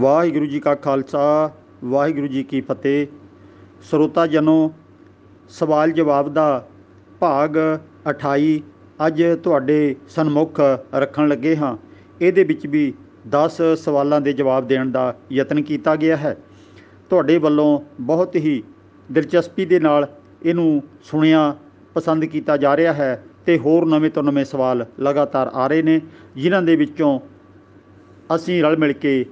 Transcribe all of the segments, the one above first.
ਵਾਹਿਗੁਰੂ ਜੀ ਕਾ ਖਾਲਸਾ ਵਾਹਿਗੁਰੂ ਜੀ ਕੀ ਫਤਿਹ ਸਰੋਤਾ ਜਨੋ ਸਵਾਲ ਜਵਾਬ ਦਾ ਭਾਗ 28 ਅੱਜ ਤੁਹਾਡੇ ਸਨਮੁਖ ਰੱਖਣ ਲੱਗੇ ਹਾਂ ਇਹਦੇ ਵਿੱਚ ਵੀ 10 ਸਵਾਲਾਂ ਦੇ ਜਵਾਬ ਦੇਣ ਦਾ ਯਤਨ ਕੀਤਾ ਗਿਆ ਹੈ ਤੁਹਾਡੇ ਵੱਲੋਂ ਬਹੁਤ ਹੀ ਦਿਲਚਸਪੀ ਦੇ ਨਾਲ ਇਹਨੂੰ ਸੁਣਿਆ ਪਸੰਦ ਕੀਤਾ ਜਾ ਰਿਹਾ ਹੈ ਤੇ ਹੋਰ ਨਵੇਂ ਤੋਂ ਨਵੇਂ ਸਵਾਲ ਲਗਾਤਾਰ ਆ ਰਹੇ ਨੇ ਜਿਨ੍ਹਾਂ ਦੇ ਵਿੱਚੋਂ ਅਸੀਂ ਰਲ ਮਿਲ ਕੇ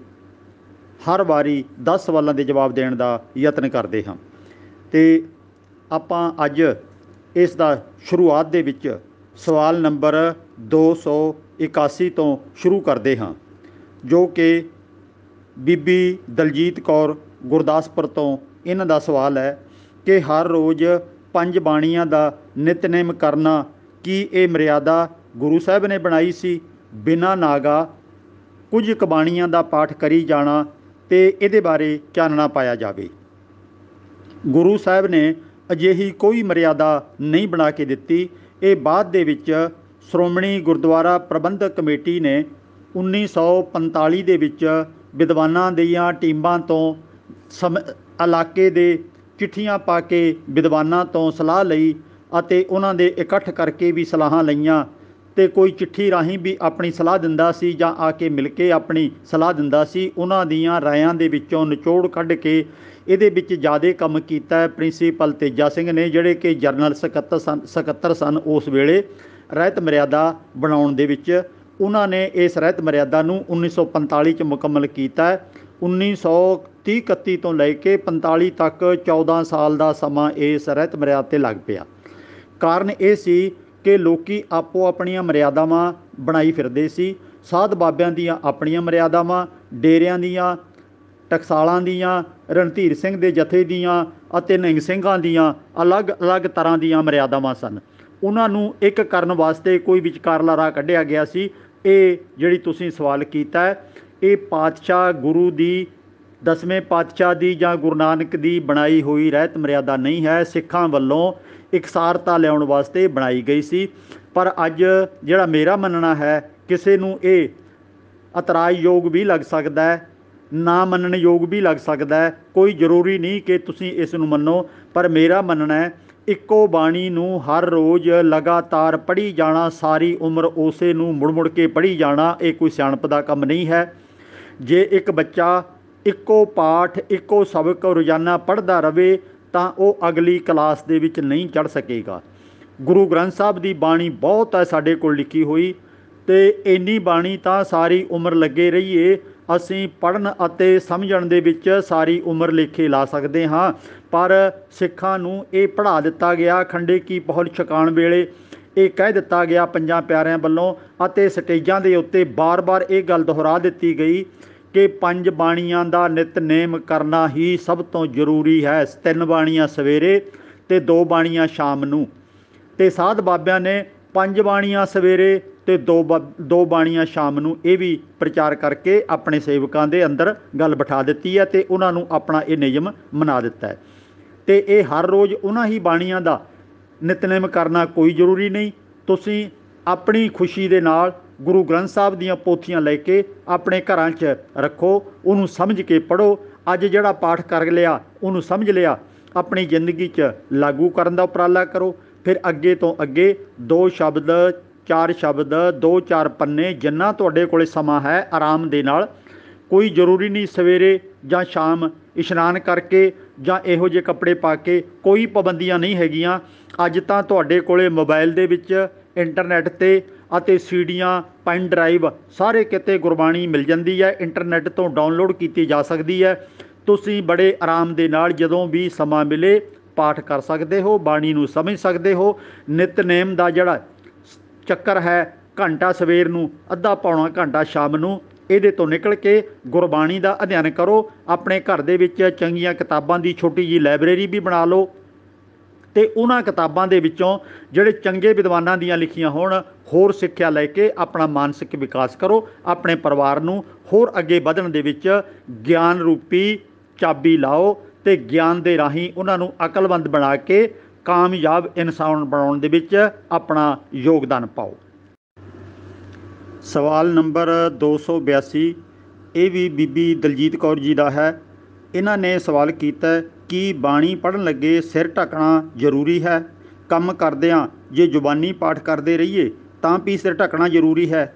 ਹਰ ਵਾਰੀ 10 ਸਵਾਲਾਂ ਦੇ ਜਵਾਬ ਦੇਣ ਦਾ ਯਤਨ ਕਰਦੇ ਹਾਂ ਤੇ ਆਪਾਂ ਅੱਜ ਇਸ ਦਾ ਸ਼ੁਰੂਆਤ ਦੇ ਵਿੱਚ ਸਵਾਲ ਨੰਬਰ 281 ਤੋਂ ਸ਼ੁਰੂ ਕਰਦੇ ਹਾਂ ਜੋ ਕਿ ਬੀਬੀ ਦਲਜੀਤ ਕੌਰ ਗੁਰਦਾਸਪੁਰ ਤੋਂ ਇਹਨਾਂ ਦਾ ਸਵਾਲ ਹੈ ਕਿ ਹਰ ਰੋਜ਼ ਪੰਜ ਬਾਣੀਆਂ ਦਾ ਨਿਤਨੇਮ ਕਰਨਾ ਕੀ ਇਹ ਮਰਿਆਦਾ ਗੁਰੂ ਸਾਹਿਬ ਨੇ ਬਣਾਈ ਸੀ ਬਿਨਾਂ ਨਾਗਾ ਕੁਝ ਕਬਾਣੀਆਂ ਦਾ ਪਾਠ ਕਰੀ ਜਾਣਾ ਤੇ ਇਹਦੇ ਬਾਰੇ ਚਾਨਣਾ ਪਾਇਆ ਜਾਵੇ ਗੁਰੂ ਸਾਹਿਬ ਨੇ ਅਜਿਹੀ ਕੋਈ ਮਰਿਆਦਾ ਨਹੀਂ ਬਣਾ ਕੇ ਦਿੱਤੀ ਇਹ ਬਾਅਦ ਦੇ ਵਿੱਚ ਸ਼੍ਰੋਮਣੀ ਗੁਰਦੁਆਰਾ ਪ੍ਰਬੰਧਕ ਕਮੇਟੀ ਨੇ 1945 ਦੇ ਵਿੱਚ ਵਿਦਵਾਨਾਂ ਦੀਆਂ ਟੀਮਾਂ ਤੋਂ ਇਲਾਕੇ ਦੇ ਚਿੱਠੀਆਂ ਪਾ ਕੇ ਵਿਦਵਾਨਾਂ ਤੋਂ ਸਲਾਹ ਲਈ ਅਤੇ ਉਹਨਾਂ ਦੇ ਇਕੱਠ ਕਰਕੇ ਵੀ ਸਲਾਹਾਂ ਲਈਆਂ ਤੇ ਕੋਈ ਚਿੱਠੀ ਰਾਹੀਂ ਵੀ ਆਪਣੀ ਸਲਾਹ ਦਿੰਦਾ ਸੀ ਜਾਂ ਆ ਕੇ ਮਿਲ ਕੇ ਆਪਣੀ ਸਲਾਹ ਦਿੰਦਾ ਸੀ ਉਹਨਾਂ ਦੀਆਂ ਰਾਇਆਂ ਦੇ ਵਿੱਚੋਂ ਨਿਚੋੜ ਕੱਢ ਕੇ ਇਹਦੇ ਵਿੱਚ ਜ਼ਿਆਦਾ ਕੰਮ ਕੀਤਾ ਪ੍ਰਿੰਸੀਪਲ ਤੇਜਾ ਸਿੰਘ ਨੇ ਜਿਹੜੇ ਕਿ ਜਰਨਲ ਸਕੱਤਰ ਸਨ ਸਕੱਤਰ ਸਨ ਉਸ ਵੇਲੇ ਰਹਿਤ ਮਰਿਆਦਾ ਬਣਾਉਣ ਦੇ ਵਿੱਚ ਉਹਨਾਂ ਨੇ ਇਸ ਰਹਿਤ ਮਰਿਆਦਾ ਨੂੰ 1945 ਚ ਮੁਕੰਮਲ ਕੀਤਾ 1930 31 ਤੋਂ ਲੈ ਕੇ 45 ਤੱਕ 14 ਸਾਲ ਦਾ ਸਮਾਂ ਇਸ ਰਹਿਤ ਮਰਿਆਦਾ ਤੇ ਲੱਗ ਪਿਆ ਕਾਰਨ ਇਹ ਸੀ ਕਿ ਲੋਕੀ ਆਪੋ ਆਪਣੀਆਂ ਮਰਿਆਦਾਵਾਂ ਬਣਾਈ ਫਿਰਦੇ ਸੀ ਸਾਧ ਬਾਬਿਆਂ ਦੀਆਂ ਆਪਣੀਆਂ ਮਰਿਆਦਾਵਾਂ ਡੇਰਿਆਂ ਦੀਆਂ ਟਕਸਾਲਾਂ ਦੀਆਂ ਰਣਧੀਰ ਸਿੰਘ ਦੇ ਜਥੇ ਦੀਆਂ ਅਤੇ ਨਿੰਗ ਸਿੰਘਾਂ ਦੀਆਂ ਅਲੱਗ-ਅਲੱਗ ਤਰ੍ਹਾਂ ਦੀਆਂ ਮਰਿਆਦਾਵਾਂ ਸਨ ਉਹਨਾਂ ਨੂੰ ਇੱਕ ਕਰਨ ਵਾਸਤੇ ਕੋਈ ਵਿਚਕਾਰਲਾ ਰਾਹ ਕੱਢਿਆ ਗਿਆ ਸੀ ਇਹ ਜਿਹੜੀ ਤੁਸੀਂ ਸਵਾਲ ਕੀਤਾ ਹੈ ਇਹ ਪਾਤਸ਼ਾਹ ਗੁਰੂ ਦੀ ਦਸਵੇਂ ਪਾਤਸ਼ਾਹ ਦੀ ਜਾਂ ਗੁਰੂ ਨਾਨਕ ਦੀ ਬਣਾਈ ਹੋਈ ਰਹਿਤ ਮਰਿਆਦਾ ਨਹੀਂ ਹੈ ਸਿੱਖਾਂ ਵੱਲੋਂ ਇਕਸਾਰਤਾ ਲਿਆਉਣ ਵਾਸਤੇ ਬਣਾਈ ਗਈ ਸੀ ਪਰ ਅੱਜ ਜਿਹੜਾ ਮੇਰਾ ਮੰਨਣਾ ਹੈ ਕਿਸੇ ਨੂੰ ਇਹ ਇਤਰਾਜ਼ਯੋਗ ਵੀ ਲੱਗ ਸਕਦਾ ਹੈ ਨਾ ਮੰਨਣ ਯੋਗ ਵੀ ਲੱਗ ਸਕਦਾ ਹੈ ਕੋਈ ਜ਼ਰੂਰੀ ਨਹੀਂ ਕਿ ਤੁਸੀਂ ਇਸ ਨੂੰ ਮੰਨੋ ਪਰ ਮੇਰਾ ਮੰਨਣਾ ਹੈ ਇੱਕੋ ਬਾਣੀ ਨੂੰ ਹਰ ਰੋਜ਼ ਲਗਾਤਾਰ ਪੜ੍ਹੀ ਜਾਣਾ ਸਾਰੀ ਉਮਰ ਉਸੇ ਨੂੰ ਮੁੜ-ਮੁੜ ਕੇ ਪੜ੍ਹੀ ਜਾਣਾ ਇਹ ਕੋਈ ਸਿਆਣਪ ਦਾ ਕੰਮ ਨਹੀਂ ਹੈ ਜੇ ਇੱਕ ਬੱਚਾ ਇੱਕੋ ਪਾਠ ਇੱਕੋ ਸਬਕ ਰੋਜ਼ਾਨਾ ਪੜ੍ਹਦਾ ਰਵੇ ਤਾਂ ਉਹ ਅਗਲੀ ਕਲਾਸ ਦੇ ਵਿੱਚ ਨਹੀਂ ਚੜ ਸਕੇਗਾ ਗੁਰੂ ਗ੍ਰੰਥ ਸਾਹਿਬ ਦੀ ਬਾਣੀ ਬਹੁਤ ਹੈ ਸਾਡੇ ਕੋਲ ਲਿਖੀ ਹੋਈ ਤੇ ਇੰਨੀ ਬਾਣੀ ਤਾਂ ਸਾਰੀ ਉਮਰ ਲੱਗੇ ਰਹੀਏ ਅਸੀਂ ਪੜਨ ਅਤੇ ਸਮਝਣ ਦੇ ਵਿੱਚ ਸਾਰੀ ਉਮਰ ਲੇਖੇ ਲਾ ਸਕਦੇ ਹਾਂ ਪਰ ਸਿੱਖਾਂ ਨੂੰ ਇਹ ਪੜਾ ਦਿੱਤਾ ਗਿਆ ਖੰਡੇ ਕੀ ਪਹੁਲ ਛਕਾਣ ਵੇਲੇ ਇਹ ਕਹਿ ਦਿੱਤਾ ਗਿਆ ਪੰਜਾਂ ਪਿਆਰਿਆਂ ਵੱਲੋਂ ਅਤੇ ਸਟੇਜਾਂ ਦੇ ਉੱਤੇ ਬਾਰ-ਬਾਰ ਇਹ ਗੱਲ ਦੁਹਰਾ ਦਿੱਤੀ ਗਈ ਕਿ ਪੰਜ ਬਾਣੀਆਂ ਦਾ ਨਿਤਨੇਮ ਕਰਨਾ ਹੀ ਸਭ ਤੋਂ ਜ਼ਰੂਰੀ ਹੈ ਤਿੰਨ ਬਾਣੀਆਂ ਸਵੇਰੇ ਤੇ ਦੋ ਬਾਣੀਆਂ ਸ਼ਾਮ ਨੂੰ ਤੇ ਸਾਧ ਬਾਬਿਆਂ ਨੇ ਪੰਜ ਬਾਣੀਆਂ ਸਵੇਰੇ ਤੇ ਦੋ ਦੋ ਬਾਣੀਆਂ ਸ਼ਾਮ ਨੂੰ ਇਹ ਵੀ ਪ੍ਰਚਾਰ ਕਰਕੇ ਆਪਣੇ ਸੇਵਕਾਂ ਦੇ ਅੰਦਰ ਗੱਲ ਬਿਠਾ ਦਿੱਤੀ ਹੈ ਤੇ ਉਹਨਾਂ ਨੂੰ ਆਪਣਾ ਇਹ ਨਿਯਮ ਮਨਾ ਦਿੱਤਾ ਹੈ ਤੇ ਇਹ ਹਰ ਰੋਜ਼ ਉਹਨਾਂ ਹੀ ਬਾਣੀਆਂ ਦਾ ਨਿਤਨੇਮ ਕਰਨਾ ਕੋਈ ਜ਼ਰੂਰੀ ਨਹੀਂ ਤੁਸੀਂ ਆਪਣੀ ਖੁਸ਼ੀ ਦੇ ਨਾਲ ਗੁਰੂ ਗ੍ਰੰਥ ਸਾਹਿਬ ਦੀਆਂ ਪੋਥੀਆਂ ਲੈ ਕੇ ਆਪਣੇ ਘਰਾਂ 'ਚ ਰੱਖੋ ਉਹਨੂੰ ਸਮਝ ਕੇ ਪੜੋ ਅੱਜ ਜਿਹੜਾ ਪਾਠ ਕਰ ਲਿਆ ਉਹਨੂੰ ਸਮਝ ਲਿਆ ਆਪਣੀ ਜ਼ਿੰਦਗੀ 'ਚ ਲਾਗੂ ਕਰਨ ਦਾ ਉਪਰਾਲਾ ਕਰੋ ਫਿਰ ਅੱਗੇ ਤੋਂ ਅੱਗੇ ਦੋ ਸ਼ਬਦ ਚਾਰ ਸ਼ਬਦ ਦੋ ਚਾਰ ਪੰਨੇ ਜਿੰਨਾ ਤੁਹਾਡੇ ਕੋਲੇ ਸਮਾਂ ਹੈ ਆਰਾਮ ਦੇ ਨਾਲ ਕੋਈ ਜ਼ਰੂਰੀ ਨਹੀਂ ਸਵੇਰੇ ਜਾਂ ਸ਼ਾਮ ਇਸ਼ਨਾਨ ਕਰਕੇ ਜਾਂ ਇਹੋ ਜਿਹੇ ਕੱਪੜੇ ਪਾ ਕੇ ਕੋਈ ਪਾਬੰਦੀਆਂ ਨਹੀਂ ਹੈਗੀਆਂ ਅੱਜ ਤਾਂ ਤੁਹਾਡੇ ਕੋਲੇ ਮੋਬਾਈਲ ਦੇ ਵਿੱਚ ਇੰਟਰਨੈਟ ਤੇ ਅਤੇ ਸੀਡੀਆਂ ਪੈਨ ਡਰਾਈਵ ਸਾਰੇ ਕਿਤੇ ਗੁਰਬਾਣੀ ਮਿਲ ਜਾਂਦੀ ਹੈ ਇੰਟਰਨੈਟ ਤੋਂ ਡਾਊਨਲੋਡ ਕੀਤੀ ਜਾ ਸਕਦੀ ਹੈ ਤੁਸੀਂ ਬੜੇ ਆਰਾਮ ਦੇ ਨਾਲ ਜਦੋਂ ਵੀ ਸਮਾਂ ਮਿਲੇ ਪਾਠ ਕਰ ਸਕਦੇ ਹੋ ਬਾਣੀ ਨੂੰ ਸਮਝ ਸਕਦੇ ਹੋ ਨਿਤਨੇਮ ਦਾ ਜਿਹੜਾ ਚੱਕਰ ਹੈ ਘੰਟਾ ਸਵੇਰ ਨੂੰ ਅੱਧਾ ਪੌਣਾ ਘੰਟਾ ਸ਼ਾਮ ਨੂੰ ਇਹਦੇ ਤੋਂ ਨਿਕਲ ਕੇ ਗੁਰਬਾਣੀ ਦਾ ਅਧਿਐਨ ਕਰੋ ਆਪਣੇ ਘਰ ਦੇ ਵਿੱਚ ਚੰਗੀਆਂ ਕਿਤਾਬਾਂ ਦੀ ਛੋਟੀ ਜੀ ਲਾਇਬ੍ਰੇਰੀ ਵੀ ਬਣਾ ਲਓ ਤੇ ਉਹਨਾਂ ਕਿਤਾਬਾਂ ਦੇ ਵਿੱਚੋਂ ਜਿਹੜੇ ਚੰਗੇ ਵਿਦਵਾਨਾਂ ਦੀਆਂ ਲਿਖੀਆਂ ਹੋਣ ਹੋਰ ਸਿੱਖਿਆ ਲੈ ਕੇ ਆਪਣਾ ਮਾਨਸਿਕ ਵਿਕਾਸ ਕਰੋ ਆਪਣੇ ਪਰਿਵਾਰ ਨੂੰ ਹੋਰ ਅੱਗੇ ਵਧਣ ਦੇ ਵਿੱਚ ਗਿਆਨ ਰੂਪੀ ਚਾਬੀ ਲਾਓ ਤੇ ਗਿਆਨ ਦੇ ਰਾਹੀਂ ਉਹਨਾਂ ਨੂੰ ਅਕਲਵੰਦ ਬਣਾ ਕੇ ਕਾਮਯਾਬ ਇਨਸਾਨ ਬਣਾਉਣ ਦੇ ਵਿੱਚ ਆਪਣਾ ਯੋਗਦਾਨ ਪਾਓ ਸਵਾਲ ਨੰਬਰ 282 ਇਹ ਵੀ ਬੀਬੀ ਦਲਜੀਤ ਕੌਰ ਜੀ ਦਾ ਹੈ ਇਹਨਾਂ ਨੇ ਸਵਾਲ ਕੀਤਾ ਕੀ ਬਾਣੀ ਪੜਨ ਲੱਗੇ ਸਿਰ ਢੱਕਣਾ ਜ਼ਰੂਰੀ ਹੈ ਕੰਮ ਕਰਦਿਆਂ ਜੇ ਜ਼ੁਬਾਨੀ ਪਾਠ ਕਰਦੇ ਰਹੀਏ ਤਾਂ ਵੀ ਸਿਰ ਢੱਕਣਾ ਜ਼ਰੂਰੀ ਹੈ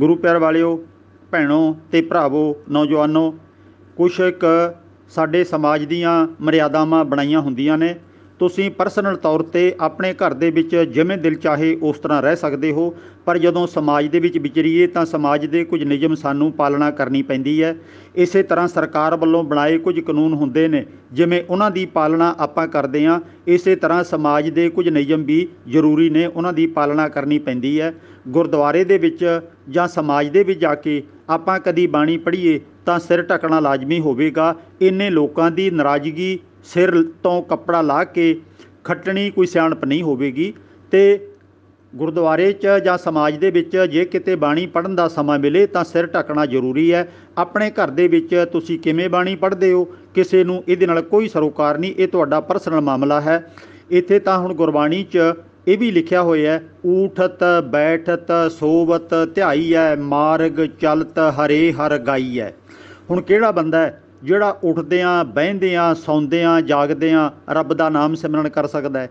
ਗੁਰੂ ਪਿਆਰ ਵਾਲਿਓ ਭੈਣੋ ਤੇ ਭਰਾਵੋ ਨੌਜਵਾਨੋ ਕੁਛ ਇੱਕ ਸਾਡੇ ਸਮਾਜ ਦੀਆਂ ਮਰਿਆਦਾਵਾਂ ਬਣਾਈਆਂ ਹੁੰਦੀਆਂ ਨੇ ਤੁਸੀਂ ਪਰਸਨਲ ਤੌਰ ਤੇ ਆਪਣੇ ਘਰ ਦੇ ਵਿੱਚ ਜਿਵੇਂ ਦਿਲ ਚਾਹੇ ਉਸ ਤਰ੍ਹਾਂ ਰਹਿ ਸਕਦੇ ਹੋ ਪਰ ਜਦੋਂ ਸਮਾਜ ਦੇ ਵਿੱਚ ਵਿਚਰੀਏ ਤਾਂ ਸਮਾਜ ਦੇ ਕੁਝ ਨਿਯਮ ਸਾਨੂੰ ਪਾਲਣਾ ਕਰਨੀ ਪੈਂਦੀ ਹੈ ਇਸੇ ਤਰ੍ਹਾਂ ਸਰਕਾਰ ਵੱਲੋਂ ਬਣਾਏ ਕੁਝ ਕਾਨੂੰਨ ਹੁੰਦੇ ਨੇ ਜਿਵੇਂ ਉਹਨਾਂ ਦੀ ਪਾਲਣਾ ਆਪਾਂ ਕਰਦੇ ਹਾਂ ਇਸੇ ਤਰ੍ਹਾਂ ਸਮਾਜ ਦੇ ਕੁਝ ਨਿਯਮ ਵੀ ਜ਼ਰੂਰੀ ਨੇ ਉਹਨਾਂ ਦੀ ਪਾਲਣਾ ਕਰਨੀ ਪੈਂਦੀ ਹੈ ਗੁਰਦੁਆਰੇ ਦੇ ਵਿੱਚ ਜਾਂ ਸਮਾਜ ਦੇ ਵਿੱਚ ਜਾ ਕੇ ਆਪਾਂ ਕਦੀ ਬਾਣੀ ਪੜ੍ਹੀਏ ਤਾਂ ਸਿਰ ਟਕਣਾ ਲਾਜ਼ਮੀ ਹੋਵੇਗਾ ਇੰਨੇ ਲੋਕਾਂ ਦੀ ਨਾਰਾਜ਼ਗੀ ਸਿਰ ਤੋਂ ਕੱਪੜਾ ਲਾ ਕੇ ਖੱਟਣੀ ਕੋਈ ਸਿਆਣਪ ਨਹੀਂ ਹੋਵੇਗੀ ਤੇ ਗੁਰਦੁਆਰੇ 'ਚ ਜਾਂ ਸਮਾਜ ਦੇ ਵਿੱਚ ਜੇ ਕਿਤੇ ਬਾਣੀ ਪੜਨ ਦਾ ਸਮਾਂ ਮਿਲੇ ਤਾਂ ਸਿਰ ਢੱਕਣਾ ਜ਼ਰੂਰੀ ਹੈ ਆਪਣੇ ਘਰ ਦੇ ਵਿੱਚ ਤੁਸੀਂ ਕਿਵੇਂ ਬਾਣੀ ਪੜਦੇ ਹੋ ਕਿਸੇ ਨੂੰ ਇਹਦੇ ਨਾਲ ਕੋਈ ਸਰੋਕਾਰ ਨਹੀਂ ਇਹ ਤੁਹਾਡਾ ਪਰਸਨਲ ਮਾਮਲਾ ਹੈ ਇੱਥੇ ਤਾਂ ਹੁਣ ਗੁਰਬਾਣੀ 'ਚ ਇਹ ਵੀ ਲਿਖਿਆ ਹੋਇਆ ਹੈ ਊਠਤ ਬੈਠਤ ਸੋਵਤ ਧਿਆਈ ਹੈ ਮਾਰਗ ਚਲਤ ਹਰੇ ਹਰ ਗਾਈ ਹੈ ਹੁਣ ਕਿਹੜਾ ਬੰਦਾ ਜਿਹੜਾ ਉੱਠਦੇ ਆਂ ਬਹਿੰਦੇ ਆਂ ਸੌਂਦੇ ਆਂ ਜਾਗਦੇ ਆਂ ਰੱਬ ਦਾ ਨਾਮ ਸਿਮਰਨ ਕਰ ਸਕਦਾ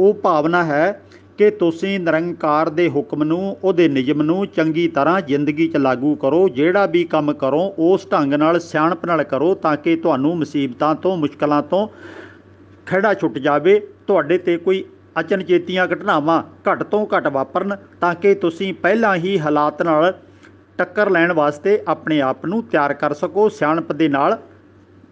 ਉਹ ਭਾਵਨਾ ਹੈ ਕਿ ਤੁਸੀਂ ਨਿਰੰਕਾਰ ਦੇ ਹੁਕਮ ਨੂੰ ਉਹਦੇ ਨਿਯਮ ਨੂੰ ਚੰਗੀ ਤਰ੍ਹਾਂ ਜ਼ਿੰਦਗੀ 'ਚ ਲਾਗੂ ਕਰੋ ਜਿਹੜਾ ਵੀ ਕੰਮ ਕਰੋ ਉਸ ਢੰਗ ਨਾਲ ਸਿਆਣਪ ਨਾਲ ਕਰੋ ਤਾਂ ਕਿ ਤੁਹਾਨੂੰ ਮੁਸੀਬਤਾਂ ਤੋਂ ਮੁਸ਼ਕਲਾਂ ਤੋਂ ਖੜਾ ਛੁੱਟ ਜਾਵੇ ਤੁਹਾਡੇ ਤੇ ਕੋਈ ਅਚਨਚੇਤੀਆਂ ਘਟਨਾਵਾਂ ਘਟ ਤੋਂ ਘਟ ਵਾਪਰਨ ਤਾਂ ਕਿ ਤੁਸੀਂ ਪਹਿਲਾਂ ਹੀ ਹਾਲਾਤ ਨਾਲ ਟੱਕਰ ਲੈਣ ਵਾਸਤੇ ਆਪਣੇ ਆਪ ਨੂੰ ਤਿਆਰ ਕਰ ਸਕੋ ਸਿਆਣਪ ਦੇ ਨਾਲ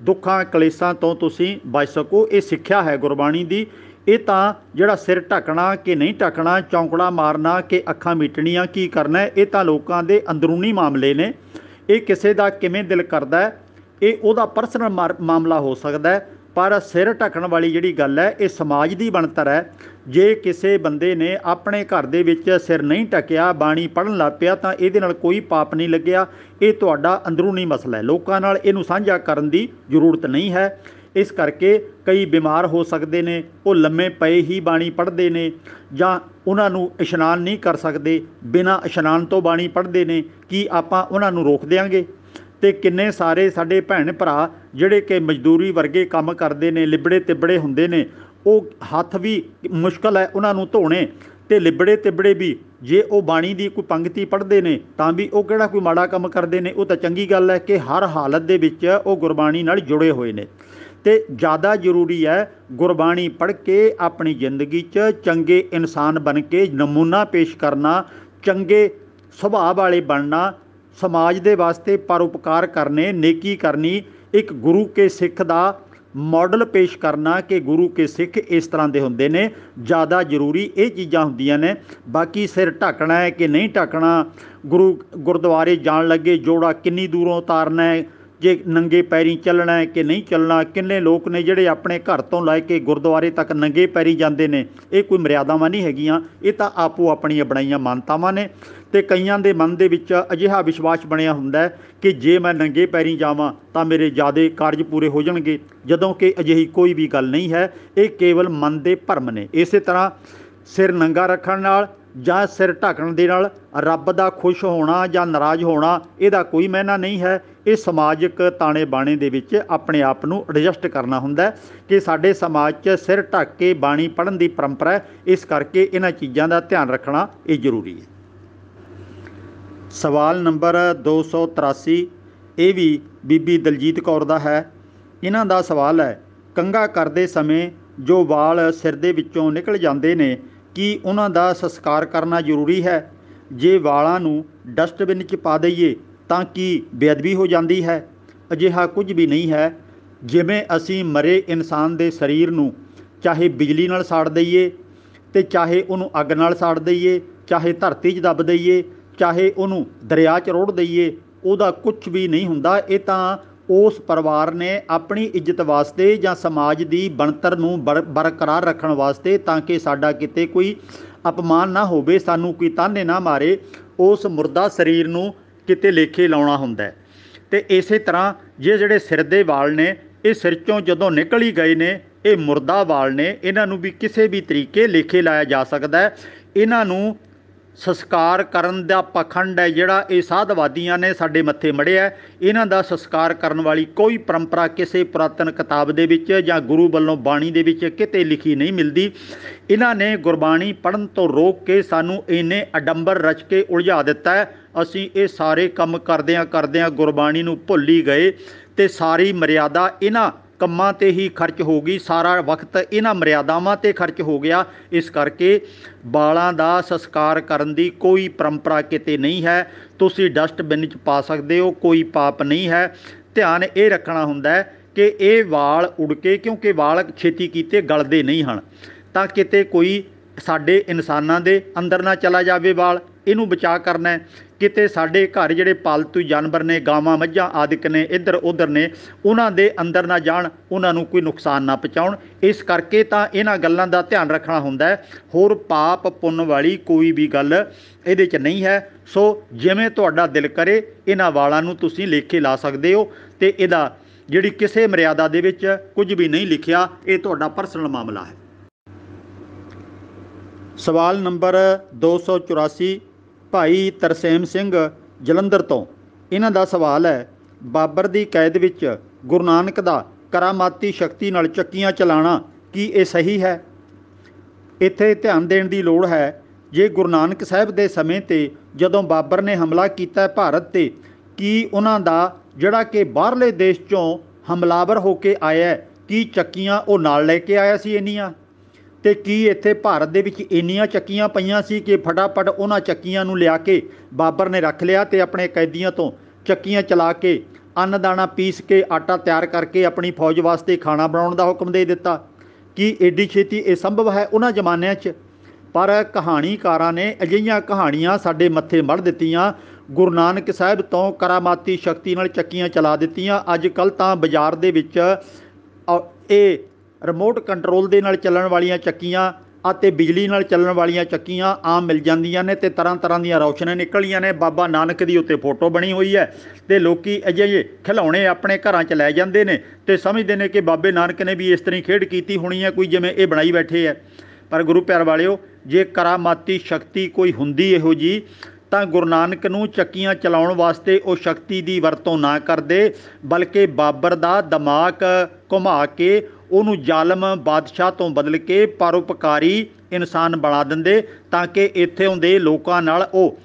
ਦੁੱਖਾਂ ਕਲੇਸ਼ਾਂ ਤੋਂ ਤੁਸੀਂ ਬਚ ਸਕੋ ਇਹ ਸਿੱਖਿਆ ਹੈ ਗੁਰਬਾਣੀ ਦੀ ਇਹ ਤਾਂ ਜਿਹੜਾ ਸਿਰ ਢੱਕਣਾ ਕਿ ਨਹੀਂ ਢੱਕਣਾ ਚੌਂਕੜਾ ਮਾਰਨਾ ਕਿ ਅੱਖਾਂ ਮੀਟਣੀਆਂ ਕੀ ਕਰਨਾ ਇਹ ਤਾਂ ਲੋਕਾਂ ਦੇ ਅੰਦਰੂਨੀ ਮਾਮਲੇ ਨੇ ਇਹ ਕਿਸੇ ਦਾ ਕਿਵੇਂ ਦਿਲ ਕਰਦਾ ਇਹ ਉਹਦਾ ਪਰਸਨਲ ਮਾਮਲਾ ਹੋ ਸਕਦਾ ਹੈ ਪਰ ਸਿਰ ਢੱਕਣ ਵਾਲੀ ਜਿਹੜੀ ਗੱਲ ਹੈ ਇਹ ਸਮਾਜ ਦੀ ਬਣਤਰ ਹੈ ਜੇ ਕਿਸੇ ਬੰਦੇ ਨੇ ਆਪਣੇ ਘਰ ਦੇ ਵਿੱਚ ਸਿਰ ਨਹੀਂ ਟਕਿਆ ਬਾਣੀ ਪੜਨ ਲੱਗ ਪਿਆ ਤਾਂ ਇਹਦੇ ਨਾਲ ਕੋਈ ਪਾਪ ਨਹੀਂ ਲੱਗਿਆ ਇਹ ਤੁਹਾਡਾ ਅੰਦਰੂਨੀ ਮਸਲਾ ਹੈ ਲੋਕਾਂ ਨਾਲ ਇਹਨੂੰ ਸਾਂਝਾ ਕਰਨ ਦੀ ਜ਼ਰੂਰਤ ਨਹੀਂ ਹੈ ਇਸ ਕਰਕੇ ਕਈ ਬਿਮਾਰ ਹੋ ਸਕਦੇ ਨੇ ਉਹ ਲੰਮੇ ਪਏ ਹੀ ਬਾਣੀ ਪੜਦੇ ਨੇ ਜਾਂ ਉਹਨਾਂ ਨੂੰ ਇਸ਼ਨਾਨ ਨਹੀਂ ਕਰ ਸਕਦੇ ਬਿਨਾਂ ਇਸ਼ਨਾਨ ਤੋਂ ਬਾਣੀ ਪੜਦੇ ਨੇ ਕੀ ਆਪਾਂ ਉਹਨਾਂ ਨੂੰ ਰੋਕ ਦੇਾਂਗੇ ਤੇ ਕਿੰਨੇ ਸਾਰੇ ਸਾਡੇ ਭੈਣ ਭਰਾ ਜਿਹੜੇ ਕਿ ਮਜ਼ਦੂਰੀ ਵਰਗੇ ਕੰਮ ਕਰਦੇ ਨੇ ਲਿਬੜੇ ਤਿਬੜੇ ਹੁੰਦੇ ਨੇ ਉਹ ਹੱਥ ਵੀ ਮੁਸ਼ਕਲ ਹੈ ਉਹਨਾਂ ਨੂੰ ਧੋਣੇ ਤੇ ਲਿਬੜੇ ਤਿਬੜੇ ਵੀ ਜੇ ਉਹ ਬਾਣੀ ਦੀ ਕੋਈ ਪੰਕਤੀ ਪੜ੍ਹਦੇ ਨੇ ਤਾਂ ਵੀ ਉਹ ਕਿਹੜਾ ਕੋਈ ਮਾੜਾ ਕੰਮ ਕਰਦੇ ਨੇ ਉਹ ਤਾਂ ਚੰਗੀ ਗੱਲ ਹੈ ਕਿ ਹਰ ਹਾਲਤ ਦੇ ਵਿੱਚ ਉਹ ਗੁਰਬਾਣੀ ਨਾਲ ਜੁੜੇ ਹੋਏ ਨੇ ਤੇ ਜ਼ਿਆਦਾ ਜ਼ਰੂਰੀ ਹੈ ਗੁਰਬਾਣੀ ਪੜ੍ਹ ਕੇ ਆਪਣੀ ਜ਼ਿੰਦਗੀ 'ਚ ਚੰਗੇ ਇਨਸਾਨ ਬਣ ਕੇ ਨਮੂਨਾ ਪੇਸ਼ ਕਰਨਾ ਚੰਗੇ ਸੁਭਾਅ ਵਾਲੇ ਬਣਨਾ ਸਮਾਜ ਦੇ ਵਾਸਤੇ ਪਰਉਪਕਾਰ ਕਰਨੇ ਨੇਕੀ ਕਰਨੀ ਇੱਕ ਗੁਰੂ ਕੇ ਸਿੱਖ ਦਾ ਮਾਡਲ ਪੇਸ਼ ਕਰਨਾ ਕਿ ਗੁਰੂ ਕੇ ਸਿੱਖ ਇਸ ਤਰ੍ਹਾਂ ਦੇ ਹੁੰਦੇ ਨੇ ਜ਼ਿਆਦਾ ਜ਼ਰੂਰੀ ਇਹ ਚੀਜ਼ਾਂ ਹੁੰਦੀਆਂ ਨੇ ਬਾਕੀ ਸਿਰ ਢੱਕਣਾ ਹੈ ਕਿ ਨਹੀਂ ਢੱਕਣਾ ਗੁਰੂ ਗੁਰਦੁਆਰੇ ਜਾਣ ਲੱਗੇ ਜੋੜਾ ਕਿੰਨੀ ਦੂਰੋਂ ਉਤਾਰਨਾ ਹੈ ਜੇ ਨੰਗੇ ਪੈਰੀ ਚੱਲਣਾ ਹੈ ਕਿ ਨਹੀਂ ਚੱਲਣਾ ਕਿੰਨੇ ਲੋਕ ਨੇ ਜਿਹੜੇ ਆਪਣੇ ਘਰ ਤੋਂ ਲੈ ਕੇ ਗੁਰਦੁਆਰੇ ਤੱਕ ਨੰਗੇ ਪੈਰੀ ਜਾਂਦੇ ਨੇ ਇਹ ਕੋਈ ਮਰਿਆਦਾਵਾਂ ਨਹੀਂ ਹੈਗੀਆਂ ਇਹ ਤਾਂ ਆਪੋ ਆਪਣੀਆਂ ਬਣਾਈਆਂ ਮਾਨਤਾਵਾਂ ਨੇ ਤੇ ਕਈਆਂ ਦੇ ਮਨ ਦੇ ਵਿੱਚ ਅਜਿਹਾ ਵਿਸ਼ਵਾਸ ਬਣਿਆ ਹੁੰਦਾ ਹੈ ਕਿ ਜੇ ਮੈਂ ਨੰਗੇ ਪੈਰੀ ਜਾਵਾਂ ਤਾਂ ਮੇਰੇ ਜਾਦੇ ਕਾਰਜ ਪੂਰੇ ਹੋ ਜਾਣਗੇ ਜਦੋਂ ਕਿ ਅਜਿਹੀ ਕੋਈ ਵੀ ਗੱਲ ਨਹੀਂ ਹੈ ਇਹ ਕੇਵਲ ਮਨ ਦੇ ਭਰਮ ਨੇ ਇਸੇ ਤਰ੍ਹਾਂ ਸਿਰ ਨੰਗਾ ਰੱਖਣ ਨਾਲ ਜਾਂ ਸਿਰ ਢੱਕਣ ਦੇ ਨਾਲ ਰੱਬ ਦਾ ਖੁਸ਼ ਹੋਣਾ ਜਾਂ ਨਾਰਾਜ਼ ਹੋਣਾ ਇਹਦਾ ਕੋਈ ਮਾਇਨਾ ਨਹੀਂ ਹੈ ਇਹ ਸਮਾਜਿਕ ਤਾਣੇ ਬਾਣੇ ਦੇ ਵਿੱਚ ਆਪਣੇ ਆਪ ਨੂੰ ਐਡਜਸਟ ਕਰਨਾ ਹੁੰਦਾ ਕਿ ਸਾਡੇ ਸਮਾਜ 'ਚ ਸਿਰ ਢੱਕ ਕੇ ਬਾਣੀ ਪੜ੍ਹਨ ਦੀ ਪਰੰਪਰਾ ਹੈ ਇਸ ਕਰਕੇ ਇਹਨਾਂ ਚੀਜ਼ਾਂ ਦਾ ਧਿਆਨ ਰੱਖਣਾ ਇਹ ਜ਼ਰੂਰੀ ਹੈ ਸਵਾਲ ਨੰਬਰ 283 ਇਹ ਵੀ ਬੀਬੀ ਦਲਜੀਤ ਕੌਰ ਦਾ ਹੈ ਇਹਨਾਂ ਦਾ ਸਵਾਲ ਹੈ ਕੰਗਾ ਕਰਦੇ ਸਮੇਂ ਜੋ ਵਾਲ ਸਿਰ ਦੇ ਵਿੱਚੋਂ ਨਿਕਲ ਜਾਂਦੇ ਨੇ ਕੀ ਉਹਨਾਂ ਦਾ ਸੰਸਕਾਰ ਕਰਨਾ ਜ਼ਰੂਰੀ ਹੈ ਜੇ ਵਾਲਾਂ ਨੂੰ ਡਸਟਬਿਨ 'ਚ ਪਾ ਦਈਏ ਤਾਂ ਕੀ ਬੇਅਦਬੀ ਹੋ ਜਾਂਦੀ ਹੈ ਅਜਿਹਾ ਕੁਝ ਵੀ ਨਹੀਂ ਹੈ ਜਿਵੇਂ ਅਸੀਂ ਮਰੇ ਇਨਸਾਨ ਦੇ ਸਰੀਰ ਨੂੰ ਚਾਹੇ ਬਿਜਲੀ ਨਾਲ ਸਾੜ ਦਈਏ ਤੇ ਚਾਹੇ ਉਹਨੂੰ ਅੱਗ ਨਾਲ ਸਾੜ ਦਈਏ ਚਾਹੇ ਧਰਤੀ 'ਚ ਦੱਬ ਦਈਏ ਚਾਹੇ ਉਹਨੂੰ ਦਰਿਆ 'ਚ ਰੋੜ ਦਈਏ ਉਹਦਾ ਕੁਝ ਵੀ ਨਹੀਂ ਹੁੰਦਾ ਇਹ ਤਾਂ ਉਸ ਪਰਿਵਾਰ ਨੇ ਆਪਣੀ ਇੱਜ਼ਤ ਵਾਸਤੇ ਜਾਂ ਸਮਾਜ ਦੀ ਬਣਤਰ ਨੂੰ ਬਰਕਰਾਰ ਰੱਖਣ ਵਾਸਤੇ ਤਾਂ ਕਿ ਸਾਡਾ ਕਿਤੇ ਕੋਈ ਅਪਮਾਨ ਨਾ ਹੋਵੇ ਸਾਨੂੰ ਕੋਈ ਤਾਨੇ ਨਾ ਮਾਰੇ ਉਸ ਮੁਰਦਾ ਸਰੀਰ ਨੂੰ ਕਿਤੇ ਲੇਖੇ ਲਾਉਣਾ ਹੁੰਦਾ ਤੇ ਇਸੇ ਤਰ੍ਹਾਂ ਜੇ ਜਿਹੜੇ ਸਿਰ ਦੇ ਵਾਲ ਨੇ ਇਹ ਸਿਰ ਚੋਂ ਜਦੋਂ ਨਿਕਲ ਹੀ ਗਏ ਨੇ ਇਹ ਮੁਰਦਾ ਵਾਲ ਨੇ ਇਹਨਾਂ ਨੂੰ ਵੀ ਕਿਸੇ ਵੀ ਤਰੀਕੇ ਲੇਖੇ ਲਾਇਆ ਜਾ ਸਕਦਾ ਇਹਨਾਂ ਨੂੰ ਸੰਸਕਾਰ ਕਰਨ ਦਾ ਪਖੰਡ ਹੈ ਜਿਹੜਾ ਇਹ ਸਾਧਵਾਦੀਆਂ ਨੇ ਸਾਡੇ ਮੱਥੇ ਮੜਿਆ ਇਹਨਾਂ ਦਾ ਸੰਸਕਾਰ ਕਰਨ ਵਾਲੀ ਕੋਈ ਪਰੰਪਰਾ ਕਿਸੇ ਪ੍ਰਾਤਨ ਕਿਤਾਬ ਦੇ ਵਿੱਚ ਜਾਂ ਗੁਰੂ ਵੱਲੋਂ ਬਾਣੀ ਦੇ ਵਿੱਚ ਕਿਤੇ ਲਿਖੀ ਨਹੀਂ ਮਿਲਦੀ ਇਹਨਾਂ ਨੇ ਗੁਰਬਾਣੀ ਪੜਨ ਤੋਂ ਰੋਕ ਕੇ ਸਾਨੂੰ ਇਹਨੇ ਅਡੰਬਰ ਰਚ ਕੇ ਉਲਝਾ ਦਿੱਤਾ ਅਸੀਂ ਇਹ ਸਾਰੇ ਕੰਮ ਕਰਦਿਆਂ ਕਰਦਿਆਂ ਗੁਰਬਾਣੀ ਨੂੰ ਭੁੱਲ ਹੀ ਗਏ ਤੇ ਸਾਰੀ ਮਰਿਆਦਾ ਇਹਨਾਂ ਕੰਮਾਂ ਤੇ ਹੀ ਖਰਚ ਹੋ ਗਈ ਸਾਰਾ ਵਕਤ ਇਹਨਾਂ ਮਰਿਆਦਾਵਾਂ ਤੇ ਖਰਚ ਹੋ ਗਿਆ ਇਸ ਕਰਕੇ ਬਾਲਾਂ ਦਾ ਸੰਸਕਾਰ ਕਰਨ ਦੀ ਕੋਈ ਪਰੰਪਰਾ ਕਿਤੇ ਨਹੀਂ ਹੈ ਤੁਸੀਂ ਡਸਟਬਿਨ ਵਿੱਚ ਪਾ ਸਕਦੇ ਹੋ ਕੋਈ ਪਾਪ ਨਹੀਂ ਹੈ ਧਿਆਨ ਇਹ ਰੱਖਣਾ ਹੁੰਦਾ ਕਿ ਇਹ ਵਾਲ ਉੜ ਕੇ ਕਿਉਂਕਿ ਵਾਲ ਖੇਤੀ ਕੀਤੇ ਗਲਦੇ ਨਹੀਂ ਹਨ ਤਾਂ ਕਿਤੇ ਕੋਈ ਸਾਡੇ ਇਨਸਾਨਾਂ ਦੇ ਅੰਦਰ ਨਾ ਚਲਾ ਜਾਵੇ ਵਾਲ ਇਹਨੂੰ ਬਚਾ ਕਰਨਾ ਹੈ ਕਿਤੇ ਸਾਡੇ ਘਰ ਜਿਹੜੇ ਪਾਲਤੂ ਜਾਨਵਰ ਨੇ ਗਾਵਾਂ ਮੱਝਾਂ ਆਦਿਕ ਨੇ ਇੱਧਰ ਉੱਧਰ ਨੇ ਉਹਨਾਂ ਦੇ ਅੰਦਰ ਨਾ ਜਾਣ ਉਹਨਾਂ ਨੂੰ ਕੋਈ ਨੁਕਸਾਨ ਨਾ ਪਹੁੰਚਾਉਣ ਇਸ ਕਰਕੇ ਤਾਂ ਇਹਨਾਂ ਗੱਲਾਂ ਦਾ ਧਿਆਨ ਰੱਖਣਾ ਹੁੰਦਾ ਹੈ ਹੋਰ ਪਾਪ ਪੁੰਨ ਵਾਲੀ ਕੋਈ ਵੀ ਗੱਲ ਇਹਦੇ 'ਚ ਨਹੀਂ ਹੈ ਸੋ ਜਿਵੇਂ ਤੁਹਾਡਾ ਦਿਲ ਕਰੇ ਇਹਨਾਂ ਵਾਲਾਂ ਨੂੰ ਤੁਸੀਂ ਲੇਖੇ ਲਾ ਸਕਦੇ ਹੋ ਤੇ ਇਹਦਾ ਜਿਹੜੀ ਕਿਸੇ ਮਰਿਆਦਾ ਦੇ ਵਿੱਚ ਕੁਝ ਵੀ ਨਹੀਂ ਲਿਖਿਆ ਇਹ ਤੁਹਾਡਾ ਪਰਸਨਲ ਮਾਮਲਾ ਹੈ ਸਵਾਲ ਨੰਬਰ 284 ਭਾਈ ਤਰਸੇਮ ਸਿੰਘ ਜਲੰਧਰ ਤੋਂ ਇਹਨਾਂ ਦਾ ਸਵਾਲ ਹੈ ਬਾਬਰ ਦੀ ਕੈਦ ਵਿੱਚ ਗੁਰੂ ਨਾਨਕ ਦਾ ਕਰਾਮਾਤੀ ਸ਼ਕਤੀ ਨਾਲ ਚੱਕੀਆਂ ਚਲਾਣਾ ਕੀ ਇਹ ਸਹੀ ਹੈ ਇੱਥੇ ਧਿਆਨ ਦੇਣ ਦੀ ਲੋੜ ਹੈ ਜੇ ਗੁਰੂ ਨਾਨਕ ਸਾਹਿਬ ਦੇ ਸਮੇਂ ਤੇ ਜਦੋਂ ਬਾਬਰ ਨੇ ਹਮਲਾ ਕੀਤਾ ਭਾਰਤ ਤੇ ਕੀ ਉਹਨਾਂ ਦਾ ਜਿਹੜਾ ਕਿ ਬਾਹਰਲੇ ਦੇਸ਼ ਚੋਂ ਹਮਲਾਵਰ ਹੋ ਕੇ ਆਇਆ ਕੀ ਚੱਕੀਆਂ ਉਹ ਨਾਲ ਲੈ ਕੇ ਆਇਆ ਸੀ ਇੰਨੀਆਂ ਤੇ ਕੀ ਇੱਥੇ ਭਾਰਤ ਦੇ ਵਿੱਚ ਇੰਨੀਆਂ ਚੱਕੀਆਂ ਪਈਆਂ ਸੀ ਕਿ ਫਟਾਫਟ ਉਹਨਾਂ ਚੱਕੀਆਂ ਨੂੰ ਲਿਆ ਕੇ ਬਾਬਰ ਨੇ ਰੱਖ ਲਿਆ ਤੇ ਆਪਣੇ ਕੈਦੀਆਂ ਤੋਂ ਚੱਕੀਆਂ ਚਲਾ ਕੇ ਅੰਨ ਦਾਣਾ ਪੀਸ ਕੇ ਆਟਾ ਤਿਆਰ ਕਰਕੇ ਆਪਣੀ ਫੌਜ ਵਾਸਤੇ ਖਾਣਾ ਬਣਾਉਣ ਦਾ ਹੁਕਮ ਦੇ ਦਿੱਤਾ ਕੀ ਏਡੀ ਛੇਤੀ ਇਹ ਸੰਭਵ ਹੈ ਉਹਨਾਂ ਜ਼ਮਾਨਿਆਂ 'ਚ ਪਰ ਕਹਾਣੀਕਾਰਾਂ ਨੇ ਅਜਿਹੀਆਂ ਕਹਾਣੀਆਂ ਸਾਡੇ ਮੱਥੇ ਮੜ ਦਿੱਤੀਆਂ ਗੁਰੂ ਨਾਨਕ ਸਾਹਿਬ ਤੋਂ ਕਰਾਮਾਤੀ ਸ਼ਕਤੀ ਨਾਲ ਚੱਕੀਆਂ ਚਲਾ ਦਿੱਤੀਆਂ ਅੱਜ ਕੱਲ ਤਾਂ ਬਾਜ਼ਾਰ ਦੇ ਵਿੱਚ ਇਹ ਰਿਮੋਟ ਕੰਟਰੋਲ ਦੇ ਨਾਲ ਚੱਲਣ ਵਾਲੀਆਂ ਚੱਕੀਆਂ ਅਤੇ ਬਿਜਲੀ ਨਾਲ ਚੱਲਣ ਵਾਲੀਆਂ ਚੱਕੀਆਂ ਆਮ ਮਿਲ ਜਾਂਦੀਆਂ ਨੇ ਤੇ ਤਰ੍ਹਾਂ ਤਰ੍ਹਾਂ ਦੀਆਂ ਰੌਸ਼ਨੀਆਂ ਨਿਕਲੀਆਂ ਨੇ ਬਾਬਾ ਨਾਨਕ ਦੀ ਉੱਤੇ ਫੋਟੋ ਬਣੀ ਹੋਈ ਹੈ ਤੇ ਲੋਕੀ ਅਜੇ ਖਿਲਾਉਣੇ ਆਪਣੇ ਘਰਾਂ 'ਚ ਲੈ ਜਾਂਦੇ ਨੇ ਤੇ ਸਮਝਦੇ ਨੇ ਕਿ ਬਾਬੇ ਨਾਨਕ ਨੇ ਵੀ ਇਸ ਤਰ੍ਹਾਂ ਖੇਡ ਕੀਤੀ ਹੋਣੀ ਹੈ ਕੋਈ ਜਿਵੇਂ ਇਹ ਬਣਾਈ ਬੈਠੇ ਹੈ ਪਰ ਗੁਰੂ ਪਿਆਰ ਵਾਲਿਓ ਜੇ ਕਰਾਮਾਤੀ ਸ਼ਕਤੀ ਕੋਈ ਹੁੰਦੀ ਇਹੋ ਜੀ ਤਾਂ ਗੁਰੂ ਨਾਨਕ ਨੂੰ ਚੱਕੀਆਂ ਚਲਾਉਣ ਵਾਸਤੇ ਉਹ ਸ਼ਕਤੀ ਦੀ ਵਰਤੋਂ ਨਾ ਕਰਦੇ ਬਲਕਿ ਬਾਬਰ ਦਾ ਦਿਮਾਗ ਘੁਮਾ ਕੇ ਉਹਨੂੰ ਜ਼ਾਲਮ ਬਾਦਸ਼ਾਹ ਤੋਂ ਬਦਲ ਕੇ ਪਰਉਪਕਾਰੀ ਇਨਸਾਨ ਬਣਾ ਦਿੰਦੇ ਤਾਂ ਕਿ ਇੱਥੇ ਹੁੰਦੇ ਲੋਕਾਂ ਨਾਲ ਉਹ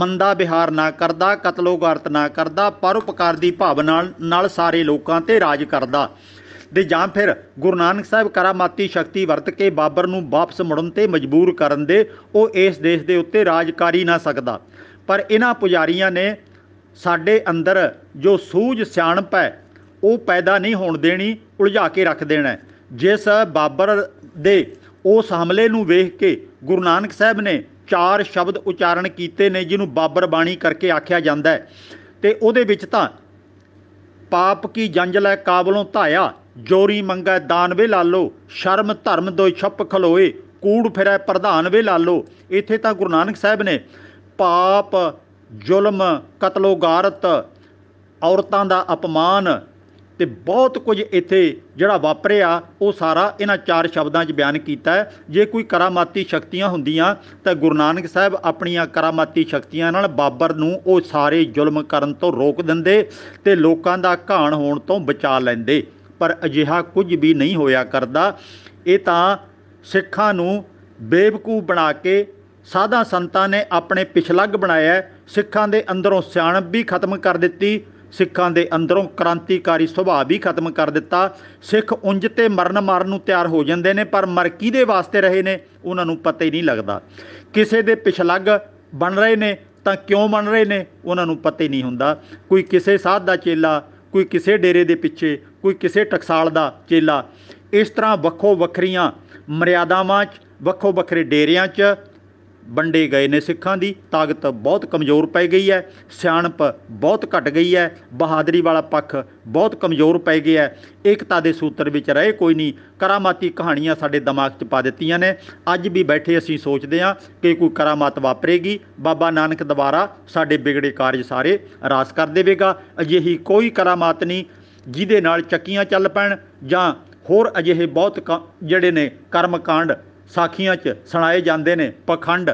ਮੰਦਾ ਵਿਹਾਰ ਨਾ ਕਰਦਾ ਕਤਲੋਗਾਰਤ ਨਾ ਕਰਦਾ ਪਰਉਪਕਾਰ ਦੀ ਭਾਵਨਾ ਨਾਲ ਸਾਰੇ ਲੋਕਾਂ ਤੇ ਰਾਜ ਕਰਦਾ ਦੇ ਜਾਂ ਫਿਰ ਗੁਰੂ ਨਾਨਕ ਸਾਹਿਬ ਕਰਾਮਾਤੀ ਸ਼ਕਤੀ ਵਰਤ ਕੇ ਬਾਬਰ ਨੂੰ ਵਾਪਸ ਮੁੜਨ ਤੇ ਮਜਬੂਰ ਕਰਨ ਦੇ ਉਹ ਇਸ ਦੇਸ਼ ਦੇ ਉੱਤੇ ਰਾਜ ਨਾ ਸਕਦਾ ਪਰ ਇਹਨਾਂ ਪੁਜਾਰੀਆਂ ਨੇ ਸਾਡੇ ਅੰਦਰ ਜੋ ਸੂਝ ਸਿਆਣਪ ਹੈ ਉਹ ਪੈਦਾ ਨਹੀਂ ਹੋਣ ਦੇਣੀ ਉਲਝਾ ਕੇ ਰੱਖ ਦੇਣਾ ਜਿਸ ਬਾਬਰ ਦੇ ਉਸ ਹਮਲੇ ਨੂੰ ਵੇਖ ਕੇ ਗੁਰੂ ਨਾਨਕ ਸਾਹਿਬ ਨੇ ਚਾਰ ਸ਼ਬਦ ਉਚਾਰਨ ਕੀਤੇ ਨੇ ਜਿਹਨੂੰ ਬਾਬਰ ਬਾਣੀ ਕਰਕੇ ਆਖਿਆ ਜਾਂਦਾ ਹੈ ਤੇ ਉਹਦੇ ਵਿੱਚ ਤਾਂ ਪਾਪ ਕੀ ਜੰਜ ਲੈ ਕਾਬਲੋਂ ਧਾਇਆ ਜੋਰੀ ਮੰਗੈ ਦਾਨ ਵੇ ਲਾਲੋ ਸ਼ਰਮ ਧਰਮ ਦੋਇ ਛੱਪ ਖਲੋਏ ਕੂੜ ਫਿਰੈ ਪ੍ਰਧਾਨ ਵੇ ਲਾਲੋ ਇੱਥੇ ਤਾਂ ਗੁਰੂ ਨਾਨਕ ਸਾਹਿਬ ਨੇ ਪਾਪ ਜ਼ੁਲਮ ਕਤਲੋਗਾਰਤ ਔਰਤਾਂ ਦਾ ਅਪਮਾਨ ਤੇ ਬਹੁਤ ਕੁਝ ਇੱਥੇ ਜਿਹੜਾ ਵਾਪਰਿਆ ਉਹ ਸਾਰਾ ਇਹਨਾਂ ਚਾਰ ਸ਼ਬਦਾਂ 'ਚ ਬਿਆਨ ਕੀਤਾ ਹੈ ਜੇ ਕੋਈ ਕਰਾਮਾਤੀ ਸ਼ਕਤੀਆਂ ਹੁੰਦੀਆਂ ਤਾਂ ਗੁਰੂ ਨਾਨਕ ਸਾਹਿਬ ਆਪਣੀਆਂ ਕਰਾਮਾਤੀ ਸ਼ਕਤੀਆਂ ਨਾਲ ਬਾਬਰ ਨੂੰ ਉਹ ਸਾਰੇ ਜ਼ੁਲਮ ਕਰਨ ਤੋਂ ਰੋਕ ਦਿੰਦੇ ਤੇ ਲੋਕਾਂ ਦਾ ਘਾਣ ਹੋਣ ਤੋਂ ਬਚਾ ਲੈਂਦੇ ਪਰ ਅਜਿਹਾ ਕੁਝ ਵੀ ਨਹੀਂ ਹੋਇਆ ਕਰਦਾ ਇਹ ਤਾਂ ਸਿੱਖਾਂ ਨੂੰ ਬੇਵਕੂਫ ਬਣਾ ਕੇ ਸਾਧਾ ਸੰਤਾਂ ਨੇ ਆਪਣੇ ਪਿਛਲੱਗ ਬਣਾਇਆ ਸਿੱਖਾਂ ਦੇ ਅੰਦਰੋਂ ਸਿਆਣਪ ਵੀ ਖਤਮ ਕਰ ਦਿੱਤੀ ਸਿੱਖਾਂ ਦੇ ਅੰਦਰੋਂ ਕ੍ਰਾਂਤੀਕਾਰੀ ਸੁਭਾਅ ਵੀ ਖਤਮ ਕਰ ਦਿੱਤਾ ਸਿੱਖ ਉੰਜ ਤੇ ਮਰਨ ਮਾਰਨ ਨੂੰ ਤਿਆਰ ਹੋ ਜਾਂਦੇ ਨੇ ਪਰ ਮਰ ਕਿਹਦੇ ਵਾਸਤੇ ਰਹੇ ਨੇ ਉਹਨਾਂ ਨੂੰ ਪਤਾ ਹੀ ਨਹੀਂ ਲੱਗਦਾ ਕਿਸੇ ਦੇ ਪਿਛਲੱਗ ਬਣ ਰਹੇ ਨੇ ਤਾਂ ਕਿਉਂ ਬਣ ਰਹੇ ਨੇ ਉਹਨਾਂ ਨੂੰ ਪਤਾ ਹੀ ਨਹੀਂ ਹੁੰਦਾ ਕੋਈ ਕਿਸੇ ਸਾਧ ਦਾ ਚੇਲਾ ਕੋਈ ਕਿਸੇ ਡੇਰੇ ਦੇ ਪਿੱਛੇ ਕੋਈ ਕਿਸੇ ਟਕਸਾਲ ਦਾ ਚੇਲਾ ਇਸ ਤਰ੍ਹਾਂ ਵੱਖੋ ਵੱਖਰੀਆਂ ਮਰਿਆਦਾਵਾਂ 'ਚ ਵੱਖੋ ਵੱਖਰੇ ਡੇਰਿਆਂ 'ਚ ਵੰਡੇ ਗਏ ਨੇ ਸਿੱਖਾਂ ਦੀ ਤਾਕਤ ਬਹੁਤ ਕਮਜ਼ੋਰ ਪੈ ਗਈ ਹੈ ਸਿਆਣਪ ਬਹੁਤ ਘਟ ਗਈ ਹੈ ਬਹਾਦਰੀ ਵਾਲਾ ਪੱਖ ਬਹੁਤ ਕਮਜ਼ੋਰ ਪੈ ਗਿਆ ਹੈ ਏਕਤਾ ਦੇ ਸੂਤਰ ਵਿੱਚ ਰਹੇ ਕੋਈ ਨਹੀਂ ਕਰਾਮਾਤੀ ਕਹਾਣੀਆਂ ਸਾਡੇ ਦਿਮਾਗ 'ਚ ਪਾ ਦਿੱਤੀਆਂ ਨੇ ਅੱਜ ਵੀ ਬੈਠੇ ਅਸੀਂ ਸੋਚਦੇ ਹਾਂ ਕਿ ਕੋਈ ਕਰਾਮਾਤ ਵਾਪਰੇਗੀ ਬਾਬਾ ਨਾਨਕ ਦੁਆਰਾ ਸਾਡੇ ਵਿਗੜੇ ਕਾਰਜ ਸਾਰੇ ਰਾਸ ਕਰ ਦੇਵੇਗਾ ਅਜਿਹੀ ਕੋਈ ਕਰਾਮਾਤ ਨਹੀਂ ਜਿਹਦੇ ਨਾਲ ਚੱਕੀਆਂ ਚੱਲ ਪੈਣ ਜਾਂ ਹੋਰ ਅਜਿਹੇ ਬਹੁਤ ਜਿਹੜੇ ਨੇ ਕਰਮਕਾਂਡ ਸਾਖੀਆਂ 'ਚ ਸੁਣਾਏ ਜਾਂਦੇ ਨੇ ਪਖੰਡ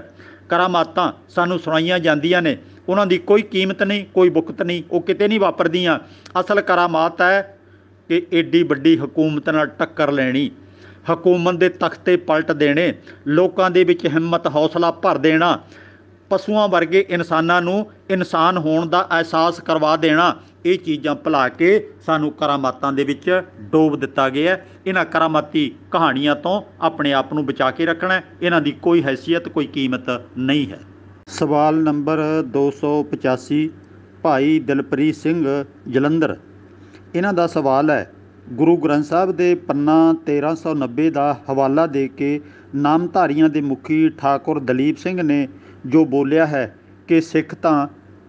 ਕਰਾਮਾਤਾਂ ਸਾਨੂੰ ਸੁਣਾਈਆਂ ਜਾਂਦੀਆਂ ਨੇ ਉਹਨਾਂ ਦੀ ਕੋਈ ਕੀਮਤ ਨਹੀਂ ਕੋਈ ਬੁਕਤ ਨਹੀਂ ਉਹ ਕਿਤੇ ਨਹੀਂ ਵਾਪਰਦੀਆਂ ਅਸਲ ਕਰਾਮਾਤ ਹੈ ਕਿ ਏਡੀ ਵੱਡੀ ਹਕੂਮਤ ਨਾਲ ਟੱਕਰ ਲੈਣੀ ਹਕੂਮਤ ਦੇ ਤਖਤੇ ਪਲਟ ਦੇਣੇ ਲੋਕਾਂ ਦੇ ਵਿੱਚ ਹਿੰਮਤ ਹੌਸਲਾ ਭਰ ਦੇਣਾ ਪਸ਼ੂਆਂ ਵਰਗੇ ਇਨਸਾਨਾਂ ਨੂੰ ਇਨਸਾਨ ਹੋਣ ਦਾ ਅਹਿਸਾਸ ਕਰਵਾ ਦੇਣਾ ਇਹ ਚੀਜ਼ਾਂ ਭਲਾ ਕੇ ਸਾਨੂੰ ਕਰਾਮਾਤਾਂ ਦੇ ਵਿੱਚ ਡੋਬ ਦਿੱਤਾ ਗਿਆ ਇਹਨਾਂ ਕਰਾਮਾਤੀ ਕਹਾਣੀਆਂ ਤੋਂ ਆਪਣੇ ਆਪ ਨੂੰ ਬਚਾ ਕੇ ਰੱਖਣਾ ਇਹਨਾਂ ਦੀ ਕੋਈ ਹیثیت ਕੋਈ ਕੀਮਤ ਨਹੀਂ ਹੈ ਸਵਾਲ ਨੰਬਰ 285 ਭਾਈ ਦਿਲਪ੍ਰੀਤ ਸਿੰਘ ਜਲੰਧਰ ਇਹਨਾਂ ਦਾ ਸਵਾਲ ਹੈ ਗੁਰੂ ਗ੍ਰੰਥ ਸਾਹਿਬ ਦੇ ਪੰਨਾ 1390 ਦਾ ਹਵਾਲਾ ਦੇ ਕੇ ਨਾਮਧਾਰੀਆਂ ਦੇ ਮੁਖੀ ਠਾਕੁਰ ਦਲੀਪ ਸਿੰਘ ਨੇ ਜੋ ਬੋਲਿਆ ਹੈ ਕਿ ਸਿੱਖ ਤਾਂ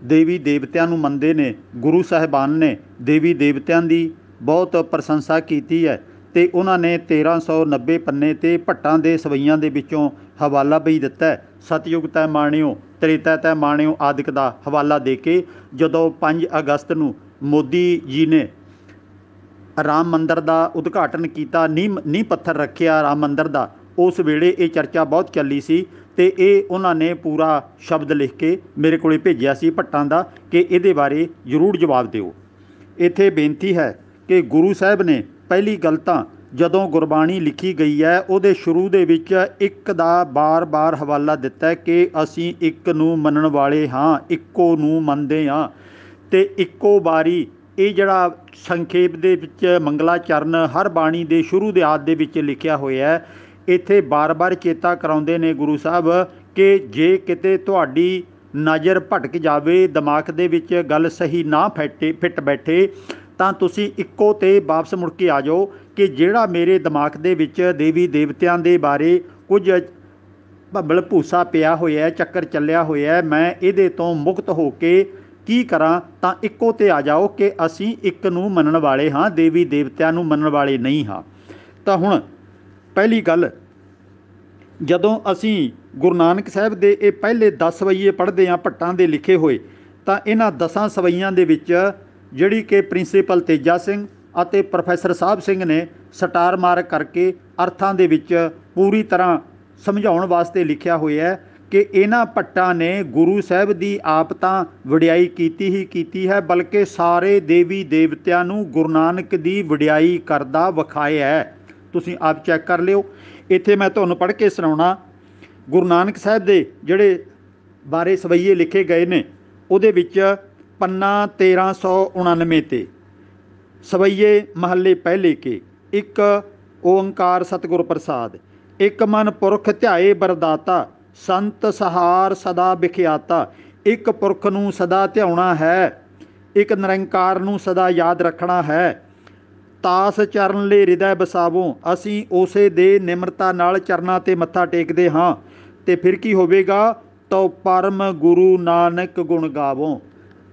ਦੇਵੀ ਦੇਵਤਿਆਂ ਨੂੰ ਮੰਨਦੇ ਨੇ ਗੁਰੂ ਸਾਹਿਬਾਨ ਨੇ ਦੇਵੀ ਦੇਵਤਿਆਂ ਦੀ ਬਹੁਤ ਪ੍ਰਸ਼ੰਸਾ ਕੀਤੀ ਹੈ ਤੇ ਉਹਨਾਂ ਨੇ 1390 ਪੰਨੇ ਤੇ ਭੱਟਾਂ ਦੇ ਸਵਈਆਂ ਦੇ ਵਿੱਚੋਂ ਹਵਾਲਾ ਵੀ ਦਿੱਤਾ ਸਤਯੁਗ ਤੈ ਮਾਣਿਓ ਤ੍ਰੇਤਾ ਤੈ ਮਾਣਿਓ ਆਦਿਕ ਦਾ ਹਵਾਲਾ ਦੇ ਕੇ ਜਦੋਂ 5 ਅਗਸਤ ਨੂੰ ਮੋਦੀ ਜੀ ਨੇ ਰਾਮ ਮੰਦਰ ਦਾ ਉਦਘਾਟਨ ਕੀਤਾ ਨੀ ਨੀ ਪੱਥਰ ਰੱਖਿਆ ਰਾਮ ਮੰਦਰ ਦਾ ਉਸ ਵੇਲੇ ਇਹ ਚਰਚਾ ਬਹੁਤ ਚੱਲੀ ਸੀ ਤੇ ਇਹ ਉਹਨਾਂ ਨੇ ਪੂਰਾ ਸ਼ਬਦ ਲਿਖ ਕੇ ਮੇਰੇ ਕੋਲੇ ਭੇਜਿਆ ਸੀ ਭੱਟਾਂ ਦਾ ਕਿ ਇਹਦੇ ਬਾਰੇ ਜ਼ਰੂਰ ਜਵਾਬ ਦਿਓ ਇੱਥੇ ਬੇਨਤੀ ਹੈ ਕਿ ਗੁਰੂ ਸਾਹਿਬ ਨੇ ਪਹਿਲੀ ਗੱਲ ਤਾਂ ਜਦੋਂ ਗੁਰਬਾਣੀ ਲਿਖੀ ਗਈ ਹੈ ਉਹਦੇ ਸ਼ੁਰੂ ਦੇ ਵਿੱਚ ਇੱਕ ਦਾ ਬਾਰ-ਬਾਰ ਹਵਾਲਾ ਦਿੱਤਾ ਹੈ ਕਿ ਅਸੀਂ ਇੱਕ ਨੂੰ ਮੰਨਣ ਵਾਲੇ ਹਾਂ ਇੱਕੋ ਨੂੰ ਮੰਨਦੇ ਹਾਂ ਤੇ ਇੱਕੋ ਵਾਰੀ ਇਹ ਜਿਹੜਾ ਸੰਖੇਪ ਦੇ ਵਿੱਚ ਮੰਗਲਾ ਚਰਨ ਹਰ ਬਾਣੀ ਦੇ ਸ਼ੁਰੂ ਦੇ ਆਦ ਦੇ ਵਿੱਚ ਲਿਖਿਆ ਹੋਇਆ ਹੈ ਇੱਥੇ ਬਾਰ-ਬਾਰ ਚੇਤਾ ਕਰਾਉਂਦੇ ਨੇ ਗੁਰੂ ਸਾਹਿਬ ਕਿ ਜੇ ਕਿਤੇ ਤੁਹਾਡੀ ਨਜ਼ਰ ਭਟਕ ਜਾਵੇ ਦਿਮਾਗ ਦੇ ਵਿੱਚ ਗੱਲ ਸਹੀ ਨਾ ਫੈਟੇ ਫਿੱਟ ਬੈਠੇ ਤਾਂ ਤੁਸੀਂ ਇੱਕੋ ਤੇ ਵਾਪਸ ਮੁੜ ਕੇ ਆ ਜਾਓ ਕਿ ਜਿਹੜਾ ਮੇਰੇ ਦਿਮਾਗ ਦੇ ਵਿੱਚ ਦੇਵੀ ਦੇਵਤਿਆਂ ਦੇ ਬਾਰੇ ਕੁਝ ਭੰਬਲ ਭੂਸਾ ਪਿਆ ਹੋਇਆ ਚੱਕਰ ਚੱਲਿਆ ਹੋਇਆ ਮੈਂ ਇਹਦੇ ਤੋਂ ਮੁਕਤ ਹੋ ਕੇ ਕੀ ਕਰਾਂ ਤਾਂ ਇੱਕੋ ਤੇ ਆ ਜਾਓ ਕਿ ਅਸੀਂ ਇੱਕ ਨੂੰ ਮੰਨਣ ਵਾਲੇ ਹਾਂ ਦੇਵੀ ਦੇਵਤਿਆਂ ਨੂੰ ਮੰਨਣ ਵਾਲੇ ਨਹੀਂ ਹਾਂ ਤਾਂ ਹੁਣ ਪਹਿਲੀ ਗੱਲ ਜਦੋਂ ਅਸੀਂ ਗੁਰੂ ਨਾਨਕ ਸਾਹਿਬ ਦੇ ਇਹ ਪਹਿਲੇ 10 ਸਵਈਏ ਪੜ੍ਹਦੇ ਆਂ ਭੱਟਾਂ ਦੇ ਲਿਖੇ ਹੋਏ ਤਾਂ ਇਹਨਾਂ 10 ਸਵਈਆਂ ਦੇ ਵਿੱਚ ਜਿਹੜੀ ਕਿ ਪ੍ਰਿੰਸੀਪਲ ਤੇਜਾ ਸਿੰਘ ਅਤੇ ਪ੍ਰੋਫੈਸਰ ਸਾਹਿਬ ਸਿੰਘ ਨੇ ਸਟਾਰ ਮਾਰ ਕਰਕੇ ਅਰਥਾਂ ਦੇ ਵਿੱਚ ਪੂਰੀ ਤਰ੍ਹਾਂ ਸਮਝਾਉਣ ਵਾਸਤੇ ਲਿਖਿਆ ਹੋਇਆ ਹੈ ਕਿ ਇਹਨਾਂ ਪੱਟਾਂ ਨੇ ਗੁਰੂ ਸਾਹਿਬ ਦੀ ਆਪ ਤਾਂ ਵਡਿਆਈ ਕੀਤੀ ਹੀ ਕੀਤੀ ਹੈ ਬਲਕਿ ਸਾਰੇ ਦੇਵੀ ਦੇਵਤਿਆਂ ਨੂੰ ਗੁਰੂ ਨਾਨਕ ਦੀ ਵਡਿਆਈ ਕਰਦਾ ਵਿਖਾਇਆ ਹੈ ਤੁਸੀਂ ਆਪ ਚੈੱਕ ਕਰ ਲਿਓ ਇੱਥੇ ਮੈਂ ਤੁਹਾਨੂੰ ਪੜ੍ਹ ਕੇ ਸੁਣਾਉਣਾ ਗੁਰੂ ਨਾਨਕ ਸਾਹਿਬ ਦੇ ਜਿਹੜੇ ਬਾਰੇ ਸਵਈਏ ਲਿਖੇ ਗਏ ਨੇ ਉਹਦੇ ਵਿੱਚ ਪੰਨਾ 1399 ਤੇ ਸਵਈਏ ਮਹੱਲੇ ਪਹਿਲੇ ਕੇ ਇੱਕ ਓੰਕਾਰ ਸਤਿਗੁਰ ਪ੍ਰਸਾਦ ਇੱਕ ਮਨ ਪੁਰਖ ਧਿਆਏ ਬਰਦਾਤਾ ਸੰਤ ਸਹਾਰ ਸਦਾ ਵਿਖਿਆਤਾ ਇੱਕ ਪੁਰਖ ਨੂੰ ਸਦਾ ਧਿਆਉਣਾ ਹੈ ਇੱਕ ਨਿਰੰਕਾਰ ਨੂੰ ਸਦਾ ਯਾਦ ਰੱਖਣਾ ਹੈ ਤਾਸ ਚਰਨ ਲੈ ਹਿਰਦੈ ਬਸਾਵੋ ਅਸੀਂ ਉਸੇ ਦੇ ਨਿਮਰਤਾ ਨਾਲ ਚਰਨਾ ਤੇ ਮੱਥਾ ਟੇਕਦੇ ਹਾਂ ਤੇ ਫਿਰ ਕੀ ਹੋਵੇਗਾ ਤਉ ਪਰਮ ਗੁਰੂ ਨਾਨਕ ਗੁਣ ਗਾਵੋ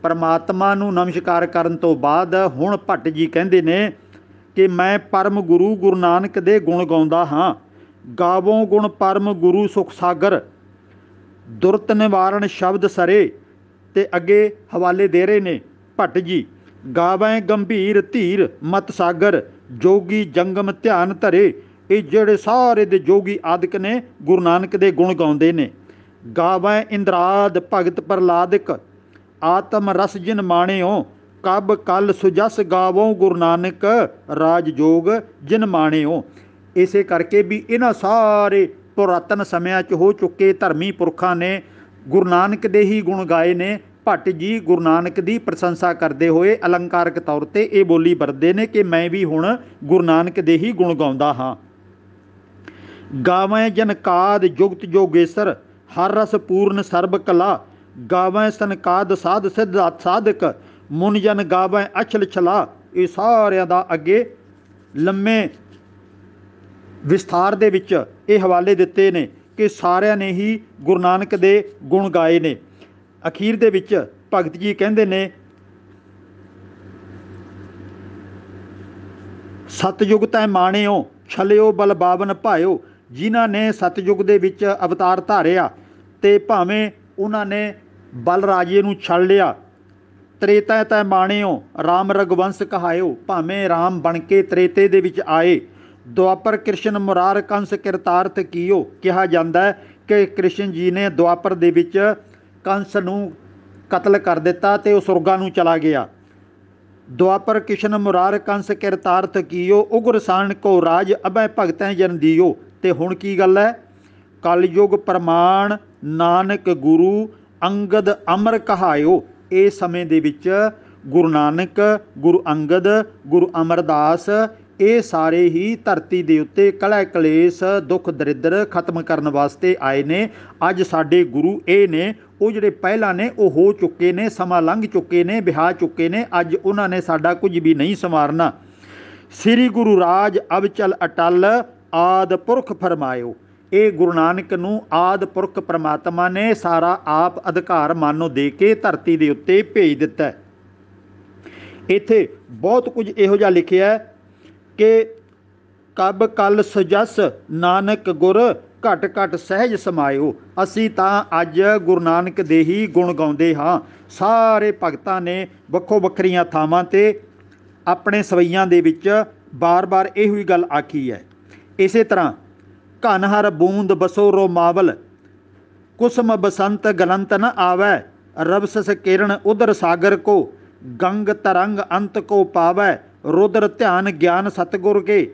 ਪਰਮਾਤਮਾ ਨੂੰ ਨਮਸਕਾਰ ਕਰਨ ਤੋਂ ਬਾਅਦ ਹੁਣ ਭੱਟ ਜੀ ਕਹਿੰਦੇ ਨੇ ਕਿ ਮੈਂ ਪਰਮ ਗੁਰੂ ਗੁਰੂ ਨਾਨਕ ਦੇ ਗੁਣ ਗਾਉਂਦਾ ਹਾਂ ਗਾਵੋ ਗੁਣ ਪਰਮ ਗੁਰੂ ਸੁਖ ਸਾਗਰ ਦੁਰਤ ਨਿਵਾਰਣ ਸ਼ਬਦ ਸਰੇ ਤੇ ਅੱਗੇ ਹਵਾਲੇ ਦੇ ਰਹੇ ਨੇ ਭੱਟ ਜੀ ਗਾਵੈ ਗੰਭੀਰ ਧੀਰ ਮਤ ਸਾਗਰ ਜੋਗੀ ਜੰਗਮ ਧਿਆਨ ਧਰੇ ਇਹ ਜਿਹੜੇ ਸਾਰੇ ਦੇ ਜੋਗੀ ਆਦਿਕ ਨੇ ਗੁਰੂ ਨਾਨਕ ਦੇ ਗੁਣ ਗਾਉਂਦੇ ਨੇ ਗਾਵੈ ਇੰਦਰਾਦ ਭਗਤ ਪ੍ਰਲਾਦਿਕ ਆਤਮ ਰਸ ਜਿਨ ਮਾਣਿਓ ਕਬ ਕਲ ਸੁਜਸ ਗਾਵੋ ਗੁਰੂ ਨਾਨਕ ਰਾਜ ਜੋਗ ਜਿਨ ਮਾਣਿਓ ਇਸੇ ਕਰਕੇ ਵੀ ਇਹਨਾਂ ਸਾਰੇ ਪੁਰਾਤਨ ਸਮਿਆਂ 'ਚ ਹੋ ਚੁੱਕੇ ਧਰਮੀ ਪੁਰਖਾਂ ਨੇ ਗੁਰੂ ਨਾਨਕ ਦੇ ਹੀ ਗੁਣ ਗਾਏ ਨੇ ਭੱਟ ਜੀ ਗੁਰੂ ਨਾਨਕ ਦੀ ਪ੍ਰਸ਼ੰਸਾ ਕਰਦੇ ਹੋਏ ਅਲੰਕਾਰਕ ਤੌਰ ਤੇ ਇਹ ਬੋਲੀ ਵਰਦੇ ਨੇ ਕਿ ਮੈਂ ਵੀ ਹੁਣ ਗੁਰੂ ਨਾਨਕ ਦੇ ਹੀ ਗੁਣ ਗਾਉਂਦਾ ਹਾਂ ਗਾਵੇਂ ਜਨਕਾਦ ਜੁਗਤ ਜੋਗੇਸ਼ਰ ਹਰ ਰਸ ਪੂਰਨ ਸਰਬ ਕਲਾ ਗਾਵੇਂ ਸੰਕਾਦ ਸਾਧ ਸਿੱਧ ਸਾਧਕ ਮੁਨ ਜਨ ਗਾਵੇਂ ਅਛਲ ਛਲਾ ਇਹ ਸਾਰਿਆਂ ਦਾ ਅੱਗੇ ਲੰਮੇ ਵਿਸਥਾਰ ਦੇ ਵਿੱਚ ਇਹ ਹਵਾਲੇ ਦਿੱਤੇ ਨੇ ਕਿ ਸਾਰਿਆਂ ਨੇ ਹੀ ਗੁਰੂ ਨਾਨਕ ਦੇ ਗੁਣ ਗਾਏ ਨੇ ਅਖੀਰ ਦੇ ਵਿੱਚ ਭਗਤ ਜੀ ਕਹਿੰਦੇ ਨੇ ਸਤਯੁਗ ਤੈ ਮਾਣਿਓ ਛਲਿਓ ਬਲਬਾਵਨ ਭਾਇਓ ਜਿਨ੍ਹਾਂ ਨੇ ਸਤਯੁਗ ਦੇ ਵਿੱਚ ਅਵਤਾਰ ਧਾਰਿਆ ਤੇ ਭਾਵੇਂ ਉਹਨਾਂ ਨੇ ਬਲ ਰਾਜੇ ਨੂੰ ਛਲ ਲਿਆ ਤ੍ਰੇਤਾ ਤੈ ਮਾਣਿਓ ਰਾਮ ਰਗਵੰਸ ਕਹਾਇਓ ਭਾਵੇਂ ਰਾਮ ਬਣ ਕੇ ਤ੍ਰੇਤੇ ਦੇ ਵਿੱਚ ਆਏ ਦੁਆਪਰ ਕ੍ਰਿਸ਼ਨ ਮੁਰਾਰ ਕੰਸ ਕਿਰਤਾਰਥ ਕੀਓ ਕਿਹਾ ਜਾਂਦਾ ਹੈ ਕਿ ਕ੍ਰਿਸ਼ਨ ਜੀ ਨੇ ਦੁਆਪਰ ਦੇ ਵਿੱਚ ਕੰਸ ਨੂੰ ਕਤਲ ਕਰ ਦਿੱਤਾ ਤੇ ਉਹ ਸੁਰਗਾਂ ਨੂੰ ਚਲਾ ਗਿਆ ਦੁਆਪਰ ਕਿਸ਼ਨ ਮੁਰਾਰ ਕੰਸ ਕਿਰਤਾਰਥ ਕੀਓ ਉਗਰਸਾਨ ਕੋ ਰਾਜ ਅਬੈ ਭਗਤੈ ਜਨ ਦੀਓ ਤੇ ਹੁਣ ਕੀ ਗੱਲ ਹੈ ਕਲਯੁਗ ਪ੍ਰਮਾਣ ਨਾਨਕ ਗੁਰੂ ਅੰਗਦ ਅਮਰ ਕਹਾਇਓ ਇਹ ਸਮੇਂ ਦੇ ਵਿੱਚ ਗੁਰੂ ਨਾਨਕ ਗੁਰੂ ਅੰਗਦ ਗੁਰੂ ਅਮਰਦਾਸ ਇਹ ਸਾਰੇ ਹੀ ਧਰਤੀ ਦੇ ਉੱਤੇ ਕਲਹਿ ਕਲੇਸ਼ ਦੁੱਖ ਦਰਿਦਰ ਖਤਮ ਕਰਨ ਵਾਸਤੇ ਆਏ ਨੇ ਅੱਜ ਸਾਡੇ ਗੁਰੂ ਇਹ ਨੇ ਉਹ ਜਿਹੜੇ ਪਹਿਲਾਂ ਨੇ ਉਹ ਹੋ ਚੁੱਕੇ ਨੇ ਸਮਾਂ ਲੰਘ ਚੁੱਕੇ ਨੇ ਵਿਹਾ ਚੁੱਕੇ ਨੇ ਅੱਜ ਉਹਨਾਂ ਨੇ ਸਾਡਾ ਕੁਝ ਵੀ ਨਹੀਂ ਸਮਾਰਨਾ ਸ੍ਰੀ ਗੁਰੂ ਰਾਜ ਅਬਚਲ ਅਟਲ ਆਦ ਪੁਰਖ ਫਰਮਾਇਓ ਇਹ ਗੁਰੂ ਨਾਨਕ ਨੂੰ ਆਦ ਪੁਰਖ ਪ੍ਰਮਾਤਮਾ ਨੇ ਸਾਰਾ ਆਪ ਅਧਿਕਾਰ ਮਾਨੋ ਦੇ ਕੇ ਧਰਤੀ ਦੇ ਉੱਤੇ ਭੇਜ ਦਿੱਤਾ ਇੱਥੇ ਬਹੁਤ ਕੁਝ ਇਹੋ ਜਿਹਾ ਲਿਖਿਆ ਕਿ ਕਬ ਕਲ ਸੁਜਸ ਨਾਨਕ ਗੁਰ ਘਟ ਘਟ ਸਹਿਜ ਸਮਾਇਓ ਅਸੀਂ ਤਾਂ ਅੱਜ ਗੁਰੂ ਨਾਨਕ ਦੇ ਹੀ ਗੁਣ ਗਾਉਂਦੇ ਹਾਂ ਸਾਰੇ ਭਗਤਾਂ ਨੇ ਵੱਖੋ ਵੱਖਰੀਆਂ ਥਾਵਾਂ ਤੇ ਆਪਣੇ ਸਵਈਆਂ ਦੇ ਵਿੱਚ ਬਾਰ-ਬਾਰ ਇਹੋ ਹੀ ਗੱਲ ਆਖੀ ਹੈ ਇਸੇ ਤਰ੍ਹਾਂ ਘਨ ਹਰ ਬੂੰਦ ਬਸੋ ਰੋ ਮਾਵਲ ਕੁਸਮ ਬਸੰਤ ਗਲੰਤ ਨ ਰਬ ਸਸ ਕਿਰਣ ਉਧਰ ਸਾਗਰ ਕੋ ਗੰਗ ਤਰੰਗ ਅੰਤ ਕੋ ਪਾਵੈ ਰੁਦਰ ਧਿਆਨ ਗਿਆਨ ਸਤਗੁਰ ਕੇ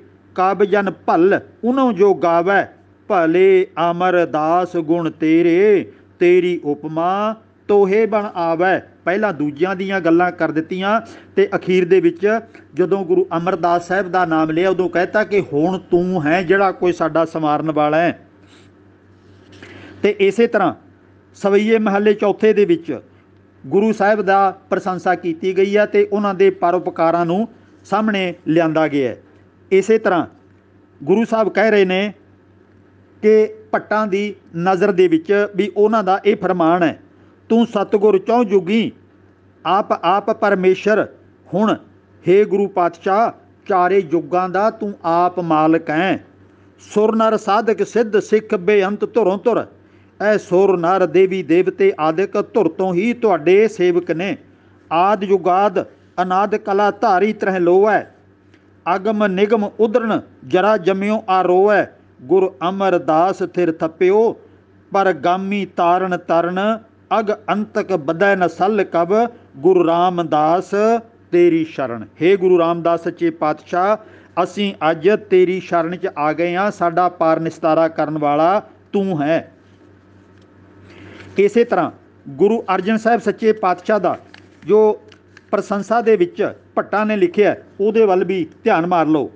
ਜਨ ਭਲ ਉਨੋਂ ਜੋ ਗਾਵੇ ਭਲੇ ਅਮਰਦਾਸ ਗੁਣ ਤੇਰੇ ਤੇਰੀ ਉਪਮਾ ਤੋਹੇ ਬਣ ਆਵੈ ਪਹਿਲਾਂ ਦੂਜਿਆਂ ਦੀਆਂ ਗੱਲਾਂ ਕਰ ਦਿੱਤੀਆਂ ਤੇ ਅਖੀਰ ਦੇ ਵਿੱਚ ਜਦੋਂ ਗੁਰੂ ਅਮਰਦਾਸ ਸਾਹਿਬ ਦਾ ਨਾਮ ਲਿਆ ਉਦੋਂ ਕਹਿਤਾ ਕਿ ਹੁਣ ਤੂੰ ਹੈ ਜਿਹੜਾ ਕੋਈ ਸਾਡਾ ਸਮਾਰਨ ਵਾਲਾ ਹੈ ਤੇ ਇਸੇ ਤਰ੍ਹਾਂ ਸਵਈਏ ਮਹੱਲੇ ਚੌਥੇ ਦੇ ਵਿੱਚ ਗੁਰੂ ਸਾਹਿਬ ਦਾ ਪ੍ਰਸ਼ੰਸਾ ਕੀਤੀ ਗਈ ਹੈ ਤੇ ਉਹਨਾਂ ਦੇ ਪਰਉਪਕਾਰਾਂ ਨੂੰ ਸਾਹਮਣੇ ਲਿਆਂਦਾ ਗਿਆ ਹੈ ਇਸੇ ਤਰ੍ਹਾਂ ਗੁਰੂ ਸਾਹਿਬ ਕਹਿ ਰਹੇ ਨੇ ਕਿ ਭੱਟਾਂ ਦੀ ਨਜ਼ਰ ਦੇ ਵਿੱਚ ਵੀ ਉਹਨਾਂ ਦਾ ਇਹ ਫਰਮਾਨ ਹੈ ਤੂੰ ਸਤਗੁਰ ਚੌ ਜੁਗੀ ਆਪ ਆਪ ਪਰਮੇਸ਼ਰ ਹੁਣ हे ਗੁਰੂ ਪਾਤਸ਼ਾਹ ਚਾਰੇ ਯੁੱਗਾਂ ਦਾ ਤੂੰ ਆਪ ਮਾਲਕ ਹੈ ਸੁਰ ਨਰ ਸਾਧਕ ਸਿੱਧ ਸਿੱਖ ਬੇਅੰਤ ਧੁਰੋਂ ਧੁਰ ਐ ਸੁਰ ਨਰ ਦੇਵੀ ਦੇਵਤੇ ਆਦਿਕ ਧੁਰ ਤੋਂ ਹੀ ਤੁਹਾਡੇ ਸੇਵਕ ਨੇ ਆਦ ਯੁਗਾਦ ਅਨਾਦ ਕਲਾ ਧਾਰੀ ਤਰਹਿ ਲੋਐ ਅਗਮ ਨਿਗਮ ਉਦਰਣ ਜਰਾ ਜਮਿਓ ਆਰੋਐ ਗੁਰ ਅਮਰਦਾਸ ਥਿਰ ਥੱਪਿਓ ਪਰ ਗਾਮੀ ਤਾਰਨ ਤਰਨ ਅਗ ਅੰਤਕ ਬਦੈ ਨਸਲ ਕਬ ਗੁਰੂ ਰਾਮਦਾਸ ਤੇਰੀ ਸ਼ਰਨ हे ਗੁਰੂ ਰਾਮਦਾਸ ਸੱਚੇ ਪਾਤਸ਼ਾਹ ਅਸੀਂ ਅੱਜ ਤੇਰੀ ਸ਼ਰਨ 'ਚ ਆ ਗਏ ਆ ਸਾਡਾ ਪਾਰ ਨਿਸਤਾਰਾ ਕਰਨ ਵਾਲਾ ਤੂੰ ਹੈ ਇਸੇ ਤਰ੍ਹਾਂ ਗੁਰੂ ਅਰਜਨ ਸਾਹਿਬ ਸੱਚੇ ਪਾਤਸ਼ਾਹ ਦਾ ਜੋ ਪ੍ਰਸ਼ੰਸਾ ਦੇ ਵਿੱਚ ਭੱਟਾ ਨੇ ਲਿਖਿਆ ਉਹਦੇ ਵੱਲ ਵੀ ਧਿਆਨ ਮਾਰ ਲਓ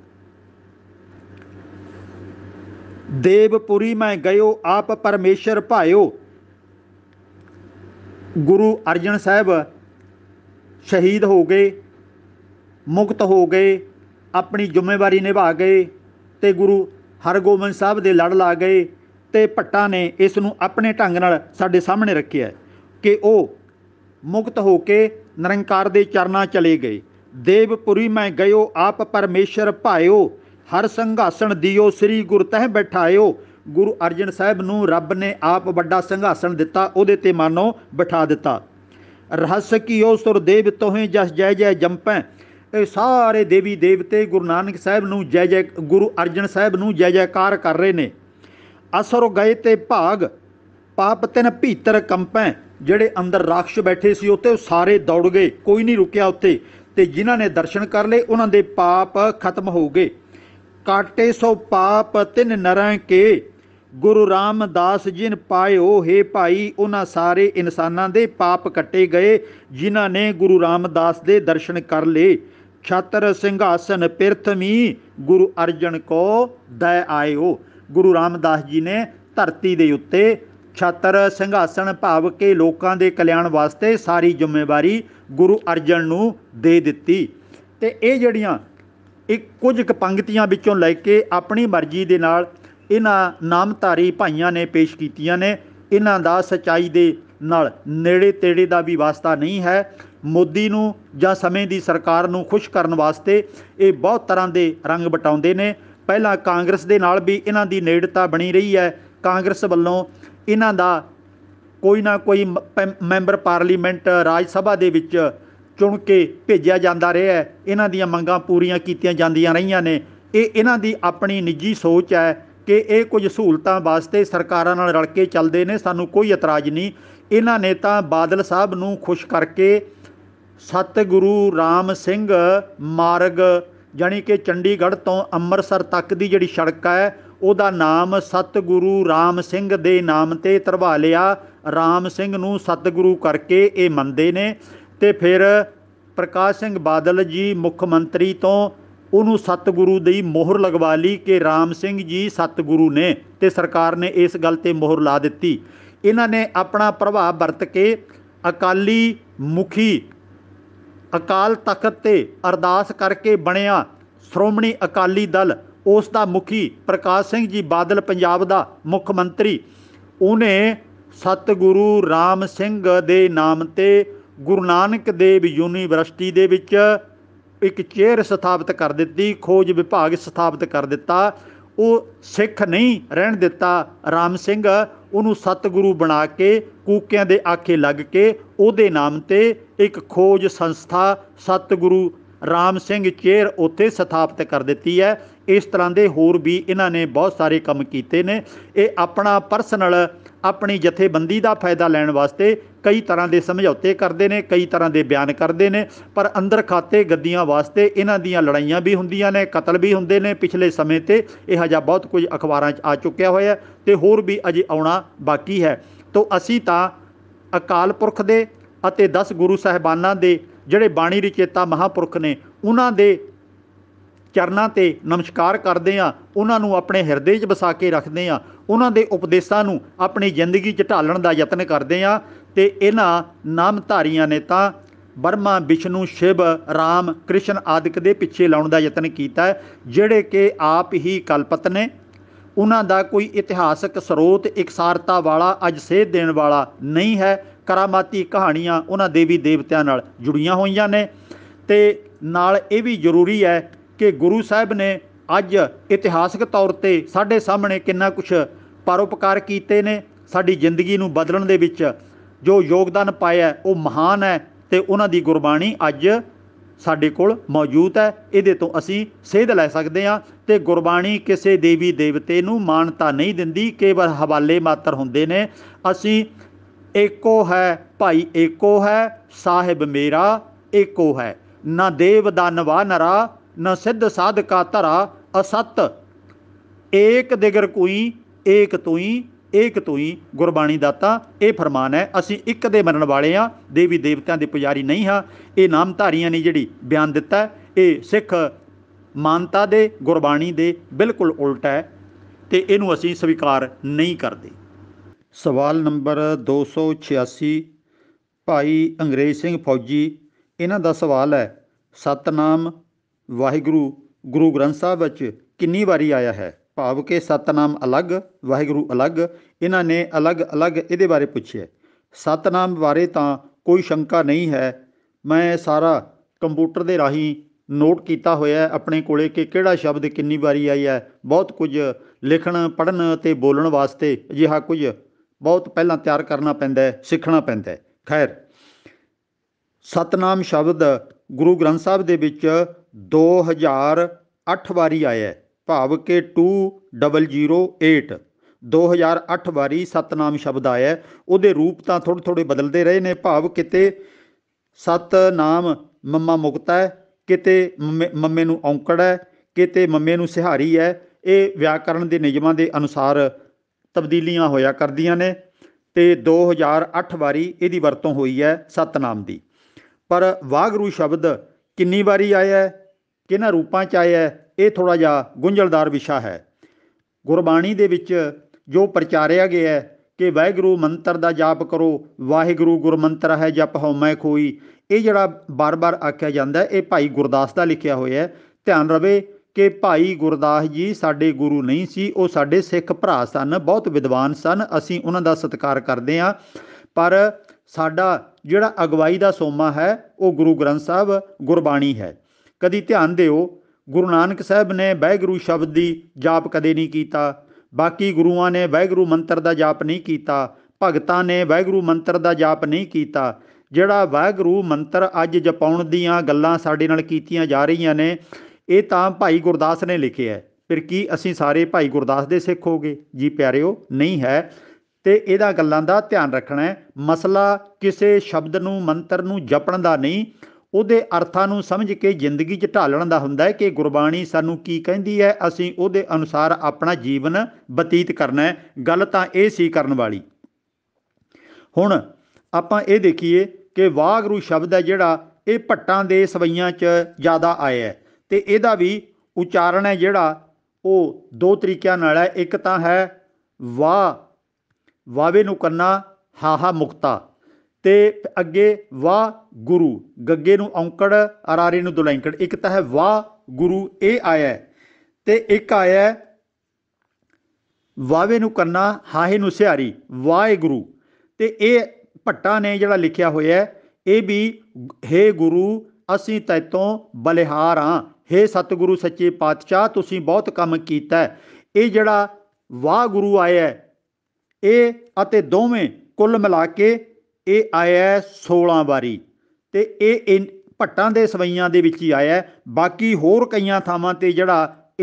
ਦੇਵਪੁਰੀ ਮੈਂ ਗਇਓ ਆਪ ਪਰਮੇਸ਼ਰ ਭਾਇਓ ਗੁਰੂ ਅਰਜਨ ਸਾਹਿਬ ਸ਼ਹੀਦ ਹੋ ਗਏ ਮੁਕਤ ਹੋ ਗਏ ਆਪਣੀ ਜ਼ਿੰਮੇਵਾਰੀ ਨਿਭਾ ਗਏ ਤੇ ਗੁਰੂ ਹਰਗੋਬਿੰਦ ਸਾਹਿਬ ਦੇ ਲੜ ਲਾ ਗਏ ਤੇ ਭੱਟਾ ਨੇ ਇਸ ਨੂੰ ਆਪਣੇ ਢੰਗ ਨਾਲ ਸਾਡੇ ਸਾਹਮਣੇ ਰੱਖਿਆ ਕਿ ਉਹ ਮੁਕਤ ਹੋ ਕੇ ਨਿਰੰਕਾਰ ਦੇ ਚਰਨਾਂ ਚਲੇ ਗਏ ਦੇਵਪੁਰੀ ਮੈਂ ਗਇਓ ਆਪ ਪਰਮੇਸ਼ਰ ਭਾਇਓ ਹਰ ਸੰਘਾਸਣ ਦਿਓ ਸ੍ਰੀ ਗੁਰ ਤਹਿ ਬਿਠਾਇਓ ਗੁਰੂ ਅਰਜਨ ਸਾਹਿਬ ਨੂੰ ਰੱਬ ਨੇ ਆਪ ਵੱਡਾ ਸੰਘਾਸਣ ਦਿੱਤਾ ਉਹਦੇ ਤੇ ਮਾਨੋ ਬਿਠਾ ਦਿੱਤਾ ਰਹੱਸ ਕੀਓ ਦੇਵ ਤੋਹੇ ਜਸ ਜੈ ਜੈ ਜੰਪੈ ਇਹ ਸਾਰੇ ਦੇਵੀ ਦੇਵਤੇ ਗੁਰੂ ਨਾਨਕ ਸਾਹਿਬ ਨੂੰ ਜੈ ਜੈ ਗੁਰੂ ਅਰਜਨ ਸਾਹਿਬ ਨੂੰ ਜੈ ਜੈਕਾਰ ਕਰ ਰਹੇ ਨੇ ਅਸਰ ਗਏ ਤੇ ਭਾਗ ਪਾਪ ਤਿਨ ਭੀਤਰ ਕੰਪੈ ਜਿਹੜੇ ਅੰਦਰ ਰਾਖਸ਼ ਬੈਠੇ ਸੀ ਉੱਤੇ ਉਹ ਸਾਰੇ ਦੌੜ ਗਏ ਕੋਈ ਨਹੀਂ ਰੁਕਿਆ ਉੱਤੇ ਤੇ ਜਿਨ੍ਹਾਂ ਨੇ ਦਰਸ਼ਨ ਕਰ ਲਏ ਉਹਨਾਂ ਦੇ ਪਾਪ ਖਤਮ ਹੋ ਗਏ ਕਾਟੇ ਸੋ ਪਾਪ ਤਿਨ ਨਰਾਂ ਕੇ ਗੁਰੂ ਰਾਮਦਾਸ ਜਿਨ ਪਾਇਓ ਹੈ ਭਾਈ ਉਹਨਾਂ ਸਾਰੇ ਇਨਸਾਨਾਂ ਦੇ ਪਾਪ ਕੱਟੇ ਗਏ ਜਿਨ੍ਹਾਂ ਨੇ ਗੁਰੂ ਰਾਮਦਾਸ ਦੇ ਦਰਸ਼ਨ ਕਰ ਲਏ ਛਤਰ ਸਿੰਘਾਸਨ ਪਿਰਥਮੀ ਗੁਰੂ ਅਰਜਨ ਕੋ ਦਇ ਆਇਓ ਗੁਰੂ ਰਾਮਦਾਸ ਜੀ ਨੇ ਧਰਤੀ ਦੇ ਉੱਤੇ ਛਤਰ ਸਿੰਘਾਸਨ ਭਾਵ ਕੇ ਲੋਕਾਂ ਦੇ ਕਲਿਆਣ ਵਾਸਤੇ ਸਾਰੀ ਜ਼ਿੰਮੇਵਾਰੀ ਗੁਰੂ ਅਰਜਨ ਨੂੰ ਦੇ ਦਿੱਤੀ ਤੇ ਇਹ ਜਿਹੜੀਆਂ ਇਹ ਕੁਝ ਕੁ ਪੰਗਤੀਆਂ ਵਿੱਚੋਂ ਲੈ ਕੇ ਆਪਣੀ ਮਰਜ਼ੀ ਦੇ ਨਾਲ ਇਹਨਾਂ ਨਾਮਧਾਰੀ ਭਾਈਆਂ ਨੇ ਪੇਸ਼ ਕੀਤੀਆਂ ਨੇ ਇਹਨਾਂ ਦਾ ਸਚਾਈ ਦੇ ਨਾਲ ਨੇੜੇ ਤੇੜੇ ਦਾ ਵੀ ਵਾਸਤਾ ਨਹੀਂ ਹੈ ਮੋਦੀ ਨੂੰ ਜਾਂ ਸਮੇਂ ਦੀ ਸਰਕਾਰ ਨੂੰ ਖੁਸ਼ ਕਰਨ ਵਾਸਤੇ ਇਹ ਬਹੁਤ ਤਰ੍ਹਾਂ ਦੇ ਰੰਗ ਬਟਾਉਂਦੇ ਨੇ ਪਹਿਲਾਂ ਕਾਂਗਰਸ ਦੇ ਨਾਲ ਵੀ ਇਹਨਾਂ ਦੀ ਨੇੜਤਾ ਬਣੀ ਰਹੀ ਹੈ ਕਾਂਗਰਸ ਵੱਲੋਂ ਇਹਨਾਂ ਦਾ ਕੋਈ ਨਾ ਕੋਈ ਮੈਂਬਰ ਪਾਰਲੀਮੈਂਟ ਰਾਜ ਸਭਾ ਦੇ ਵਿੱਚ ਚੁਣ ਕੇ ਭੇਜਿਆ ਜਾਂਦਾ ਰਿਹਾ ਹੈ ਇਹਨਾਂ ਦੀਆਂ ਮੰਗਾਂ ਪੂਰੀਆਂ ਕੀਤੀਆਂ ਜਾਂਦੀਆਂ ਰਹੀਆਂ ਨੇ ਇਹ ਇਹਨਾਂ ਦੀ ਆਪਣੀ ਨਿੱਜੀ ਸੋਚ ਹੈ ਕਿ ਇਹ ਕੁਝ ਸਹੂਲਤਾਂ ਵਾਸਤੇ ਸਰਕਾਰਾਂ ਨਾਲ ਰਲ ਕੇ ਚੱਲਦੇ ਨੇ ਸਾਨੂੰ ਕੋਈ ਇਤਰਾਜ਼ ਨਹੀਂ ਇਹਨਾਂ ਨੇ ਤਾਂ ਬਾਦਲ ਸਾਹਿਬ ਨੂੰ ਖੁਸ਼ ਕਰਕੇ ਸਤਿਗੁਰੂ ਰਾਮ ਸਿੰਘ ਮਾਰਗ ਜਾਨੀ ਕਿ ਚੰਡੀਗੜ੍ਹ ਤੋਂ ਅੰਮ੍ਰਿਤਸਰ ਤੱਕ ਦੀ ਜਿਹੜੀ ਸੜਕ ਹੈ ਉਹਦਾ ਨਾਮ ਸਤਿਗੁਰੂ ਰਾਮ ਸਿੰਘ ਦੇ ਨਾਮ ਤੇ ਧਰਵਾ ਲਿਆ ਰਾਮ ਸਿੰਘ ਨੂੰ ਸਤਿਗੁਰੂ ਕਰਕੇ ਇਹ ਮੰਨਦੇ ਨੇ ਤੇ ਫਿਰ ਪ੍ਰਕਾਸ਼ ਸਿੰਘ ਬਾਦਲ ਜੀ ਮੁੱਖ ਮੰਤਰੀ ਤੋਂ ਉਹਨੂੰ ਸਤਿਗੁਰੂ ਦੀ ਮੋਹਰ ਲਗਵਾ ਲਈ ਕਿ ਰਾਮ ਸਿੰਘ ਜੀ ਸਤਿਗੁਰੂ ਨੇ ਤੇ ਸਰਕਾਰ ਨੇ ਇਸ ਗੱਲ ਤੇ ਮੋਹਰ ਲਾ ਦਿੱਤੀ ਇਹਨਾਂ ਨੇ ਆਪਣਾ ਪ੍ਰਭਾਵ ਵਰਤ ਕੇ ਅਕਾਲੀ ਮੁਖੀ ਅਕਾਲ ਤਖਤ ਤੇ ਅਰਦਾਸ ਕਰਕੇ ਬਣਿਆ ਸ਼੍ਰੋਮਣੀ ਅਕਾਲੀ ਦਲ ਉਸ ਦਾ ਮੁਖੀ ਪ੍ਰਕਾਸ਼ ਸਿੰਘ ਜੀ ਬਾਦਲ ਪੰਜਾਬ ਦਾ ਮੁੱਖ ਮੰਤਰੀ ਉਹਨੇ ਸਤਿਗੁਰੂ ਰਾਮ ਸਿੰਘ ਦੇ ਨਾਮ ਤੇ ਗੁਰੂ ਨਾਨਕ ਦੇਵ ਯੂਨੀਵਰਸਿਟੀ ਦੇ ਵਿੱਚ ਇੱਕ ਚੇਅਰ ਸਥਾਪਿਤ ਕਰ ਦਿੱਤੀ ਖੋਜ ਵਿਭਾਗ ਸਥਾਪਿਤ ਕਰ ਦਿੱਤਾ ਉਹ ਸਿੱਖ ਨਹੀਂ ਰਹਿਣ ਦਿੱਤਾ ਰਾਮ ਸਿੰਘ ਉਹਨੂੰ ਸਤਿਗੁਰੂ ਬਣਾ ਕੇ ਕੂਕਿਆਂ ਦੇ ਆਖੇ ਲੱਗ ਕੇ ਉਹਦੇ ਨਾਮ ਤੇ ਇੱਕ ਖੋਜ ਸੰਸਥਾ ਸਤਿਗੁਰੂ ਰਾਮ ਸਿੰਘ ਚੇਅਰ ਉੱਥੇ ਸਥਾਪਿਤ ਕਰ ਦਿੱਤੀ ਹੈ ਇਸ ਤਰ੍ਹਾਂ ਦੇ ਹੋਰ ਵੀ ਇਹਨਾਂ ਨੇ ਬਹੁਤ ਸਾਰੇ ਕੰਮ ਕੀਤੇ ਨੇ ਇਹ ਆਪਣਾ ਪਰਸਨਲ ਆਪਣੀ ਜਥੇਬੰਦੀ ਦਾ ਫਾਇਦਾ ਲੈਣ ਵਾਸਤੇ ਕਈ ਤਰ੍ਹਾਂ ਦੇ ਸਮਝੌਤੇ ਕਰਦੇ ਨੇ ਕਈ ਤਰ੍ਹਾਂ ਦੇ ਬਿਆਨ ਕਰਦੇ ਨੇ ਪਰ ਅੰਦਰ ਖਾਤੇ ਗੱਦੀਆਂ ਵਾਸਤੇ ਇਹਨਾਂ ਦੀਆਂ ਲੜਾਈਆਂ ਵੀ ਹੁੰਦੀਆਂ ਨੇ ਕਤਲ ਵੀ ਹੁੰਦੇ ਨੇ ਪਿਛਲੇ ਸਮੇਂ ਤੇ ਇਹ ਹਜਾ ਬਹੁਤ ਕੁਝ ਅਖਬਾਰਾਂ 'ਚ ਆ ਚੁੱਕਿਆ ਹੋਇਆ ਤੇ ਹੋਰ ਵੀ ਅਜੇ ਆਉਣਾ ਬਾਕੀ ਹੈ ਤੋਂ ਅਸੀਂ ਤਾਂ ਅਕਾਲ ਪੁਰਖ ਦੇ ਅਤੇ 10 ਗੁਰੂ ਸਾਹਿਬਾਨਾਂ ਦੇ ਜਿਹੜੇ ਬਾਣੀ ਰਚੇਤਾ ਮਹਾਪੁਰਖ ਨੇ ਉਹਨਾਂ ਦੇ ਚਰਨਾਂ ਤੇ ਨਮਸਕਾਰ ਕਰਦੇ ਆ ਉਹਨਾਂ ਨੂੰ ਆਪਣੇ ਹਿਰਦੇ 'ਚ ਵਸਾ ਕੇ ਰੱਖਦੇ ਆ ਉਹਨਾਂ ਦੇ ਉਪਦੇਸ਼ਾਂ ਨੂੰ ਆਪਣੀ ਜ਼ਿੰਦਗੀ 'ਚ ਢਾਲਣ ਦਾ ਯਤਨ ਕਰਦੇ ਆ ਤੇ ਇਹਨਾਂ ਨਾਮਧਾਰੀਆਂ ਨੇ ਤਾਂ ਬਰਮਾ ਵਿਸ਼ਨੂੰ ਸ਼ਿਵ ਰਾਮ ਕ੍ਰਿਸ਼ਨ ਆਦਿਕ ਦੇ ਪਿੱਛੇ ਲਾਉਣ ਦਾ ਯਤਨ ਕੀਤਾ ਜਿਹੜੇ ਕਿ ਆਪ ਹੀ ਕਲਪਤ ਨੇ ਉਹਨਾਂ ਦਾ ਕੋਈ ਇਤਿਹਾਸਕ ਸਰੋਤ ਇਕਸਾਰਤਾ ਵਾਲਾ ਅੱਜ ਸੇਧ ਦੇਣ ਵਾਲਾ ਨਹੀਂ ਹੈ ਕਰਾਮਾਤੀ ਕਹਾਣੀਆਂ ਉਹਨਾਂ ਦੇਵੀ ਦੇਵਤਿਆਂ ਨਾਲ ਜੁੜੀਆਂ ਹੋਈਆਂ ਨੇ ਤੇ ਨਾਲ ਇਹ ਵੀ ਜ਼ਰੂਰੀ ਹੈ ਕਿ ਗੁਰੂ ਸਾਹਿਬ ਨੇ ਅੱਜ ਇਤਿਹਾਸਕ ਤੌਰ ਤੇ ਸਾਡੇ ਸਾਹਮਣੇ ਕਿੰਨਾ ਕੁਝ ਪਰਉਪਕਾਰ ਕੀਤੇ ਨੇ ਸਾਡੀ ਜ਼ਿੰਦਗੀ ਨੂੰ ਬਦਲਣ ਦੇ ਵਿੱਚ ਜੋ ਯੋਗਦਾਨ ਪਾਇਆ ਉਹ ਮਹਾਨ ਹੈ ਤੇ ਉਹਨਾਂ ਦੀ ਗੁਰਬਾਣੀ ਅੱਜ ਸਾਡੇ ਕੋਲ ਮੌਜੂਦ ਹੈ ਇਹਦੇ ਤੋਂ ਅਸੀਂ ਸੇਧ ਲੈ ਸਕਦੇ ਹਾਂ ਤੇ ਗੁਰਬਾਣੀ ਕਿਸੇ ਦੇਵੀ ਦੇਵਤੇ ਨੂੰ ਮਾਨਤਾ ਨਹੀਂ ਦਿੰਦੀ ਕੇਵਲ ਹਵਾਲੇ ਮਾਤਰ ਹੁੰਦੇ ਨੇ ਅਸੀਂ ਏਕੋ ਹੈ ਭਾਈ ਏਕੋ ਹੈ ਸਾਹਿਬ ਮੇਰਾ ਏਕੋ ਹੈ ਨਾ ਦੇਵ ਦਾਨਵਾ ਨਰਾ ਨਾ ਸਿੱਧ ਸਾਧਕਾ ਧਰਾ ਅਸਤ ਏਕ ਦਿਗਰ ਕੋਈ ਏਕ ਹੀ ਇਹ ਇੱਕ ਹੀ ਗੁਰਬਾਣੀ ਦਾਤਾ ਇਹ ਫਰਮਾਨ ਹੈ ਅਸੀਂ ਇੱਕ ਦੇ ਮੰਨਣ ਵਾਲੇ ਆ ਦੇਵੀ ਦੇਵਤਿਆਂ ਦੇ ਪੁਜਾਰੀ ਨਹੀਂ ਹਾਂ ਇਹ ਨਾਮਧਾਰੀਆਂ ਨੇ ਜਿਹੜੀ ਬਿਆਨ ਦਿੱਤਾ ਇਹ ਸਿੱਖ ਮਾਨਤਾ ਦੇ ਗੁਰਬਾਣੀ ਦੇ ਬਿਲਕੁਲ ਉਲਟ ਹੈ ਤੇ ਇਹਨੂੰ ਅਸੀਂ ਸਵੀਕਾਰ ਨਹੀਂ ਕਰਦੇ ਸਵਾਲ ਨੰਬਰ 286 ਭਾਈ ਅੰਗਰੇਜ਼ ਸਿੰਘ ਫੌਜੀ ਇਹਨਾਂ ਦਾ ਸਵਾਲ ਹੈ ਸਤਨਾਮ ਵਾਹਿਗੁਰੂ ਗੁਰੂ ਗ੍ਰੰਥ ਸਾਹਿਬ ਵਿੱਚ ਕਿੰਨੀ ਵਾਰੀ ਆਇਆ ਹੈ ਭਾਵ ਕਿ ਸਤਨਾਮ ਅਲੱਗ ਵਾਹਿਗੁਰੂ ਅਲੱਗ ਇਹਨਾਂ ਨੇ ਅਲੱਗ-ਅਲੱਗ ਇਹਦੇ ਬਾਰੇ ਪੁੱਛਿਆ ਸਤਨਾਮ ਬਾਰੇ ਤਾਂ ਕੋਈ ਸ਼ੰਕਾ ਨਹੀਂ ਹੈ ਮੈਂ ਸਾਰਾ ਕੰਪਿਊਟਰ ਦੇ ਰਾਹੀਂ ਨੋਟ ਕੀਤਾ ਹੋਇਆ ਆਪਣੇ ਕੋਲੇ ਕਿ ਕਿਹੜਾ ਸ਼ਬਦ ਕਿੰਨੀ ਵਾਰੀ ਆਈ ਹੈ ਬਹੁਤ ਕੁਝ ਲਿਖਣ ਪੜਨ ਤੇ ਬੋਲਣ ਵਾਸਤੇ ਅਜਿਹਾ ਕੁਝ ਬਹੁਤ ਪਹਿਲਾਂ ਤਿਆਰ ਕਰਨਾ ਪੈਂਦਾ ਹੈ ਸਿੱਖਣਾ ਪੈਂਦਾ ਹੈ ਖੈਰ ਸਤਨਾਮ ਸ਼ਬਦ ਗੁਰੂ ਗ੍ਰੰਥ ਸਾਹਿਬ ਦੇ ਵਿੱਚ 2008 ਵਾਰੀ ਆਇਆ ਹੈ ਭਾਵ ਕਿ 2008 2008 ਵਾਰੀ ਸਤਨਾਮ ਸ਼ਬਦ ਆਇਆ ਉਹਦੇ ਰੂਪ ਤਾਂ ਥੋੜੇ ਥੋੜੇ ਬਦਲਦੇ ਰਹੇ ਨੇ ਭਾਵ ਕਿਤੇ ਸਤਨਾਮ ਮੰਮਾ ਮੁਕਤਾ ਹੈ ਕਿਤੇ ਮੰਮੇ ਨੂੰ ਔਂਕੜ ਹੈ ਕਿਤੇ ਮੰਮੇ ਨੂੰ ਸਿਹਾਰੀ ਹੈ ਇਹ ਵਿਆਕਰਣ ਦੇ ਨਿਯਮਾਂ ਦੇ ਅਨੁਸਾਰ ਤਬਦੀਲੀਆਂ ਹੋਇਆ ਕਰਦੀਆਂ ਨੇ ਤੇ 2008 ਵਾਰੀ ਇਹਦੀ ਵਰਤੋਂ ਹੋਈ ਹੈ ਸਤਨਾਮ ਦੀ ਪਰ ਵਾਗਰੂ ਸ਼ਬਦ ਕਿੰਨੀ ਵਾਰੀ ਆਇਆ ਹੈ ਕਿਹਨਾਂ ਰੂਪਾਂ 'ਚ ਆਇਆ ਹੈ ਇਹ ਥੋੜਾ ਜਿਹਾ ਗੁੰਝਲਦਾਰ ਵਿਸ਼ਾ ਹੈ ਗੁਰਬਾਣੀ ਦੇ ਵਿੱਚ ਜੋ ਪ੍ਰਚਾਰਿਆ ਗਿਆ ਹੈ ਕਿ ਵਾਹਿਗੁਰੂ ਮੰਤਰ ਦਾ ਜਾਪ ਕਰੋ ਵਾਹਿਗੁਰੂ ਗੁਰਮੰਤਰ ਹੈ ਜਪ ਹਉਮੈ ਕੋਈ ਇਹ ਜਿਹੜਾ ਬਾਰ-ਬਾਰ ਆਖਿਆ ਜਾਂਦਾ ਇਹ ਭਾਈ ਗੁਰਦਾਸ ਦਾ ਲਿਖਿਆ ਹੋਇਆ ਹੈ ਧਿਆਨ ਰਵੇ ਕਿ ਭਾਈ ਗੁਰਦਾਸ ਜੀ ਸਾਡੇ ਗੁਰੂ ਨਹੀਂ ਸੀ ਉਹ ਸਾਡੇ ਸਿੱਖ ਭਰਾ ਸਨ ਬਹੁਤ ਵਿਦਵਾਨ ਸਨ ਅਸੀਂ ਉਹਨਾਂ ਦਾ ਸਤਿਕਾਰ ਕਰਦੇ ਹਾਂ ਪਰ ਸਾਡਾ ਜਿਹੜਾ ਅਗਵਾਈ ਦਾ ਸੋਮਾ ਹੈ ਉਹ ਗੁਰੂ ਗ੍ਰੰਥ ਸਾਹਿਬ ਗੁਰਬਾਣੀ ਹੈ ਕਦੀ ਧਿਆਨ ਦਿਓ ਗੁਰੂ ਨਾਨਕ ਸਾਹਿਬ ਨੇ ਵਾਹਿਗੁਰੂ ਸ਼ਬਦ ਦੀ ਜਾਪ ਕਦੇ ਨਹੀਂ ਕੀਤਾ ਬਾਕੀ ਗੁਰੂਆਂ ਨੇ ਵਾਹਿਗੁਰੂ ਮੰਤਰ ਦਾ ਜਾਪ ਨਹੀਂ ਕੀਤਾ ਭਗਤਾਂ ਨੇ ਵਾਹਿਗੁਰੂ ਮੰਤਰ ਦਾ ਜਾਪ ਨਹੀਂ ਕੀਤਾ ਜਿਹੜਾ ਵਾਹਿਗੁਰੂ ਮੰਤਰ ਅੱਜ ਜਪਾਉਣ ਦੀਆਂ ਗੱਲਾਂ ਸਾਡੇ ਨਾਲ ਕੀਤੀਆਂ ਜਾ ਰਹੀਆਂ ਨੇ ਇਹ ਤਾਂ ਭਾਈ ਗੁਰਦਾਸ ਨੇ ਲਿਖਿਆ ਫਿਰ ਕੀ ਅਸੀਂ ਸਾਰੇ ਭਾਈ ਗੁਰਦਾਸ ਦੇ ਸਿੱਖ ਹੋਗੇ ਜੀ ਪਿਆਰਿਓ ਨਹੀਂ ਹੈ ਤੇ ਇਹਦਾ ਗੱਲਾਂ ਦਾ ਧਿਆਨ ਰੱਖਣਾ ਹੈ ਮਸਲਾ ਕਿਸੇ ਸ਼ਬਦ ਨੂੰ ਮੰਤਰ ਨੂੰ ਜਪਣ ਦਾ ਨਹੀਂ ਉਹਦੇ ਅਰਥਾਂ ਨੂੰ ਸਮਝ ਕੇ ਜ਼ਿੰਦਗੀ 'ਚ ਢਾਲਣ ਦਾ ਹੁੰਦਾ ਹੈ ਕਿ ਗੁਰਬਾਣੀ ਸਾਨੂੰ ਕੀ ਕਹਿੰਦੀ ਹੈ ਅਸੀਂ ਉਹਦੇ ਅਨੁਸਾਰ ਆਪਣਾ ਜੀਵਨ ਬਤੀਤ ਕਰਨਾ ਹੈ ਗੱਲ ਤਾਂ ਇਹ ਸੀ ਕਰਨ ਵਾਲੀ ਹੁਣ ਆਪਾਂ ਇਹ ਦੇਖੀਏ ਕਿ ਵਾਗਰੂ ਸ਼ਬਦ ਹੈ ਜਿਹੜਾ ਇਹ ਭੱਟਾਂ ਦੇ ਸਵਈਆਂ 'ਚ ਜ਼ਿਆਦਾ ਆਇਆ ਹੈ ਤੇ ਇਹਦਾ ਵੀ ਉਚਾਰਨ ਹੈ ਜਿਹੜਾ ਉਹ ਦੋ ਤਰੀਕਿਆਂ ਨਾਲ ਹੈ ਇੱਕ ਤਾਂ ਹੈ ਵਾ ਵਾਵੇ ਨੂੰ ਕੰਨਾ ਹਾਹਾ ਮੁਕਤਾ ਤੇ ਅੱਗੇ ਵਾਹ ਗੁਰੂ ਗੱਗੇ ਨੂੰ ਔਂਕੜ ਅਰਾਰੇ ਨੂੰ ਦੁਲੈਂਕੜ ਇੱਕ ਤਾਂ ਹੈ ਵਾਹ ਗੁਰੂ ਇਹ ਆਇਆ ਤੇ ਇੱਕ ਆਇਆ ਵਾਵੇ ਨੂੰ ਕੰਨਾ ਹਾਹੇ ਨੂੰ ਸਿਹਾਰੀ ਗੁਰੂ ਤੇ ਇਹ ਭੱਟਾ ਨੇ ਜਿਹੜਾ ਲਿਖਿਆ ਹੋਇਆ ਇਹ ਵੀ ਹੇ ਗੁਰੂ ਅਸੀਂ ਤੈਤੋਂ ਬਲਿਹਾਰ ਹਾਂ हे ਸਤਿਗੁਰੂ ਸੱਚੇ ਪਾਤਸ਼ਾਹ ਤੁਸੀਂ ਬਹੁਤ ਕੰਮ ਕੀਤਾ ਇਹ ਜਿਹੜਾ ਵਾਹ ਗੁਰੂ ਆਇਆ ਇਹ ਅਤੇ ਦੋਵੇਂ ਕੁੱਲ ਮਿਲਾ ਕੇ ਇਹ ਆਇਆ 16 ਵਾਰੀ ਤੇ ਇਹ ਭੱਟਾਂ ਦੇ ਸਵਈਆਂ ਦੇ ਵਿੱਚ ਹੀ ਆਇਆ ਬਾਕੀ ਹੋਰ ਕਈਆਂ ਥਾਵਾਂ ਤੇ ਜਿਹੜਾ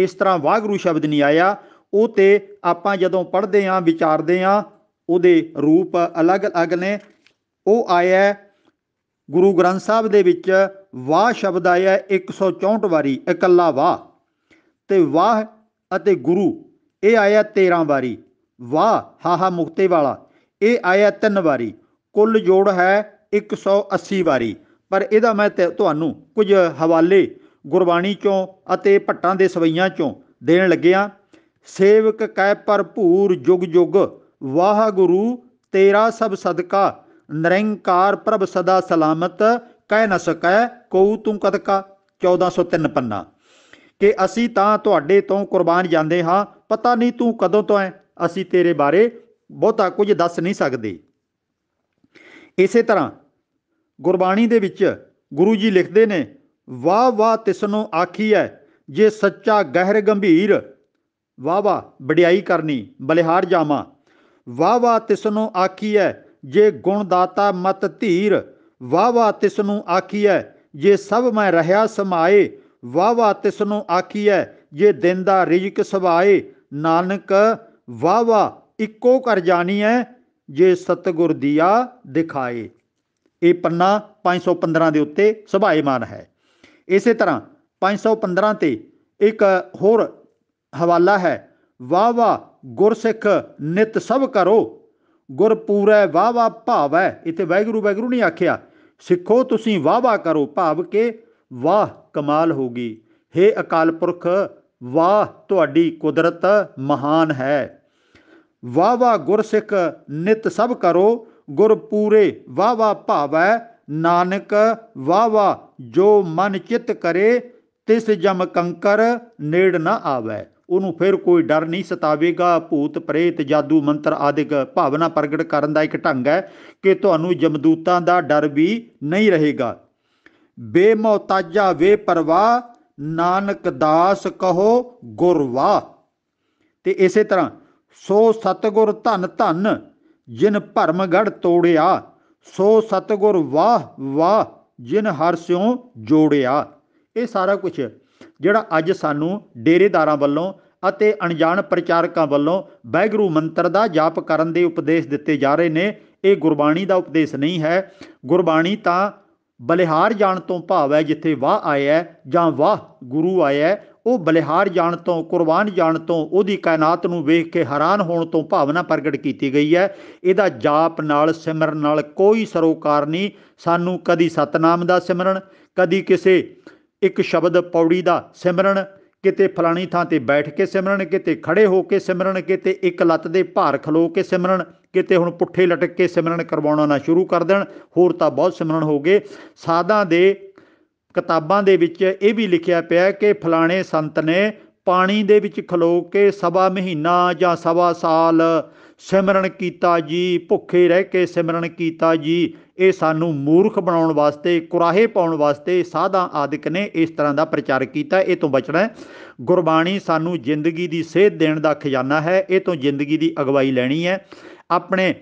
ਇਸ ਤਰ੍ਹਾਂ ਵਾਗਰੂ ਸ਼ਬਦ ਨਹੀਂ ਆਇਆ ਉਹ ਤੇ ਆਪਾਂ ਜਦੋਂ ਪੜ੍ਹਦੇ ਆਂ ਵਿਚਾਰਦੇ ਆਂ ਉਹਦੇ ਰੂਪ ਅਲੱਗ-ਅਲੱਗ ਨੇ ਉਹ ਆਇਆ ਗੁਰੂ ਗ੍ਰੰਥ ਸਾਹਿਬ ਦੇ ਵਿੱਚ ਵਾਹ ਸ਼ਬਦ ਆਇਆ 164 ਵਾਰੀ ਇਕੱਲਾ ਵਾਹ ਤੇ ਵਾਹ ਅਤੇ ਗੁਰੂ ਇਹ ਆਇਆ 13 ਵਾਰੀ ਵਾਹ ਹਾ ਹਾ ਮੁਕਤੇ ਵਾਲਾ ਇਹ ਆਇਆ 3 ਵਾਰੀ ਕੁੱਲ ਜੋੜ ਹੈ 180 ਵਾਰੀ ਪਰ ਇਹਦਾ ਮੈਂ ਤੁਹਾਨੂੰ ਕੁਝ ਹਵਾਲੇ ਗੁਰਬਾਣੀ ਚੋਂ ਅਤੇ ਭੱਟਾਂ ਦੇ ਸਵਈਆਂ ਚੋਂ ਦੇਣ ਲੱਗਿਆ ਸੇਵਕ ਕੈ ਭਰਪੂਰ ਜੁਗ ਜੁਗ ਵਾਹਿਗੁਰੂ ਤੇਰਾ ਸਭ ਸਦਕਾ ਨਿਰੰਕਾਰ ਪ੍ਰਭ ਸਦਾ ਸਲਾਮਤ ਕਹਿ ਨਾ ਸਕੈ ਕੋਉ ਤੂੰ ਕਦਕਾ 1403 ਪੰਨਾ ਕਿ ਅਸੀਂ ਤਾਂ ਤੁਹਾਡੇ ਤੋਂ ਕੁਰਬਾਨ ਜਾਂਦੇ ਹਾਂ ਪਤਾ ਨਹੀਂ ਤੂੰ ਕਦੋਂ ਤੋਂ ਐ ਅਸੀਂ ਤੇਰੇ ਬਾਰੇ ਬਹੁਤਾ ਕੁਝ ਦੱਸ ਨਹੀਂ ਸਕਦੇ ਇਸੇ ਤਰ੍ਹਾਂ ਗੁਰਬਾਣੀ ਦੇ ਵਿੱਚ ਗੁਰੂ ਜੀ ਲਿਖਦੇ ਨੇ ਵਾ ਵਾ ਨੂੰ ਆਖੀ ਹੈ ਜੇ ਸੱਚਾ ਗਹਿਰ ਗੰਭੀਰ ਵਾ ਵਾ ਵਡਿਆਈ ਕਰਨੀ ਬਲਿਹਾਰ ਜਾਮਾ ਵਾ ਵਾ ਨੂੰ ਆਖੀ ਹੈ ਜੇ ਗੁਣ ਦਾਤਾ ਮਤ ਧੀਰ ਵਾ ਵਾ ਤਿਸਨੂੰ ਆਖੀ ਹੈ ਜੇ ਸਭ ਮੈਂ ਰਹਾ ਸਮਾਏ ਵਾ ਵਾ ਤਿਸਨੂੰ ਆਖੀ ਹੈ ਜੇ ਦਿਨ ਦਾ ਰਿਜਕ ਸਵਾਏ ਨਾਨਕ ਵਾ ਵਾ ਇੱਕੋ ਕਰ ਜਾਣੀ ਹੈ ਜੇ ਸਤਗੁਰ ਦੀਆ ਦਿਖਾਏ ਇਹ ਪੰਨਾ 515 ਦੇ ਉੱਤੇ ਸੁਭਾਏਮਾਨ ਹੈ ਇਸੇ ਤਰ੍ਹਾਂ 515 ਤੇ ਇੱਕ ਹੋਰ ਹਵਾਲਾ ਹੈ ਵਾ ਵਾ ਗੁਰਸਿੱਖ ਨਿਤ ਸਭ ਕਰੋ ਗੁਰਪੂਰੈ ਵਾ ਵਾ ਭਾਵੈ ਇਥੇ ਵੈਗਰੂ ਵੈਗਰੂ ਨਹੀਂ ਆਖਿਆ ਸਿੱਖੋ ਤੁਸੀਂ ਵਾ ਵਾ ਕਰੋ ਭਾਵ ਕੇ ਵਾਹ ਕਮਾਲ ਹੋਗੀ ਹੇ ਅਕਾਲ ਪੁਰਖ ਵਾਹ ਤੁਹਾਡੀ ਕੁਦਰਤ ਮਹਾਨ ਹੈ ਵਾ ਵਾ ਗੁਰਸਿੱਖ ਨਿਤ ਸਭ ਕਰੋ ਗੁਰ ਪੂਰੇ ਵਾ ਵਾ ਭਾਵੈ ਨਾਨਕ ਵਾ ਵਾ ਜੋ ਮਨ ਚਿਤ ਕਰੇ ਤਿਸ ਜਮ ਕੰਕਰ ਨੇੜ ਨਾ ਆਵੇ ਉਹਨੂੰ ਫਿਰ ਕੋਈ ਡਰ ਨਹੀਂ ਸਤਾਵੇਗਾ ਭੂਤ ਪ੍ਰੇਤ ਜਾਦੂ ਮੰਤਰ ਆਦਿਕ ਭਾਵਨਾ ਪ੍ਰਗਟ ਕਰਨ ਦਾ ਇੱਕ ਢੰਗ ਹੈ ਕਿ ਤੁਹਾਨੂੰ ਜਮਦੂਤਾਂ ਦਾ ਡਰ ਵੀ ਨਹੀਂ ਰਹੇਗਾ ਬੇਮੌਤਾਜਾ ਵੇ ਪਰਵਾ ਨਾਨਕ ਦਾਸ ਕਹੋ ਗੁਰਵਾ ਤੇ ਇਸੇ ਤਰ੍ਹਾਂ ਸੋ ਸਤਗੁਰ ਧਨ ਧਨ ਜਿਨ ਭਰਮ ਗੜ ਤੋੜਿਆ ਸੋ ਸਤਗੁਰ ਵਾਹ ਵਾਹ ਜਿਨ ਹਰ ਸਿਉ ਜੋੜਿਆ ਇਹ ਸਾਰਾ ਕੁਝ ਜਿਹੜਾ ਅੱਜ ਸਾਨੂੰ ਡੇਰੇਦਾਰਾਂ ਵੱਲੋਂ ਅਤੇ ਅਣਜਾਣ ਪ੍ਰਚਾਰਕਾਂ ਵੱਲੋਂ ਬੈਗਰੂ ਮੰਤਰ ਦਾ ਜਾਪ ਕਰਨ ਦੇ ਉਪਦੇਸ਼ ਦਿੱਤੇ ਜਾ ਰਹੇ ਨੇ ਇਹ ਗੁਰਬਾਣੀ ਦਾ ਉਪਦੇਸ਼ ਨਹੀਂ ਹੈ ਗੁਰਬਾਣੀ ਤਾਂ ਬਲਿਹਾਰ ਜਾਣ ਤੋਂ ਭਾਵ ਹੈ ਜਿੱਥੇ ਵਾਹ ਆਇਆ ਜਾਂ ਵਾਹ ਗੁਰੂ ਆਇਆ ਉਹ ਬਲਿਹਾਰ ਜਾਣ ਤੋਂ ਕੁਰਬਾਨ ਜਾਣ ਤੋਂ ਉਹਦੀ ਕਾਇਨਾਤ ਨੂੰ ਵੇਖ ਕੇ ਹੈਰਾਨ ਹੋਣ ਤੋਂ ਭਾਵਨਾ ਪ੍ਰਗਟ ਕੀਤੀ ਗਈ ਹੈ ਇਹਦਾ ਜਾਪ ਨਾਲ ਸਿਮਰਨ ਨਾਲ ਕੋਈ ਸਰੋਕਾਰ ਨਹੀਂ ਸਾਨੂੰ ਕਦੀ ਸਤਨਾਮ ਦਾ ਸਿਮਰਨ ਕਦੀ ਕਿਸੇ ਇੱਕ ਸ਼ਬਦ ਪੌੜੀ ਦਾ ਸਿਮਰਨ ਕਿਤੇ ਫਲਾਣੀ ਥਾਂ ਤੇ ਬੈਠ ਕੇ ਸਿਮਰਨ ਕਿਤੇ ਖੜੇ ਹੋ ਕੇ ਸਿਮਰਨ ਕਿਤੇ ਇੱਕ ਲੱਤ ਦੇ ਭਾਰ ਖਲੋ ਕੇ ਸਿਮਰਨ ਕਿਤੇ ਹੁਣ ਪੁੱਠੇ ਲਟਕ ਕੇ ਸਿਮਰਨ ਕਰਵਾਉਣਾ ਨਾ ਸ਼ੁਰੂ ਕਰ ਦੇਣ ਹੋਰ ਤਾਂ ਬਹੁਤ ਸਿਮਰਨ ਹੋ ਗਏ ਸਾਧਾਂ ਦੇ ਕਿਤਾਬਾਂ ਦੇ ਵਿੱਚ ਇਹ ਵੀ ਲਿਖਿਆ ਪਿਆ ਕਿ ਫਲਾਣੇ ਸੰਤ ਨੇ ਪਾਣੀ ਦੇ ਵਿੱਚ ਖਲੋ ਕੇ ਸਵਾ ਮਹੀਨਾ ਜਾਂ ਸਵਾ ਸਾਲ ਸਿਮਰਨ ਕੀਤਾ ਜੀ ਭੁੱਖੇ ਰਹਿ ਕੇ ਸਿਮਰਨ ਕੀਤਾ ਜੀ ਇਹ ਸਾਨੂੰ ਮੂਰਖ ਬਣਾਉਣ ਵਾਸਤੇ ਕੁਰਾਹੇ ਪਾਉਣ ਵਾਸਤੇ ਸਾਧਾ ਆਦਿਕ ਨੇ ਇਸ ਤਰ੍ਹਾਂ ਦਾ ਪ੍ਰਚਾਰ ਕੀਤਾ ਇਹ ਤੋਂ ਬਚਣਾ ਗੁਰਬਾਣੀ ਸਾਨੂੰ ਜ਼ਿੰਦਗੀ ਦੀ ਸੇਧ ਦੇਣ ਦਾ ਖਜ਼ਾਨਾ ਹੈ ਇਹ ਤੋਂ ਜ਼ਿੰਦਗੀ ਦੀ ਅਗਵਾਈ ਲੈਣੀ ਹੈ ਆਪਣੇ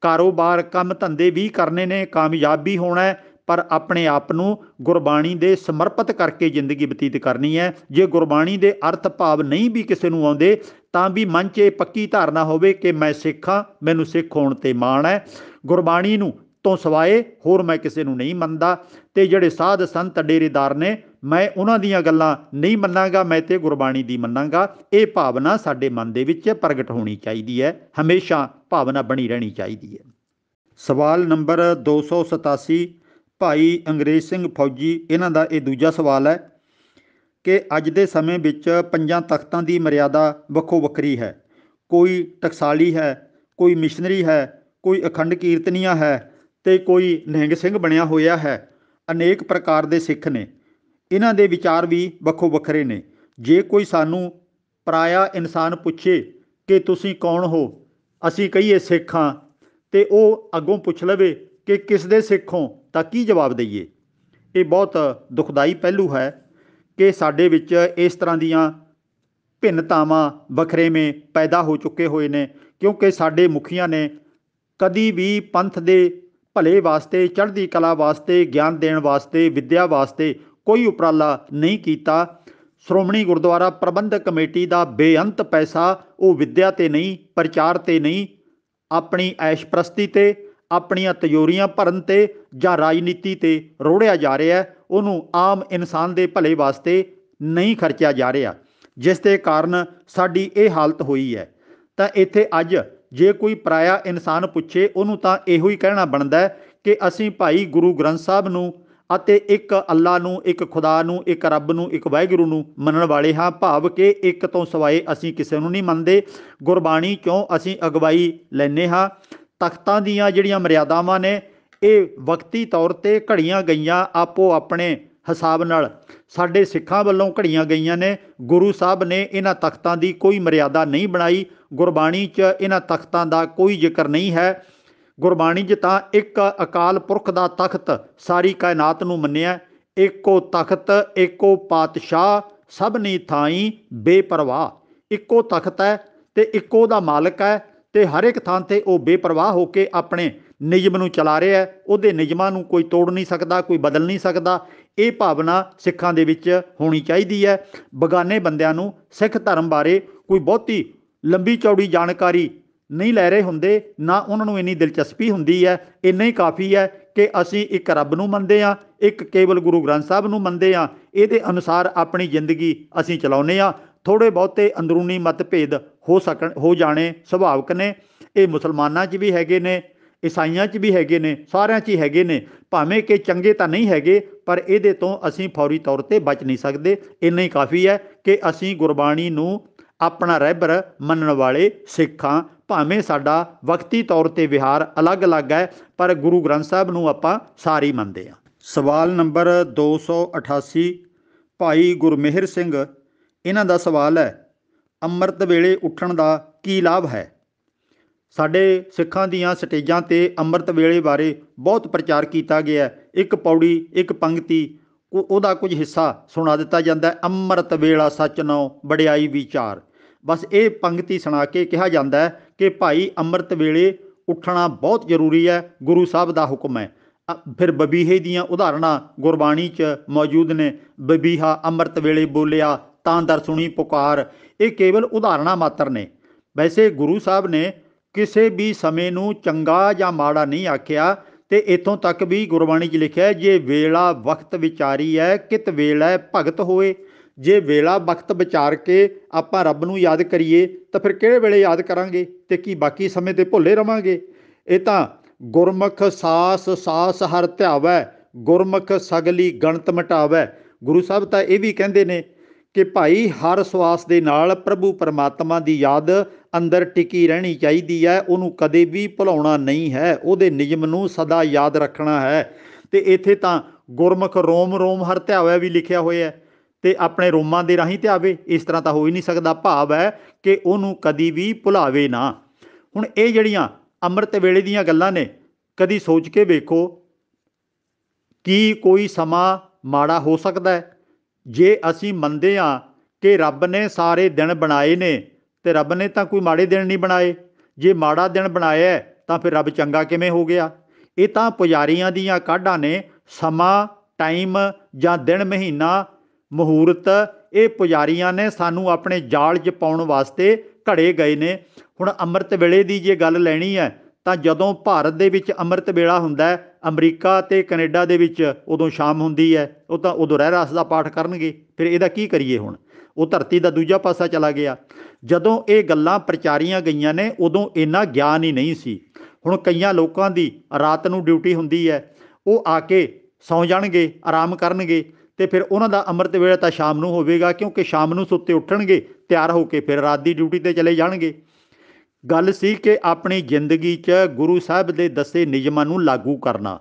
ਕਾਰੋਬਾਰ ਕੰਮ ਧੰਦੇ ਵੀ ਕਰਨੇ ਨੇ ਕਾਮਯਾਬ ਵੀ ਹੋਣਾ ਹੈ ਪਰ ਆਪਣੇ ਆਪ ਨੂੰ ਗੁਰਬਾਣੀ ਦੇ ਸਮਰਪਿਤ ਕਰਕੇ ਜ਼ਿੰਦਗੀ ਬਤੀਤ ਕਰਨੀ ਹੈ ਜੇ ਗੁਰਬਾਣੀ ਦੇ ਅਰਥ ਭਾਵ ਨਹੀਂ ਵੀ ਕਿਸੇ ਨੂੰ ਆਉਂਦੇ ਤਾਂ ਵੀ ਮਨ 'ਚ ਇਹ ਪੱਕੀ ਧਾਰਨਾ ਹੋਵੇ ਕਿ ਮੈਂ ਸਿੱਖਾਂ ਮੈਨੂੰ ਸਿੱਖ ਹੋਣ ਤੇ ਮਾਣ ਹੈ ਗੁਰਬਾਣੀ ਨੂੰ ਤੋਂ ਸਵਾਏ ਹੋਰ ਮੈਂ ਕਿਸੇ ਨੂੰ ਨਹੀਂ ਮੰਨਦਾ ਤੇ ਜਿਹੜੇ ਸਾਧ ਸੰਤ ਡੇਰੇਦਾਰ ਨੇ ਮੈਂ ਉਹਨਾਂ ਦੀਆਂ ਗੱਲਾਂ ਨਹੀਂ ਮੰਨਾਂਗਾ ਮੈਂ ਤੇ ਗੁਰਬਾਣੀ ਦੀ ਮੰਨਾਂਗਾ ਇਹ ਭਾਵਨਾ ਸਾਡੇ ਮਨ ਦੇ ਵਿੱਚ ਪ੍ਰਗਟ ਹੋਣੀ ਚਾਹੀਦੀ ਹੈ ਹਮੇਸ਼ਾ ਭਾਵਨਾ ਬਣੀ ਰਹਿਣੀ ਚਾਹੀਦੀ ਹੈ ਸਵਾਲ ਨੰਬਰ 287 ਭਾਈ ਅੰਗਰੇਜ਼ ਸਿੰਘ ਫੌਜੀ ਇਹਨਾਂ ਦਾ ਇਹ ਦੂਜਾ ਸਵਾਲ ਹੈ ਕਿ ਅੱਜ ਦੇ ਸਮੇਂ ਵਿੱਚ ਪੰਜਾਂ ਤਖਤਾਂ ਦੀ ਮਰਿਆਦਾ ਵੱਖੋ ਵੱਖਰੀ ਹੈ ਕੋਈ ਟਕਸਾਲੀ ਹੈ ਕੋਈ ਮਿਸ਼ਨਰੀ ਹੈ ਕੋਈ ਅਖੰਡ ਕੀਰਤਨੀਆ ਹੈ ਤੇ ਕੋਈ ਨਿਹੰਗ ਸਿੰਘ ਬਣਿਆ ਹੋਇਆ ਹੈ ਅਨੇਕ ਪ੍ਰਕਾਰ ਦੇ ਸਿੱਖ ਨੇ ਇਹਨਾਂ ਦੇ ਵਿਚਾਰ ਵੀ ਵੱਖੋ ਵੱਖਰੇ ਨੇ ਜੇ ਕੋਈ ਸਾਨੂੰ ਪਰਾਇਆ ਇਨਸਾਨ ਪੁੱਛੇ ਕਿ ਤੁਸੀਂ ਕੌਣ ਹੋ ਅਸੀਂ ਕਹੀਏ ਸਿੱਖਾਂ ਤੇ ਉਹ ਅੱਗੋਂ ਪੁੱਛ ਲਵੇ ਕਿ ਕਿਸ ਦੇ ਸਿੱਖੋਂ ਤਾਂ ਕੀ ਜਵਾਬ ਦਈਏ ਇਹ ਬਹੁਤ ਦੁਖਦਾਈ ਪਹਿਲੂ ਹੈ ਕਿ ਸਾਡੇ ਵਿੱਚ ਇਸ ਤਰ੍ਹਾਂ ਦੀਆਂ ਭਿੰਨਤਾਵਾਂ ਵੱਖਰੇਵੇਂ ਪੈਦਾ ਹੋ ਚੁੱਕੇ ਹੋਏ ਨੇ ਕਿਉਂਕਿ ਸਾਡੇ ਮੁਖੀਆਂ ਨੇ ਕਦੀ ਵੀ ਪੰਥ ਦੇ ਭਲੇ ਵਾਸਤੇ ਚੜ੍ਹਦੀ ਕਲਾ ਵਾਸਤੇ ਗਿਆਨ ਦੇਣ ਵਾਸਤੇ ਵਿਦਿਆ ਵਾਸਤੇ ਕੋਈ ਉਪਰਾਲਾ ਨਹੀਂ ਕੀਤਾ ਸ਼੍ਰੋਮਣੀ ਗੁਰਦੁਆਰਾ ਪ੍ਰਬੰਧਕ ਕਮੇਟੀ ਦਾ ਬੇਅੰਤ ਪੈਸਾ ਉਹ ਵਿਦਿਆ ਤੇ ਨਹੀਂ ਪ੍ਰਚਾਰ ਤੇ ਨਹੀਂ ਆਪਣੀ ਐਸ਼ਪ੍ਰਸਤੀ ਤੇ ਆਪਣੀਆਂ ਤਜੋਰੀਆਂ ਭਰਨ ਤੇ ਜਾਂ ਰਾਜਨੀਤੀ ਤੇ ਰੋੜਿਆ ਜਾ ਰਿਹਾ ਉਹਨੂੰ ਆਮ ਇਨਸਾਨ ਦੇ ਭਲੇ ਵਾਸਤੇ ਨਹੀਂ ਖਰਚਿਆ ਜਾ ਰਿਹਾ ਜਿਸ ਦੇ ਕਾਰਨ ਸਾਡੀ ਇਹ ਹਾਲਤ ਹੋਈ ਹੈ ਤਾਂ ਇੱਥੇ ਅੱਜ ਜੇ ਕੋਈ ਪਰਾਇਆ ਇਨਸਾਨ ਪੁੱਛੇ ਉਹਨੂੰ ਤਾਂ ਇਹੋ ਹੀ ਕਹਿਣਾ ਬਣਦਾ ਕਿ ਅਸੀਂ ਭਾਈ ਗੁਰੂ ਗ੍ਰੰਥ ਸਾਹਿਬ ਨੂੰ ਅਤੇ ਇੱਕ ਅੱਲਾ ਨੂੰ ਇੱਕ ਖੁਦਾ ਨੂੰ ਇੱਕ ਰੱਬ ਨੂੰ ਇੱਕ ਵਾਹਿਗੁਰੂ ਨੂੰ ਮੰਨਣ ਵਾਲੇ ਹਾਂ ਭਾਵ ਕਿ ਇੱਕ ਤੋਂ ਸਿਵਾਏ ਅਸੀਂ ਕਿਸੇ ਨੂੰ ਨਹੀਂ ਮੰਨਦੇ ਗੁਰਬਾਣੀ ਚੋਂ ਅਸੀਂ ਅਗਵਾਈ ਲੈਨੇ ਹਾਂ ਤਖਤਾਂ ਦੀਆਂ ਜਿਹੜੀਆਂ ਮਰਿਆਦਾਵਾਂ ਨੇ ਇਹ ਵਕਤੀ ਤੌਰ ਤੇ ਘੜੀਆਂ ਗਈਆਂ ਆਪੋ ਆਪਣੇ ਹਿਸਾਬ ਨਾਲ ਸਾਡੇ ਸਿੱਖਾਂ ਵੱਲੋਂ ਘੜੀਆਂ ਗਈਆਂ ਨੇ ਗੁਰੂ ਸਾਹਿਬ ਨੇ ਇਹਨਾਂ ਤਖਤਾਂ ਦੀ ਕੋਈ ਮਰਿਆਦਾ ਨਹੀਂ ਬਣਾਈ ਗੁਰਬਾਣੀ 'ਚ ਇਹਨਾਂ ਤਖਤਾਂ ਦਾ ਕੋਈ ਜ਼ਿਕਰ ਨਹੀਂ ਹੈ ਗੁਰਬਾਣੀ 'ਚ ਤਾਂ ਇੱਕ ਅਕਾਲ ਪੁਰਖ ਦਾ ਤਖਤ ਸਾਰੀ ਕਾਇਨਾਤ ਨੂੰ ਮੰਨਿਆ ਇੱਕੋ ਤਖਤ ਇੱਕੋ ਪਾਤਸ਼ਾਹ ਸਭ ਨੀ ਥਾਈ ਬੇਪਰਵਾਹ ਇੱਕੋ ਤਖਤ ਹੈ ਤੇ ਇੱਕੋ ਦਾ ਮਾਲਕ ਹੈ ਤੇ ਹਰ ਇੱਕ ਥਾਂ ਤੇ ਉਹ ਬੇਪਰਵਾਹ ਹੋ ਕੇ ਆਪਣੇ ਨਿਯਮ ਨੂੰ ਚਲਾ ਰਿਹਾ ਹੈ ਉਹਦੇ ਨਿਯਮਾਂ ਨੂੰ ਕੋਈ ਤੋੜ ਨਹੀਂ ਸਕਦਾ ਕੋਈ ਬਦਲ ਨਹੀਂ ਸਕਦਾ ਇਹ ਭਾਵਨਾ ਸਿੱਖਾਂ ਦੇ ਵਿੱਚ ਹੋਣੀ ਚਾਹੀਦੀ ਹੈ ਬਗਾਨੇ ਬੰਦਿਆਂ ਨੂੰ ਸਿੱਖ ਧਰਮ ਬਾਰੇ ਕੋਈ ਬਹੁਤੀ ਲੰਬੀ ਚੌੜੀ ਜਾਣਕਾਰੀ ਨਹੀਂ ਲੈ ਰਹੇ ਹੁੰਦੇ ਨਾ ਉਹਨਾਂ ਨੂੰ ਇੰਨੀ ਦਿਲਚਸਪੀ ਹੁੰਦੀ ਹੈ ਇੰਨਾ ਹੀ ਕਾਫੀ ਹੈ ਕਿ ਅਸੀਂ ਇੱਕ ਰੱਬ ਨੂੰ ਮੰਨਦੇ ਆ ਇੱਕ ਕੇਵਲ ਗੁਰੂ ਗ੍ਰੰਥ ਸਾਹਿਬ ਨੂੰ ਮੰਨਦੇ ਆ ਇਹਦੇ ਅਨੁਸਾਰ ਆਪਣੀ ਜ਼ਿੰਦਗੀ ਅਸੀਂ ਚਲਾਉਨੇ ਆ ਥੋੜੇ ਬਹੁਤੇ ਅੰਦਰੂਨੀ ਮਤਭੇਦ ਹੋ ਸਕਣ ਹੋ ਜਾਣੇ ਸੁਭਾਵਕ ਨੇ ਇਹ ਮੁਸਲਮਾਨਾਂ 'ਚ ਵੀ ਹੈਗੇ ਨੇ ਈਸਾਈਆਂ 'ਚ ਵੀ ਹੈਗੇ ਨੇ ਸਾਰਿਆਂ 'ਚ ਹੀ ਹੈਗੇ ਨੇ ਭਾਵੇਂ ਕਿ ਚੰਗੇ ਤਾਂ ਨਹੀਂ ਹੈਗੇ ਪਰ ਇਹਦੇ ਤੋਂ ਅਸੀਂ ਫੌਰੀ ਤੌਰ ਤੇ ਬਚ ਨਹੀਂ ਸਕਦੇ ਇੰਨਾ ਹੀ ਕਾਫੀ ਹੈ ਕਿ ਅਸੀਂ ਗੁਰਬਾਣੀ ਨੂੰ ਆਪਣਾ ਰਹਿਬਰ ਮੰਨਣ ਵਾਲੇ ਸਿੱਖਾਂ ਭਾਵੇਂ ਸਾਡਾ ਵਕਤੀ ਤੌਰ ਤੇ ਵਿਹਾਰ ਅਲੱਗ-ਅਲੱਗ ਹੈ ਪਰ ਗੁਰੂ ਗ੍ਰੰਥ ਸਾਹਿਬ ਨੂੰ ਆਪਾਂ ਸਾਰੀ ਮੰਨਦੇ ਹਾਂ ਸਵਾਲ ਨੰਬਰ 288 ਭਾਈ ਗੁਰਮਿਹਰ ਸਿੰਘ ਇਹਨਾਂ ਦਾ ਸਵਾਲ ਹੈ ਅੰਮ੍ਰਿਤ ਵੇਲੇ ਉੱਠਣ ਦਾ ਕੀ ਲਾਭ ਹੈ ਸਾਡੇ ਸਿੱਖਾਂ ਦੀਆਂ ਸਟੇਜਾਂ ਤੇ ਅੰਮ੍ਰਿਤ ਵੇਲੇ ਬਾਰੇ ਬਹੁਤ ਪ੍ਰਚਾਰ ਕੀਤਾ ਗਿਆ ਇੱਕ ਪੌੜੀ ਇੱਕ ਪੰਕਤੀ ਉਹਦਾ ਕੁਝ ਹਿੱਸਾ ਸੁਣਾ ਦਿੱਤਾ ਜਾਂਦਾ ਅੰਮ੍ਰਿਤ ਵੇਲਾ ਸੱਚ ਨਾਉ ਬੜਿਆਈ ਵਿਚਾਰ ਬਸ ਇਹ ਪੰਕਤੀ ਸੁਣਾ ਕੇ ਕਿਹਾ ਜਾਂਦਾ ਹੈ ਕਿ ਭਾਈ ਅੰਮ੍ਰਿਤ ਵੇਲੇ ਉੱਠਣਾ ਬਹੁਤ ਜ਼ਰੂਰੀ ਹੈ ਗੁਰੂ ਸਾਹਿਬ ਦਾ ਹੁਕਮ ਹੈ ਫਿਰ ਬਬੀਹੇ ਦੀਆਂ ਉਦਾਹਰਣਾਂ ਗੁਰਬਾਣੀ 'ਚ ਮੌਜੂਦ ਨੇ ਬਬੀਹਾ ਅੰਮ੍ਰਿਤ ਵੇਲੇ ਬੋਲਿਆ ਤਾਂ ਦਰਸੁਣੀ ਪੁਕਾਰ ਇਹ ਕੇਵਲ ਉਦਾਹਰਣਾ ਮਾਤਰ ਨੇ ਵੈਸੇ ਗੁਰੂ ਸਾਹਿਬ ਨੇ ਕਿਸੇ ਵੀ ਸਮੇਂ ਨੂੰ ਚੰਗਾ ਜਾਂ ਮਾੜਾ ਨਹੀਂ ਆਖਿਆ ਤੇ ਇਥੋਂ ਤੱਕ ਵੀ ਗੁਰਬਾਣੀ 'ਚ ਲਿਖਿਆ ਜੇ ਵੇਲਾ ਵਕਤ ਵਿਚਾਰੀ ਹੈ ਕਿਤ ਵੇਲਾ ਭਗਤ ਹੋਏ ਜੇ ਵੇਲਾ ਵਕਤ ਵਿਚਾਰ ਕੇ ਆਪਾਂ ਰੱਬ ਨੂੰ ਯਾਦ ਕਰੀਏ ਤਾਂ ਫਿਰ ਕਿਹੜੇ ਵੇਲੇ ਯਾਦ ਕਰਾਂਗੇ ਤੇ ਕੀ ਬਾਕੀ ਸਮੇਂ ਤੇ ਭੁੱਲੇ ਰਵਾਂਗੇ ਇਹ ਤਾਂ ਗੁਰਮੁਖ ਸਾਸ ਸਾਸ ਹਰ ਧਿਆਵੈ ਗੁਰਮੁਖ ਸਗਲੀ ਗਣਤ ਮਟਾਵੈ ਗੁਰੂ ਸਾਹਿਬ ਤਾਂ ਇਹ ਵੀ ਕਹਿੰਦੇ ਨੇ ਕਿ ਭਾਈ ਹਰ ਸਵਾਸ ਦੇ ਨਾਲ ਪ੍ਰਭੂ ਪਰਮਾਤਮਾ ਦੀ ਯਾਦ ਅੰਦਰ ਟਿਕੀ ਰਹਿਣੀ ਚਾਹੀਦੀ ਹੈ ਉਹਨੂੰ ਕਦੇ ਵੀ ਭੁਲਾਉਣਾ ਨਹੀਂ ਹੈ ਉਹਦੇ ਨਿਯਮ ਨੂੰ ਸਦਾ ਯਾਦ ਰੱਖਣਾ ਹੈ ਤੇ ਇੱਥੇ ਤਾਂ ਗੁਰਮੁਖ ਰੋਮ ਰੋਮ ਹਰ ਧਿਆਵੇ ਵੀ ਲਿਖਿਆ ਹੋਇਆ ਹੈ ਤੇ ਆਪਣੇ ਰੋਮਾਂ ਦੇ ਰਾਹੀਂ ਧਿਆਵੇ ਇਸ ਤਰ੍ਹਾਂ ਤਾਂ ਹੋ ਹੀ ਨਹੀਂ ਸਕਦਾ ਭਾਵ ਹੈ ਕਿ ਉਹਨੂੰ ਕਦੀ ਵੀ ਭੁਲਾਵੇ ਨਾ ਹੁਣ ਇਹ ਜਿਹੜੀਆਂ ਅੰਮ੍ਰਿਤ ਵੇਲੇ ਦੀਆਂ ਗੱਲਾਂ ਨੇ ਕਦੀ ਸੋਚ ਕੇ ਵੇਖੋ ਕੀ ਕੋਈ ਸਮਾਂ ਮਾੜਾ ਹੋ ਸਕਦਾ ਹੈ ਜੇ ਅਸੀਂ ਮੰਨਦੇ ਹਾਂ ਕਿ ਰੱਬ ਨੇ ਸਾਰੇ ਦਿਨ ਬਣਾਏ ਨੇ ਤੇ ਰੱਬ ਨੇ ਤਾਂ ਕੋਈ ਮਾੜੇ ਦਿਨ ਨਹੀਂ ਬਣਾਏ ਜੇ ਮਾੜਾ ਦਿਨ ਬਣਾਇਆ ਤਾਂ ਫਿਰ ਰੱਬ ਚੰਗਾ ਕਿਵੇਂ ਹੋ ਗਿਆ ਇਹ ਤਾਂ ਪੁਜਾਰੀਆਂ ਦੀਆਂ ਕਾਢਾਂ ਨੇ ਸਮਾਂ ਟਾਈਮ ਜਾਂ ਦਿਨ ਮਹੀਨਾ ਮਹੂਰਤ ਇਹ ਪੁਜਾਰੀਆਂ ਨੇ ਸਾਨੂੰ ਆਪਣੇ ਜਾਲ 'ਚ ਪਾਉਣ ਵਾਸਤੇ ਘੜੇ ਗਏ ਨੇ ਹੁਣ ਅੰਮ੍ਰਿਤ ਵੇਲੇ ਦੀ ਜੇ ਗੱਲ ਲੈਣੀ ਹੈ ਤਾਂ ਜਦੋਂ ਭਾਰਤ ਦੇ ਵਿੱਚ ਅੰਮ੍ਰਿਤ ਵੇਲਾ ਹੁੰਦਾ ਹੈ ਅਮਰੀਕਾ ਤੇ ਕੈਨੇਡਾ ਦੇ ਵਿੱਚ ਉਦੋਂ ਸ਼ਾਮ ਹੁੰਦੀ ਹੈ ਉਹ ਤਾਂ ਉਦੋਂ ਰਹਿ ਰਾਸ ਦਾ ਪਾਠ ਕਰਨਗੇ ਫਿਰ ਇਹਦਾ ਕੀ ਕਰੀਏ ਹੁਣ ਉਹ ਧਰਤੀ ਦਾ ਦੂਜਾ ਪਾਸਾ ਚਲਾ ਗਿਆ ਜਦੋਂ ਇਹ ਗੱਲਾਂ ਪ੍ਰਚਾਰੀਆਂ ਗਈਆਂ ਨੇ ਉਦੋਂ ਇੰਨਾ ਗਿਆਨ ਹੀ ਨਹੀਂ ਸੀ ਹੁਣ ਕਈਆਂ ਲੋਕਾਂ ਦੀ ਰਾਤ ਨੂੰ ਡਿਊਟੀ ਹੁੰਦੀ ਹੈ ਉਹ ਆ ਕੇ ਸੌ ਜਾਣਗੇ ਆਰਾਮ ਕਰਨਗੇ ਤੇ ਫਿਰ ਉਹਨਾਂ ਦਾ ਅੰਮ੍ਰਿਤ ਵੇਲਾ ਤਾਂ ਸ਼ਾਮ ਨੂੰ ਹੋਵੇਗਾ ਕਿਉਂਕਿ ਸ਼ਾਮ ਨੂੰ ਸੁੱਤੇ ਉੱਠਣਗੇ ਤਿਆਰ ਹੋ ਕੇ ਫਿਰ ਰਾਤ ਦੀ ਡਿਊਟੀ ਤੇ ਚਲੇ ਜਾਣਗੇ ਗੱਲ ਸੀ ਕਿ ਆਪਣੀ ਜ਼ਿੰਦਗੀ 'ਚ ਗੁਰੂ ਸਾਹਿਬ ਦੇ ਦੱਸੇ ਨਿਯਮਾਂ ਨੂੰ ਲਾਗੂ ਕਰਨਾ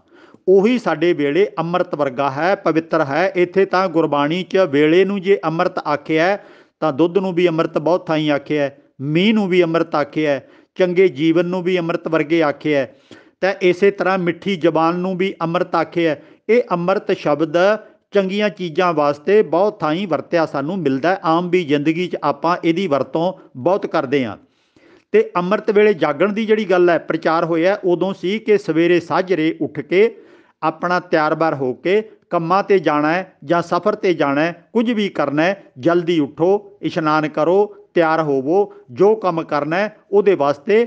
ਉਹੀ ਸਾਡੇ ਵੇਲੇ ਅੰਮ੍ਰਿਤ ਵਰਗਾ ਹੈ ਪਵਿੱਤਰ ਹੈ ਇੱਥੇ ਤਾਂ ਗੁਰਬਾਣੀ 'ਚ ਵੇਲੇ ਨੂੰ ਜੇ ਅੰਮ੍ਰਿਤ ਆਖਿਆ ਤਾਂ ਦੁੱਧ ਨੂੰ ਵੀ ਅੰਮ੍ਰਿਤ ਬਹੁਤ ਥਾਈਂ ਆਖਿਆ ਮੀਂਹ ਨੂੰ ਵੀ ਅੰਮ੍ਰਿਤ ਆਖਿਆ ਚੰਗੇ ਜੀਵਨ ਨੂੰ ਵੀ ਅੰਮ੍ਰਿਤ ਵਰਗੇ ਆਖਿਆ ਤਾਂ ਇਸੇ ਤਰ੍ਹਾਂ ਮਿੱਠੀ ਜ਼ਬਾਨ ਨੂੰ ਵੀ ਅੰਮ੍ਰਿਤ ਆਖਿਆ ਇਹ ਅੰਮ੍ਰਿਤ ਸ਼ਬਦ ਚੰਗੀਆਂ ਚੀਜ਼ਾਂ ਵਾਸਤੇ ਬਹੁਤ ਥਾਈਂ ਵਰਤਿਆ ਸਾਨੂੰ ਮਿਲਦਾ ਆਮ ਵੀ ਜ਼ਿੰਦਗੀ 'ਚ ਆਪਾਂ ਇਹਦੀ ਵਰਤੋਂ ਬਹੁਤ ਕਰਦੇ ਆਂ ਤੇ ਅੰਮ੍ਰਿਤ ਵੇਲੇ ਜਾਗਣ ਦੀ ਜਿਹੜੀ ਗੱਲ ਹੈ ਪ੍ਰਚਾਰ ਹੋਇਆ ਉਦੋਂ ਸੀ ਕਿ ਸਵੇਰੇ ਸਾਜਰੇ ਉੱਠ ਕੇ ਆਪਣਾ ਤਿਆਰ ਹੋ ਕੇ ਕੰਮਾਂ ਤੇ ਜਾਣਾ ਹੈ ਜਾਂ ਸਫ਼ਰ ਤੇ ਜਾਣਾ ਹੈ ਕੁਝ ਵੀ ਕਰਨਾ ਹੈ ਜਲਦੀ ਉਠੋ ਇਸ਼ਨਾਨ ਕਰੋ ਤਿਆਰ ਹੋਵੋ ਜੋ ਕੰਮ ਕਰਨਾ ਹੈ ਉਹਦੇ ਵਾਸਤੇ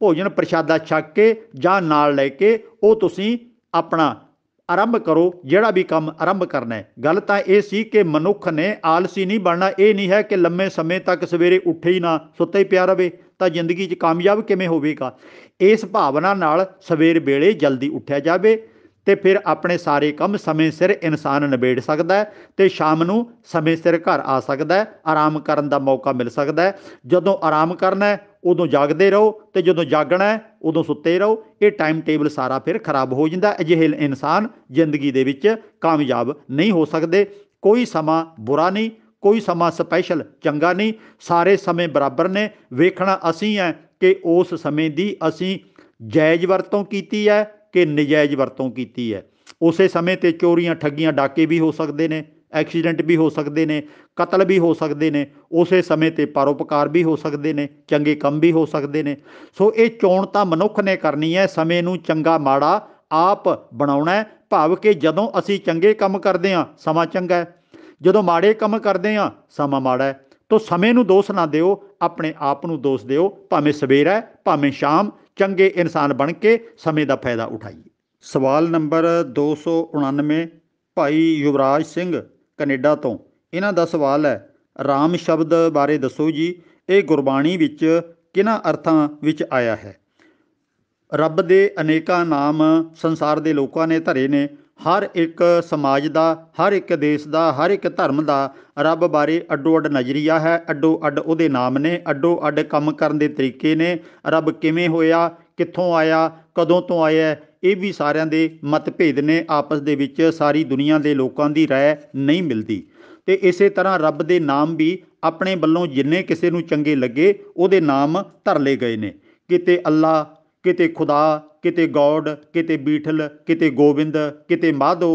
ਭੋਜਨ ਪ੍ਰਸ਼ਾਦਾ ਛੱਕ ਕੇ ਜਾਂ ਨਾਲ ਲੈ ਕੇ ਉਹ ਤੁਸੀਂ ਆਪਣਾ ਆਰੰਭ ਕਰੋ ਜਿਹੜਾ ਵੀ ਕੰਮ ਆਰੰਭ ਕਰਨਾ ਹੈ ਗੱਲ ਤਾਂ ਇਹ ਸੀ ਕਿ ਮਨੁੱਖ ਨੇ ਆਲਸੀ ਨਹੀਂ ਬਣਨਾ ਇਹ ਨਹੀਂ ਹੈ ਕਿ ਲੰਮੇ ਸਮੇਂ ਤੱਕ ਸਵੇਰੇ ਉੱਠੇ ਹੀ ਨਾ ਸੁੱਤੇ ਹੀ ਪਿਆ ਰਵੇ ਤਾਂ ਜ਼ਿੰਦਗੀ 'ਚ ਕਾਮਯਾਬ ਕਿਵੇਂ ਹੋਵੇਗਾ ਇਸ ਭਾਵਨਾ ਨਾਲ ਸਵੇਰ ਵੇਲੇ ਜਲਦੀ ਉੱਠਿਆ ਜਾਵੇ ਤੇ ਫਿਰ ਆਪਣੇ ਸਾਰੇ ਕੰਮ ਸਮੇਂ ਸਿਰ ਇਨਸਾਨ ਨਿਬੇੜ ਸਕਦਾ ਹੈ ਤੇ ਸ਼ਾਮ ਨੂੰ ਸਮੇਂ ਸਿਰ ਘਰ ਆ ਸਕਦਾ ਹੈ ਆਰਾਮ ਕਰਨ ਦਾ ਮੌਕਾ ਮਿਲ ਸਕਦਾ ਹੈ ਜਦੋਂ ਆਰਾਮ ਕਰਨਾ ਹੈ ਉਦੋਂ ਜਾਗਦੇ ਰਹੋ ਤੇ ਜਦੋਂ ਜਾਗਣਾ ਹੈ ਉਦੋਂ ਸੁੱਤੇ ਰਹੋ ਇਹ ਟਾਈਮ ਟੇਬਲ ਸਾਰਾ ਫਿਰ ਖਰਾਬ ਹੋ ਜਾਂਦਾ ਅਜਿਹੇ ਇਨਸਾਨ ਜ਼ਿੰਦਗੀ ਦੇ ਵਿੱਚ ਕਾਮਯਾਬ ਨਹੀਂ ਹੋ ਸਕਦੇ ਕੋਈ ਸਮਾਂ ਬੁਰਾ ਨਹੀਂ ਕੋਈ ਸਮਾਂ ਸਪੈਸ਼ਲ ਚੰਗਾ ਨਹੀਂ ਸਾਰੇ ਸਮੇਂ ਬਰਾਬਰ ਨੇ ਵੇਖਣਾ ਅਸੀਂ ਹੈ ਕਿ ਉਸ ਸਮੇਂ ਦੀ ਅਸੀਂ ਜਾਇਜ਼ ਵਰਤੋਂ ਕੀਤੀ ਹੈ ਕਿ ਨਜਾਇਜ਼ ਵਰਤੋਂ ਕੀਤੀ ਹੈ ਉਸੇ ਸਮੇਂ ਤੇ ਚੋਰੀਆਂ ਠੱਗੀਆਂ ਡਾਕੇ ਵੀ ਹੋ ਸਕਦੇ ਨੇ ਐਕਸੀਡੈਂਟ ਵੀ ਹੋ ਸਕਦੇ ਨੇ ਕਤਲ ਵੀ ਹੋ ਸਕਦੇ ਨੇ ਉਸੇ ਸਮੇਂ ਤੇ ਪਰਉਪਕਾਰ ਵੀ ਹੋ ਸਕਦੇ ਨੇ ਚੰਗੇ ਕੰਮ ਵੀ ਹੋ ਸਕਦੇ ਨੇ ਸੋ ਇਹ ਚੋਣ ਤਾਂ ਮਨੁੱਖ ਨੇ ਕਰਨੀ ਹੈ ਸਮੇਂ ਨੂੰ ਚੰਗਾ ਮਾੜਾ ਆਪ ਬਣਾਉਣਾ ਭਾਵ ਕਿ ਜਦੋਂ ਅਸੀਂ ਚੰਗੇ ਕੰਮ ਕਰਦੇ ਹਾਂ ਸਮਾਂ ਚੰਗਾ ਹੈ ਜਦੋਂ ਮਾੜੇ ਕੰਮ ਕਰਦੇ ਆ ਸਮਾਂ ਮਾੜਾ ਤੋ ਸਮੇਂ ਨੂੰ ਦੋਸ਼ ਨਾ ਦਿਓ ਆਪਣੇ ਆਪ ਨੂੰ ਦੋਸ਼ ਦਿਓ ਭਾਵੇਂ ਸਵੇਰ ਹੈ ਭਾਵੇਂ ਸ਼ਾਮ ਚੰਗੇ ਇਨਸਾਨ ਬਣ ਕੇ ਸਮੇਂ ਦਾ ਫਾਇਦਾ ਉਠਾਈਏ ਸਵਾਲ ਨੰਬਰ 299 ਭਾਈ ਯੁਵਰਾਜ ਸਿੰਘ ਕੈਨੇਡਾ ਤੋਂ ਇਹਨਾਂ ਦਾ ਸਵਾਲ ਹੈ ਰਾਮ ਸ਼ਬਦ ਬਾਰੇ ਦੱਸੋ ਜੀ ਇਹ ਗੁਰਬਾਣੀ ਵਿੱਚ ਕਿਹਨਾਂ ਅਰਥਾਂ ਵਿੱਚ ਆਇਆ ਹੈ ਰੱਬ ਦੇ ਅਨੇਕਾਂ ਨਾਮ ਸੰਸਾਰ ਦੇ ਲੋਕਾਂ ਨੇ ਧਰੇ ਨੇ ਹਰ ਇੱਕ ਸਮਾਜ ਦਾ ਹਰ ਇੱਕ ਦੇਸ਼ ਦਾ ਹਰ ਇੱਕ ਧਰਮ ਦਾ ਰੱਬ ਬਾਰੇ ਅੱਡੋ ਅੱਡ ਨਜ਼ਰੀਆ ਹੈ ਅੱਡੋ ਅੱਡ ਉਹਦੇ ਨਾਮ ਨੇ ਅੱਡੋ ਅੱਡ ਕੰਮ ਕਰਨ ਦੇ ਤਰੀਕੇ ਨੇ ਰੱਬ ਕਿਵੇਂ ਹੋਇਆ ਕਿੱਥੋਂ ਆਇਆ ਕਦੋਂ ਤੋਂ ਆਇਆ ਇਹ ਵੀ ਸਾਰਿਆਂ ਦੇ ਮਤਭੇਦ ਨੇ ਆਪਸ ਦੇ ਵਿੱਚ ਸਾਰੀ ਦੁਨੀਆ ਦੇ ਲੋਕਾਂ ਦੀ رائے ਨਹੀਂ ਮਿਲਦੀ ਤੇ ਇਸੇ ਤਰ੍ਹਾਂ ਰੱਬ ਦੇ ਨਾਮ ਵੀ ਆਪਣੇ ਵੱਲੋਂ ਜਿੰਨੇ ਕਿਸੇ ਨੂੰ ਚੰਗੇ ਲੱਗੇ ਉਹਦੇ ਨਾਮ ਧਰ ਲਏ ਗਏ ਨੇ ਕਿਤੇ ਅੱਲਾ ਕਿਤੇ ਖੁਦਾ ਕਿਤੇ ਗੌਡ ਕਿਤੇ ਬੀਠਲ ਕਿਤੇ ਗੋਬਿੰਦ ਕਿਤੇ ਮਾਧੋ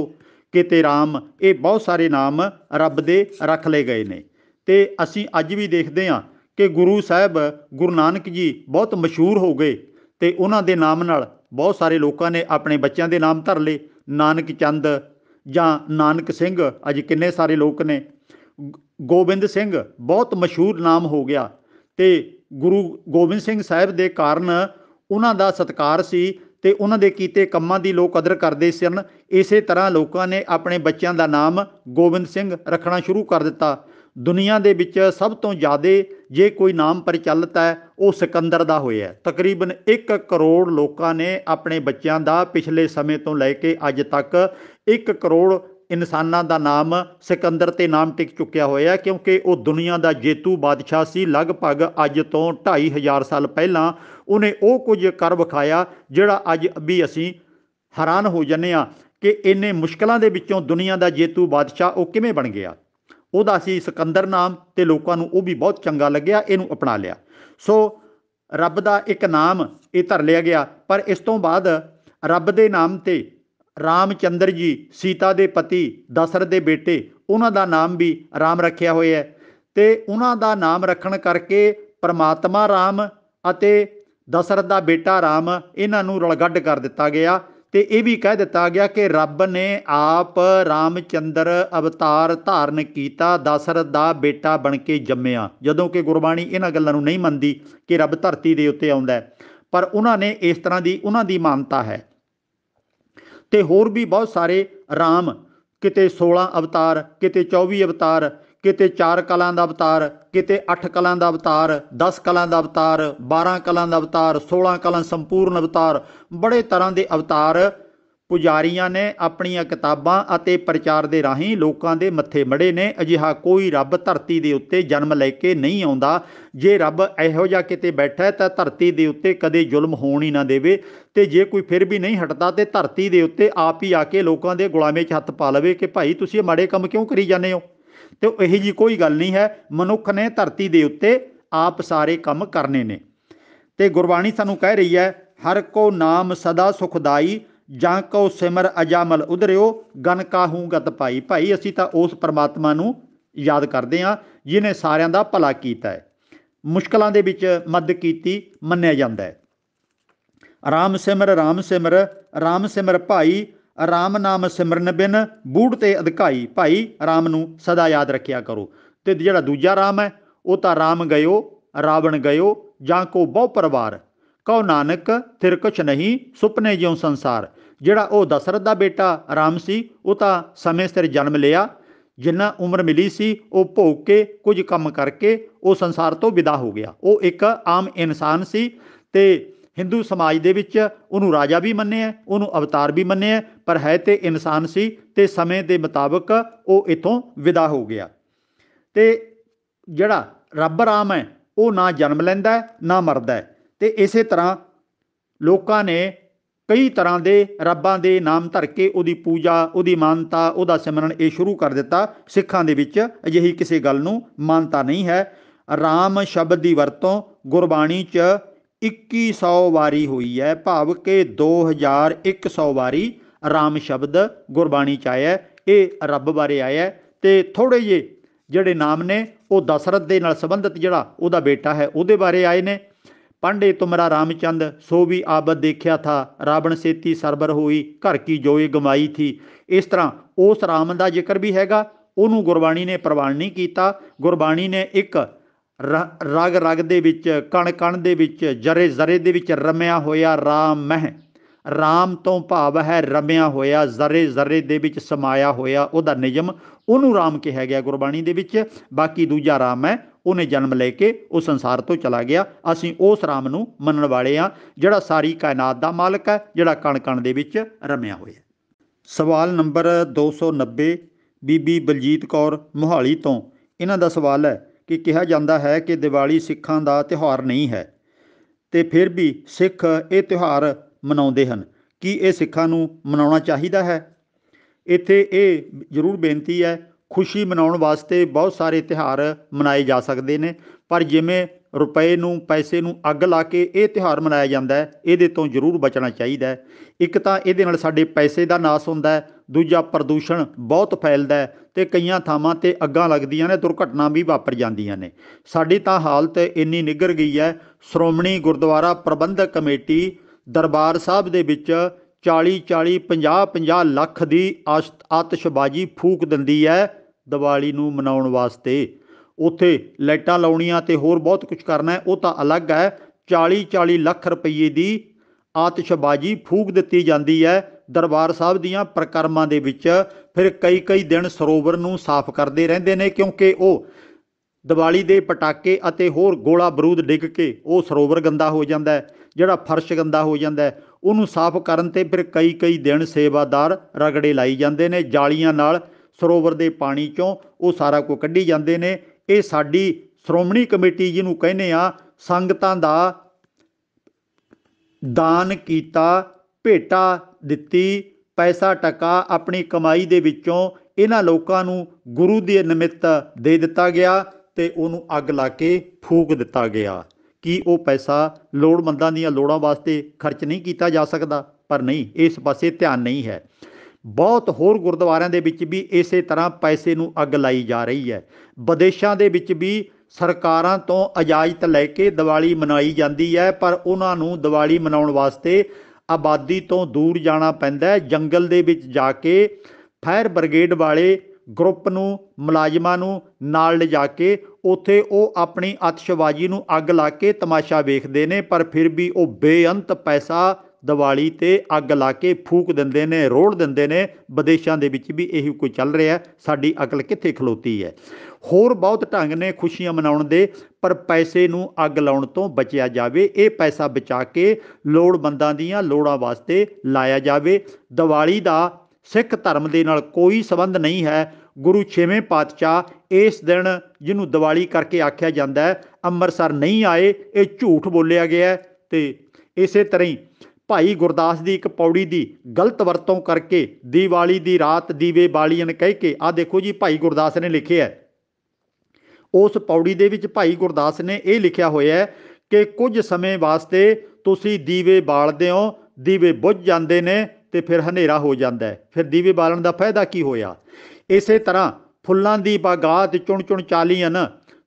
ਕਿਤੇ ਰਾਮ ਇਹ ਬਹੁਤ ਸਾਰੇ ਨਾਮ ਰੱਬ ਦੇ ਰੱਖ ਲਏ ਗਏ ਨੇ ਤੇ ਅਸੀਂ ਅੱਜ ਵੀ ਦੇਖਦੇ ਹਾਂ ਕਿ ਗੁਰੂ ਸਾਹਿਬ ਗੁਰੂ ਨਾਨਕ ਜੀ ਬਹੁਤ ਮਸ਼ਹੂਰ ਹੋ ਗਏ ਤੇ ਉਹਨਾਂ ਦੇ ਨਾਮ ਨਾਲ ਬਹੁਤ ਸਾਰੇ ਲੋਕਾਂ ਨੇ ਆਪਣੇ ਬੱਚਿਆਂ ਦੇ ਨਾਮ ਧਰ ਲਏ ਨਾਨਕ ਚੰਦ ਜਾਂ ਨਾਨਕ ਸਿੰਘ ਅੱਜ ਕਿੰਨੇ ਸਾਰੇ ਲੋਕ ਨੇ ਗੋਬਿੰਦ ਸਿੰਘ ਬਹੁਤ ਮਸ਼ਹੂਰ ਨਾਮ ਹੋ ਗਿਆ ਤੇ ਗੁਰੂ ਗੋਬਿੰਦ ਸਿੰਘ ਸਾਹਿਬ ਦੇ ਕਾਰਨ ਉਹਨਾਂ ਦਾ ਸਤਿਕਾਰ ਸੀ ਤੇ ਉਹਨਾਂ ਦੇ ਕੀਤੇ ਕੰਮਾਂ ਦੀ ਲੋਕ ਕਦਰ ਕਰਦੇ ਸਨ ਇਸੇ ਤਰ੍ਹਾਂ ਲੋਕਾਂ ਨੇ ਆਪਣੇ ਬੱਚਿਆਂ ਦਾ ਨਾਮ ਗੋਬਿੰਦ ਸਿੰਘ ਰੱਖਣਾ ਸ਼ੁਰੂ ਕਰ ਦਿੱਤਾ ਦੁਨੀਆ ਦੇ ਵਿੱਚ ਸਭ ਤੋਂ ਜ਼ਿਆਦਾ ਜੇ ਕੋਈ ਨਾਮ ਪ੍ਰਚਲਿਤ ਹੈ ਉਹ ਸਿਕੰਦਰ ਦਾ ਹੋਇਆ ਹੈ ਤਕਰੀਬਨ 1 ਕਰੋੜ ਲੋਕਾਂ ਨੇ ਆਪਣੇ ਬੱਚਿਆਂ ਦਾ ਪਿਛਲੇ ਸਮੇਂ ਤੋਂ ਲੈ ਕੇ ਅੱਜ ਤੱਕ 1 ਕਰੋੜ ਇਨਸਾਨਾਂ ਦਾ ਨਾਮ ਸਿਕੰਦਰ ਤੇ ਨਾਮ ਟਿਕ ਚੁੱਕਿਆ ਹੋਇਆ ਕਿਉਂਕਿ ਉਹ ਦੁਨੀਆ ਦਾ ਜੇਤੂ ਬਾਦਸ਼ਾਹ ਸੀ ਲਗਭਗ ਅੱਜ ਤੋਂ 2500 ਸਾਲ ਪਹਿਲਾਂ ਉਹਨੇ ਉਹ ਕੁਝ ਕਰ ਵਿਖਾਇਆ ਜਿਹੜਾ ਅੱਜ ਵੀ ਅਸੀਂ ਹੈਰਾਨ ਹੋ ਜੰਨੇ ਆ ਕਿ ਇੰਨੇ ਮੁਸ਼ਕਲਾਂ ਦੇ ਵਿੱਚੋਂ ਦੁਨੀਆ ਦਾ ਜੇਤੂ ਬਾਦਸ਼ਾਹ ਉਹ ਕਿਵੇਂ ਬਣ ਗਿਆ ਉਹਦਾ ਸੀ ਸਿਕੰਦਰ ਨਾਮ ਤੇ ਲੋਕਾਂ ਨੂੰ ਉਹ ਵੀ ਬਹੁਤ ਚੰਗਾ ਲੱਗਿਆ ਇਹਨੂੰ ਅਪਣਾ ਲਿਆ ਸੋ ਰੱਬ ਦਾ ਇੱਕ ਨਾਮ ਇਹ ਧਰ ਲਿਆ ਗਿਆ ਪਰ ਇਸ ਤੋਂ ਬਾਅਦ ਰੱਬ ਦੇ ਨਾਮ ਤੇ ਰਾਮਚੰਦਰ ਜੀ ਸੀਤਾ ਦੇ ਪਤੀ ਦਸ਼ਰਥ ਦੇ ਬੇਟੇ ਉਹਨਾਂ ਦਾ ਨਾਮ ਵੀ ਰਾਮ ਰੱਖਿਆ ਹੋਇਆ ਹੈ ਤੇ ਉਹਨਾਂ ਦਾ ਨਾਮ ਰੱਖਣ ਕਰਕੇ ਪ੍ਰਮਾਤਮਾ ਰਾਮ ਅਤੇ ਦਸ਼ਰਥ ਦਾ ਬੇਟਾ ਰਾਮ ਇਹਨਾਂ ਨੂੰ ਰਲਗੱਡ ਕਰ ਦਿੱਤਾ ਗਿਆ ਤੇ ਇਹ ਵੀ ਕਹਿ ਦਿੱਤਾ ਗਿਆ ਕਿ ਰੱਬ ਨੇ ਆਪ ਰਾਮਚੰਦਰ ਅਵਤਾਰ ਧਾਰਨ ਕੀਤਾ ਦਸ਼ਰਥ ਦਾ ਬੇਟਾ ਬਣ ਕੇ ਜੰਮਿਆ ਜਦੋਂ ਕਿ ਗੁਰਬਾਣੀ ਇਹਨਾਂ ਗੱਲਾਂ ਨੂੰ ਨਹੀਂ ਮੰਨਦੀ ਕਿ ਰੱਬ ਧਰਤੀ ਦੇ ਉੱਤੇ ਆਉਂਦਾ ਪਰ ਉਹਨਾਂ ਨੇ ਇਸ ਤਰ੍ਹਾਂ ਦੀ ਉਹਨਾਂ ਦੀ ਮਾਨਤਾ ਹੈ ਤੇ ਹੋਰ ਵੀ ਬਹੁਤ ਸਾਰੇ ਰਾਮ ਕਿਤੇ 16 ਅਵਤਾਰ ਕਿਤੇ 24 ਅਵਤਾਰ ਕਿਤੇ 4 ਕਲਾਂ ਦਾ ਅਵਤਾਰ ਕਿਤੇ 8 ਕਲਾਂ ਦਾ ਅਵਤਾਰ 10 ਕਲਾਂ ਦਾ ਅਵਤਾਰ 12 ਕਲਾਂ ਦਾ ਅਵਤਾਰ 16 ਕਲਾਂ ਸੰਪੂਰਨ ਅਵਤਾਰ ਬੜੇ ਤਰ੍ਹਾਂ ਦੇ ਅਵਤਾਰ ਪੁਜਾਰੀਆਂ ਨੇ ਆਪਣੀਆਂ ਕਿਤਾਬਾਂ ਅਤੇ ਪ੍ਰਚਾਰ ਦੇ ਰਾਹੀਂ ਲੋਕਾਂ ਦੇ ਮੱਥੇ ਮੜੇ ਨੇ ਅਜਿਹਾ ਕੋਈ ਰੱਬ ਧਰਤੀ ਦੇ ਉੱਤੇ ਜਨਮ ਲੈ ਕੇ ਨਹੀਂ ਆਉਂਦਾ ਜੇ ਰੱਬ ਇਹੋ ਜਿਹਾ ਕਿਤੇ ਬੈਠਾ ਤਾਂ ਧਰਤੀ ਦੇ ਉੱਤੇ ਕਦੇ ਜ਼ੁਲਮ ਹੋਣ ਹੀ ਨਾ ਦੇਵੇ ਤੇ ਜੇ ਕੋਈ ਫਿਰ ਵੀ ਨਹੀਂ ਹਟਦਾ ਤੇ ਧਰਤੀ ਦੇ ਉੱਤੇ ਆਪ ਹੀ ਆ ਕੇ ਲੋਕਾਂ ਦੇ ਗੁਲਾਮੇ 'ਚ ਹੱਥ ਪਾ ਲਵੇ ਕਿ ਭਾਈ ਤੁਸੀਂ ਇਹ ਮਾੜੇ ਕੰਮ ਕਿਉਂ ਕਰੀ ਜਾਂਦੇ ਹੋ ਤੇ ਇਹੋ ਜੀ ਕੋਈ ਗੱਲ ਨਹੀਂ ਹੈ ਮਨੁੱਖ ਨੇ ਧਰਤੀ ਦੇ ਉੱਤੇ ਆਪ ਸਾਰੇ ਕੰਮ ਕਰਨੇ ਨੇ ਤੇ ਗੁਰਬਾਣੀ ਸਾਨੂੰ ਕਹਿ ਰਹੀ ਹੈ ਹਰ ਕੋ ਨਾਮ ਸਦਾ ਸੁਖਦਾਈ ਜਾਂ ਕੋ ਸਿਮਰ ਅਜਾਮਲ ਉਧਰਿਓ ਗਨ ਕਾਹੂ ਗਤ ਪਾਈ ਭਾਈ ਅਸੀਂ ਤਾਂ ਉਸ ਪਰਮਾਤਮਾ ਨੂੰ ਯਾਦ ਕਰਦੇ ਆ ਜਿਨੇ ਸਾਰਿਆਂ ਦਾ ਭਲਾ ਕੀਤਾ ਹੈ ਮੁਸ਼ਕਲਾਂ ਦੇ ਵਿੱਚ ਮਦਦ ਕੀਤੀ ਮੰਨਿਆ ਜਾਂਦਾ ਹੈ ਰਾਮ ਸਿਮਰ ਰਾਮ ਸਿਮਰ ਰਾਮ ਸਿਮਰ ਭਾਈ ਰਾਮ ਨਾਮ ਸਿਮਰਨ ਬਿਨ ਬੂੜ ਤੇ ਅਧਿਕਾਈ ਭਾਈ ਰਾਮ ਨੂੰ ਸਦਾ ਯਾਦ ਰੱਖਿਆ ਕਰੋ ਤੇ ਜਿਹੜਾ ਦੂਜਾ ਰਾਮ ਹੈ ਉਹ ਤਾਂ ਰਾਮ ਗਇਓ ਰਾਵਣ ਗਇਓ ਜਾਂ ਕੋ ਬਹੁ ਪਰਿਵਾਰ ਕਉ ਨਾਨਕ ਥਿਰ ਕੁਛ ਨਹੀਂ ਸੁਪਨੇ ਜਿਉ ਸੰਸਾਰ ਜਿਹੜਾ ਉਹ ਦਸ਼ਰਤ ਦਾ ਬੇਟਾ ਆਰਾਮ ਸੀ ਉਹ ਤਾਂ ਸਮੇਂ ਸਿਰ ਜਨਮ ਲਿਆ ਜਿੰਨਾ ਉਮਰ ਮਿਲੀ ਸੀ ਉਹ ਭੋਗ ਕੇ ਕੁਝ ਕੰਮ ਕਰਕੇ ਉਹ ਸੰਸਾਰ ਤੋਂ ਵਿਦਾ ਹੋ ਗਿਆ ਉਹ ਇੱਕ ਆਮ ਇਨਸਾਨ ਸੀ ਤੇ ਹਿੰਦੂ ਸਮਾਜ ਦੇ ਵਿੱਚ ਉਹਨੂੰ ਰਾਜਾ ਵੀ ਮੰਨਿਆ ਉਹਨੂੰ ਅਵਤਾਰ ਵੀ ਮੰਨਿਆ ਪਰ ਹੈ ਤੇ ਇਨਸਾਨ ਸੀ ਤੇ ਸਮੇਂ ਦੇ ਮੁਤਾਬਕ ਉਹ ਇਥੋਂ ਵਿਦਾ ਹੋ ਗਿਆ ਤੇ ਜਿਹੜਾ ਰੱਬ ਰਾਮ ਹੈ ਉਹ ਨਾ ਜਨਮ ਲੈਂਦਾ ਨਾ ਮਰਦਾ ਤੇ ਇਸੇ ਤਰ੍ਹਾਂ ਲੋਕਾਂ ਨੇ ਕਈ ਤਰ੍ਹਾਂ ਦੇ ਰੱਬਾਂ ਦੇ ਨਾਮ ਧਰ ਕੇ ਉਹਦੀ ਪੂਜਾ ਉਹਦੀ ਮਾਨਤਾ ਉਹਦਾ ਸਿਮਰਨ ਇਹ ਸ਼ੁਰੂ ਕਰ ਦਿੱਤਾ ਸਿੱਖਾਂ ਦੇ ਵਿੱਚ ਅਜਿਹੀ ਕਿਸੇ ਗੱਲ ਨੂੰ ਮਾਨਤਾ ਨਹੀਂ ਹੈ ਰਾਮ ਸ਼ਬਦ ਦੀ ਵਰਤੋਂ ਗੁਰਬਾਣੀ 'ਚ 2100 ਵਾਰੀ ਹੋਈ ਹੈ ਭਾਵ ਕਿ 2100 ਵਾਰੀ ਰਾਮ ਸ਼ਬਦ ਗੁਰਬਾਣੀ 'ਚ ਆਇਆ ਇਹ ਰੱਬ ਬਾਰੇ ਆਇਆ ਤੇ ਥੋੜੇ ਜਿਹੇ ਜਿਹੜੇ ਨਾਮ ਨੇ ਉਹ ਦਸ਼ਰਤ ਦੇ ਨਾਲ ਸੰਬੰਧਿਤ ਜਿਹੜਾ ਉਹਦਾ ਬੇਟਾ ਹੈ ਉਹਦੇ ਬਾਰੇ ਆਏ ਨੇ ਪਾਂਡੇ ਤੁਮਰਾ रामचंद ਸੋ ਵੀ ਆਬਦ ਦੇਖਿਆ ਥਾ ਰਾਵਣ सेती ਸਰਬਰ ਹੋਈ ਘਰ ਕੀ ਜੋਏ ਗਮਾਈ ਥੀ ਇਸ ਤਰ੍ਹਾਂ ਉਸ ਰਾਮ ਦਾ ਜ਼ਿਕਰ ਵੀ ਹੈਗਾ ਉਹਨੂੰ ਗੁਰਬਾਣੀ ਨੇ ਪ੍ਰਵਾਨ ਨਹੀਂ ਕੀਤਾ ਗੁਰਬਾਣੀ ਨੇ ਇੱਕ ਰਗ ਰਗ ਦੇ ਵਿੱਚ ਕਣ ਕਣ ਦੇ ਵਿੱਚ ਜਰੇ ਜ਼ਰੇ ਦੇ ਵਿੱਚ ਰਮਿਆ ਹੋਇਆ ਰਾਮ ਮਹਿ ਰਾਮ ਤੋਂ ਭਾਵ ਹੈ ਰਮਿਆ ਹੋਇਆ ਜ਼ਰੇ ਜ਼ਰੇ ਦੇ ਵਿੱਚ ਸਮਾਇਆ ਹੋਇਆ ਉਹਦਾ ਨਿਯਮ ਉਹਨੂੰ ਰਾਮ ਕਿਹਾ ਗਿਆ ਗੁਰਬਾਣੀ ਦੇ ਵਿੱਚ ਬਾਕੀ ਦੂਜਾ ਰਾਮ ਹੈ ਉਹਨੇ ਜਨਮ ਲੈ ਕੇ ਉਹ ਸੰਸਾਰ ਤੋਂ ਚਲਾ ਗਿਆ ਅਸੀਂ ਉਸ ਰਾਮ ਨੂੰ ਮੰਨਣ ਵਾਲੇ ਆ ਜਿਹੜਾ ਸਾਰੀ ਕਾਇਨਾਤ ਦਾ ਮਾਲਕ ਹੈ ਜਿਹੜਾ ਕਣ-ਕਣ ਦੇ ਵਿੱਚ ਰਮਿਆ ਹੋਇਆ ਸਵਾਲ ਨੰਬਰ 290 ਬੀਬੀ ਬਲਜੀਤ ਕੌਰ ਮੁਹਾਲੀ ਤੋਂ ਇਹਨਾਂ ਦਾ ਸਵਾਲ ਹੈ ਕਿ ਕਿਹਾ ਜਾਂਦਾ ਹੈ ਕਿ ਦੀਵਾਲੀ ਸਿੱਖਾਂ ਦਾ ਤਿਉਹਾਰ ਨਹੀਂ ਹੈ ਤੇ ਫਿਰ ਵੀ ਸਿੱਖ ਇਹ ਤਿਉਹਾਰ ਮਨਾਉਂਦੇ ਹਨ ਕੀ ਇਹ ਸਿੱਖਾਂ ਨੂੰ ਮਨਾਉਣਾ ਚਾਹੀਦਾ ਹੈ ਇੱਥੇ ਇਹ ਜ਼ਰੂਰ ਬੇਨਤੀ ਹੈ ਖੁਸ਼ੀ ਮਨਾਉਣ ਵਾਸਤੇ ਬਹੁਤ ਸਾਰੇ ਤਿਹਾਰ ਮਨਾਏ ਜਾ ਸਕਦੇ ਨੇ ਪਰ ਜਿਵੇਂ ਰੁਪਏ ਨੂੰ ਪੈਸੇ ਨੂੰ ਅੱਗ ਲਾ ਕੇ ਇਹ ਤਿਹਾਰ ਮਨਾਇਆ ਜਾਂਦਾ ਹੈ ਇਹਦੇ ਤੋਂ ਜ਼ਰੂਰ ਬਚਣਾ ਚਾਹੀਦਾ ਹੈ ਇੱਕ ਤਾਂ ਇਹਦੇ ਨਾਲ ਸਾਡੇ ਪੈਸੇ ਦਾ ਨਾਸ ਹੁੰਦਾ ਹੈ ਦੂਜਾ ਪ੍ਰਦੂਸ਼ਣ ਬਹੁਤ ਫੈਲਦਾ ਹੈ ਤੇ ਕਈਆਂ ਥਾਵਾਂ ਤੇ ਅੱਗਾਂ ਲੱਗਦੀਆਂ ਨੇ ਦੁਰਘਟਨਾ ਵੀ ਵਾਪਰ ਜਾਂਦੀਆਂ ਨੇ ਸਾਡੀ ਤਾਂ ਹਾਲਤ ਇੰਨੀ ਨਿਗਰ ਗਈ ਹੈ ਸ਼੍ਰੋਮਣੀ ਗੁਰਦੁਆਰਾ ਪ੍ਰਬੰਧਕ ਕਮੇਟੀ ਦਰਬਾਰ ਸਾਹਿਬ ਦੇ ਵਿੱਚ 40 40 50 50 ਲੱਖ ਦੀ ਆਤਿਸ਼ਬਾਜ਼ੀ ਫੂਕ ਦਿੰਦੀ ਹੈ ਦੀਵਾਲੀ ਨੂੰ ਮਨਾਉਣ ਵਾਸਤੇ ਉੱਥੇ ਲਾਈਟਾਂ ਲਾਉਣੀਆਂ ਤੇ ਹੋਰ ਬਹੁਤ ਕੁਝ ਕਰਨਾ ਉਹ ਤਾਂ ਅਲੱਗ ਹੈ 40 40 ਲੱਖ ਰੁਪਏ ਦੀ ਆਤਿਸ਼ਬਾਜ਼ੀ ਫੂਕ ਦਿੱਤੀ ਜਾਂਦੀ ਹੈ ਦਰਬਾਰ ਸਾਹਿਬ ਦੀਆਂ ਪ੍ਰਕਰਮਾਂ ਦੇ ਵਿੱਚ ਫਿਰ ਕਈ ਕਈ ਦਿਨ ਸਰੋਵਰ ਨੂੰ ਸਾਫ਼ ਕਰਦੇ ਰਹਿੰਦੇ ਨੇ ਕਿਉਂਕਿ ਉਹ ਦੀਵਾਲੀ ਦੇ ਪਟਾਕੇ ਅਤੇ ਹੋਰ ਗੋਲਾ ਬਰੂਦ ਡਿੱਗ ਕੇ ਉਹ ਸਰੋਵਰ ਗੰਦਾ ਹੋ ਜਾਂਦਾ ਹੈ ਜਿਹੜਾ ਫਰਸ਼ ਗੰਦਾ ਹੋ ਜਾਂਦਾ ਹੈ ਉਹਨੂੰ ਸਾਫ਼ ਕਰਨ ਤੇ ਫਿਰ ਕਈ ਕਈ ਦਿਨ ਸੇਵਾਦਾਰ ਰਗੜੇ ਲਾਈ ਜਾਂਦੇ ਨੇ ਜਾਲੀਆਂ ਨਾਲ ਸਰੋਵਰ ਦੇ ਪਾਣੀ ਚੋਂ ਉਹ ਸਾਰਾ ਕੁ ਕੱਢੀ ਜਾਂਦੇ ਨੇ ਇਹ ਸਾਡੀ ਸ਼੍ਰੋਮਣੀ ਕਮੇਟੀ ਜਿਹਨੂੰ ਕਹਿੰਦੇ ਆ ਸੰਗਤਾਂ ਦਾ ਦਾਨ ਕੀਤਾ ਭੇਟਾ ਦਿੱਤੀ ਪੈਸਾ ਟਕਾ ਆਪਣੀ ਕਮਾਈ ਦੇ ਵਿੱਚੋਂ ਇਹਨਾਂ ਲੋਕਾਂ ਨੂੰ ਗੁਰੂ ਦੇ ਨਿਮਿਤ ਦੇ ਦਿੱਤਾ ਗਿਆ ਤੇ ਉਹਨੂੰ ਅੱਗ ਲਾ ਕੇ ਫੂਕ ਦਿੱਤਾ ਗਿਆ ਕਿ ਉਹ ਪੈਸਾ ਲੋੜਵੰਦਾਂ ਦੀਆਂ ਲੋੜਾਂ ਵਾਸਤੇ ਖਰਚ ਨਹੀਂ ਕੀਤਾ ਜਾ ਸਕਦਾ ਪਰ ਨਹੀਂ ਇਸ ਪਾਸੇ ਧਿਆਨ ਨਹੀਂ ਹੈ ਬਹੁਤ ਹੋਰ ਗੁਰਦੁਆਰਿਆਂ ਦੇ ਵਿੱਚ ਵੀ ਇਸੇ ਤਰ੍ਹਾਂ ਪੈਸੇ ਨੂੰ ਅੱਗ ਲਾਈ ਜਾ ਰਹੀ ਹੈ ਵਿਦੇਸ਼ਾਂ ਦੇ ਵਿੱਚ ਵੀ ਸਰਕਾਰਾਂ ਤੋਂ ਇਜਾਜ਼ਤ ਲੈ ਕੇ ਦੀਵਾਲੀ ਮਨਾਈ ਜਾਂਦੀ ਹੈ ਪਰ ਉਹਨਾਂ ਨੂੰ ਦੀਵਾਲੀ ਮਨਾਉਣ ਵਾਸਤੇ ਆਬਾਦੀ ਤੋਂ ਦੂਰ ਜਾਣਾ ਪੈਂਦਾ ਹੈ ਜੰਗਲ ਦੇ ਵਿੱਚ ਜਾ ਕੇ ਫਾਇਰ ਬ੍ਰਿਗੇਡ ਵਾਲੇ ਗਰੁੱਪ ਨੂੰ ਮੁਲਾਜ਼ਮਾਂ ਨੂੰ ਨਾਲ ਲਿਜਾ ਕੇ ਉੱਥੇ ਉਹ ਆਪਣੀ ਅਤਸ਼ਬਾਜ਼ੀ ਨੂੰ ਅੱਗ ਲਾ ਕੇ ਤਮਾਸ਼ਾ ਵੇਖਦੇ ਨੇ ਪਰ ਫਿਰ ਵੀ ਉਹ ਬੇਅੰਤ ਪੈਸਾ ਦੀਵਾਲੀ ਤੇ ਅੱਗ ਲਾ ਕੇ ਫੂਕ ਦਿੰਦੇ ਨੇ ਰੋੜ ਦਿੰਦੇ ਨੇ ਵਿਦੇਸ਼ਾਂ ਦੇ ਵਿੱਚ ਵੀ ਇਹੀ ਕੁਝ ਚੱਲ ਰਿਹਾ ਸਾਡੀ ਅਕਲ ਕਿੱਥੇ ਖਲੋਤੀ ਹੈ ਹੋਰ ਬਹੁਤ ਢੰਗ ਨੇ ਖੁਸ਼ੀਆਂ ਮਨਾਉਣ ਦੇ ਪਰ ਪੈਸੇ ਨੂੰ ਅੱਗ ਲਾਉਣ ਤੋਂ ਬਚਿਆ ਜਾਵੇ ਇਹ ਪੈਸਾ ਬਚਾ ਕੇ ਲੋੜਵੰਦਾਂ ਦੀਆਂ ਲੋੜਾਂ ਵਾਸਤੇ ਲਾਇਆ ਜਾਵੇ ਦੀਵਾਲੀ ਦਾ ਸਿੱਖ ਧਰਮ ਦੇ ਨਾਲ ਕੋਈ ਸਬੰਧ ਨਹੀਂ ਹੈ ਗੁਰੂ ਛੇਵੇਂ ਪਾਤਸ਼ਾਹ ਇਸ ਦਿਨ ਜਿਹਨੂੰ ਦੀਵਾਲੀ ਕਰਕੇ ਆਖਿਆ ਜਾਂਦਾ ਹੈ ਅੰਮ੍ਰਿਤਸਰ ਨਹੀਂ ਆਏ ਇਹ ਝੂਠ ਬੋਲਿਆ ਗਿਆ ਤੇ ਇਸੇ ਤਰ੍ਹਾਂ ਹੀ ਭਾਈ ਗੁਰਦਾਸ ਦੀ ਇੱਕ ਪੌੜੀ ਦੀ ਗਲਤ ਵਰਤੋਂ ਕਰਕੇ ਦੀਵਾਲੀ ਦੀ ਰਾਤ ਦੀਵੇ ਬਾਲੀਆਂ ਕਹਿ ਕੇ ਆ ਦੇਖੋ ਜੀ ਭਾਈ ਗੁਰਦਾਸ ਨੇ ਲਿਖਿਆ ਉਸ ਪੌੜੀ ਦੇ ਵਿੱਚ ਭਾਈ ਗੁਰਦਾਸ ਨੇ ਇਹ ਲਿਖਿਆ ਹੋਇਆ ਹੈ ਕਿ ਕੁਝ ਸਮੇਂ ਵਾਸਤੇ ਤੁਸੀਂ ਦੀਵੇ ਬਾਲਦੇ ਹੋ ਦੀਵੇ ਬੁੱਝ ਜਾਂਦੇ ਨੇ ਤੇ ਫਿਰ ਹਨੇਰਾ ਹੋ ਜਾਂਦਾ ਹੈ ਫਿਰ ਦੀਵੇ ਬਾਲਣ ਦਾ ਫਾਇਦਾ ਕੀ ਹੋਇਆ ਇਸੇ ਤਰ੍ਹਾਂ ਫੁੱਲਾਂ ਦੀ ਬਾਗਾਤ ਚੁਣ ਚੁਣ ਚਾਲੀਆਂ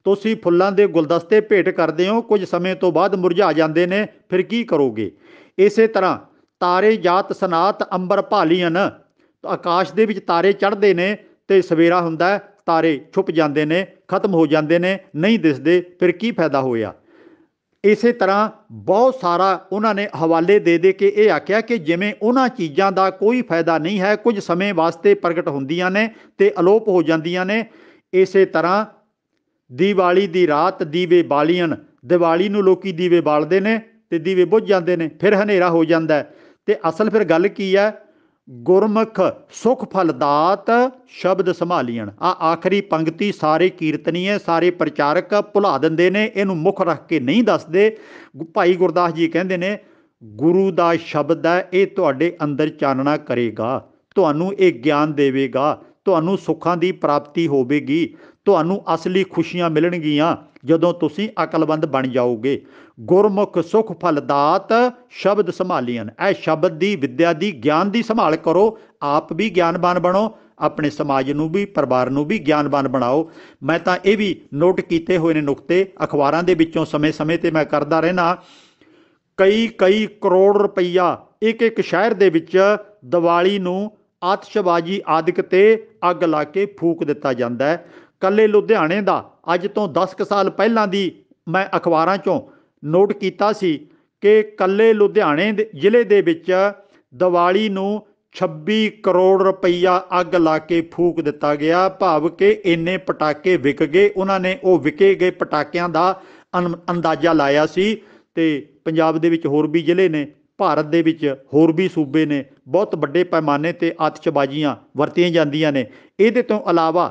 ਤੁਸੀਂ ਫੁੱਲਾਂ ਦੇ ਗੁਲਦਸਤੇ ਭੇਟ ਕਰਦੇ ਹੋ ਕੁਝ ਸਮੇਂ ਤੋਂ ਬਾਅਦ ਮੁਰਝਾ ਜਾਂਦੇ ਨੇ ਫਿਰ ਕੀ ਕਰੋਗੇ ਇਸੇ ਤਰ੍ਹਾਂ ਤਾਰੇ ਜਾਤ ਸਨਾਤ ਅੰਬਰ ਭਾਲੀਆਂ ਆਕਾਸ਼ ਦੇ ਵਿੱਚ ਤਾਰੇ ਚੜ੍ਹਦੇ ਨੇ ਤੇ ਸਵੇਰਾ ਹੁੰਦਾ ਤਾਰੇ ਛੁੱਪ ਜਾਂਦੇ ਨੇ ਖਤਮ ਹੋ ਜਾਂਦੇ ਨੇ ਨਹੀਂ ਦਿਸਦੇ ਫਿਰ ਕੀ ਫਾਇਦਾ ਹੋਇਆ ਇਸੇ ਤਰ੍ਹਾਂ ਬਹੁਤ ਸਾਰਾ ਉਹਨਾਂ ਨੇ ਹਵਾਲੇ ਦੇ ਦੇ ਕੇ ਇਹ ਆਖਿਆ ਕਿ ਜਿਵੇਂ ਉਹਨਾਂ ਚੀਜ਼ਾਂ ਦਾ ਕੋਈ ਫਾਇਦਾ ਨਹੀਂ ਹੈ ਕੁਝ ਸਮੇਂ ਵਾਸਤੇ ਪ੍ਰਗਟ ਹੁੰਦੀਆਂ ਨੇ ਤੇ ਅਲੋਪ ਹੋ ਜਾਂਦੀਆਂ ਨੇ ਇਸੇ ਤਰ੍ਹਾਂ ਦੀਵਾਲੀ ਦੀ ਰਾਤ ਦੀਵੇ ਬਾਲੀਆਂ ਦੀਵਾਲੀ ਨੂੰ ਲੋਕੀ ਦੀਵੇ ਬਾਲਦੇ ਨੇ ਤੇ ਦੀਵੇ ਬੁੱਝ ਜਾਂਦੇ ਨੇ ਫਿਰ ਹਨੇਰਾ ਹੋ ਜਾਂਦਾ ਤੇ ਅਸਲ ਫਿਰ ਗੱਲ ਕੀ ਹੈ ਗੁਰਮੁਖ ਸੁਖ ਦਾਤ ਸ਼ਬਦ ਸੰਭਾਲੀਣ ਆ ਆਖਰੀ ਪੰਕਤੀ ਸਾਰੇ ਕੀਰਤਨੀਏ ਸਾਰੇ ਪ੍ਰਚਾਰਕ ਭੁਲਾ ਦਿੰਦੇ ਨੇ ਇਹਨੂੰ ਮੁੱਖ ਰੱਖ ਕੇ ਨਹੀਂ ਦੱਸਦੇ ਭਾਈ ਗੁਰਦਾਸ ਜੀ ਕਹਿੰਦੇ ਨੇ ਗੁਰੂ ਦਾ ਸ਼ਬਦ ਹੈ ਇਹ ਤੁਹਾਡੇ ਅੰਦਰ ਚਾਨਣਾ ਕਰੇਗਾ ਤੁਹਾਨੂੰ ਇਹ ਗਿਆਨ ਦੇਵੇਗਾ ਤੁਹਾਨੂੰ ਸੁੱਖਾਂ ਦੀ ਪ੍ਰਾਪਤੀ ਹੋਵੇਗੀ ਤੁਹਾਨੂੰ ਅਸਲੀ ਖੁਸ਼ੀਆਂ ਮਿਲਣਗੀਆਂ ਜਦੋਂ ਤੁਸੀਂ ਅਕਲਬੰਦ ਬਣ ਜਾਓਗੇ ਗੁਰਮੁਖ ਸੁਖ ਫਲਦਾਤ ਸ਼ਬਦ ਸੰਭਾਲੀਆਂ ਇਹ ਸ਼ਬਦ ਦੀ ਵਿਦਿਆ ਦੀ ਗਿਆਨ ਦੀ ਸੰਭਾਲ ਕਰੋ ਆਪ ਵੀ ਗਿਆਨਬਾਨ ਬਣੋ ਆਪਣੇ ਸਮਾਜ ਨੂੰ ਵੀ ਪਰਿਵਾਰ ਨੂੰ ਵੀ ਗਿਆਨਬਾਨ ਬਣਾਓ ਮੈਂ ਤਾਂ ਇਹ ਵੀ ਨੋਟ ਕੀਤੇ ਹੋਏ ਨੇ ਨੁਕਤੇ ਅਖਬਾਰਾਂ ਦੇ ਵਿੱਚੋਂ ਸਮੇਂ-ਸਮੇਂ ਤੇ ਮੈਂ ਕਰਦਾ ਰਹਿਣਾ ਕਈ ਕਈ ਕਰੋੜ ਰੁਪਈਆ ਇੱਕ ਇੱਕ ਸ਼ਹਿਰ ਦੇ ਵਿੱਚ ਦੀਵਾਲੀ ਨੂੰ ਆਤਸ਼ਬਾਜੀ ਆਦਿਕ ਤੇ ਅੱਗ ਲਾ ਕੇ ਫੂਕ ਦਿੱਤਾ ਜਾਂਦਾ ਹੈ ਕੱਲੇ ਲੁਧਿਆਣੇ ਦਾ ਅੱਜ ਤੋਂ 10 ਸਾਲ ਪਹਿਲਾਂ ਦੀ ਮੈਂ ਅਖਬਾਰਾਂ 'ਚੋਂ ਨੋਟ ਕੀਤਾ ਸੀ ਕਿ ਕੱਲੇ ਲੁਧਿਆਣੇ ਜ਼ਿਲ੍ਹੇ ਦੇ ਵਿੱਚ ਦੀਵਾਲੀ ਨੂੰ 26 ਕਰੋੜ ਰੁਪਈਆ ਅੱਗ ਲਾ ਕੇ ਫੂਕ ਦਿੱਤਾ ਗਿਆ ਭਾਵ ਕਿ ਇੰਨੇ ਪਟਾਕੇ ਵਿਕ ਗਏ ਉਹਨਾਂ ਨੇ ਉਹ ਵਿਕੇ ਗਏ ਪਟਾਕਿਆਂ ਦਾ ਅੰਦਾਜ਼ਾ ਲਾਇਆ ਸੀ ਤੇ ਪੰਜਾਬ ਦੇ ਵਿੱਚ ਹੋਰ ਵੀ ਜ਼ਿਲ੍ਹੇ ਨੇ ਭਾਰਤ ਦੇ ਵਿੱਚ ਹੋਰ ਵੀ ਸੂਬੇ ਨੇ ਬਹੁਤ ਵੱਡੇ ਪੈਮਾਨੇ ਤੇ ਆਤਿਸ਼ਬਾਜ਼ੀਆਂ ਵਰਤੀਆਂ ਜਾਂਦੀਆਂ ਨੇ ਇਹਦੇ ਤੋਂ ਇਲਾਵਾ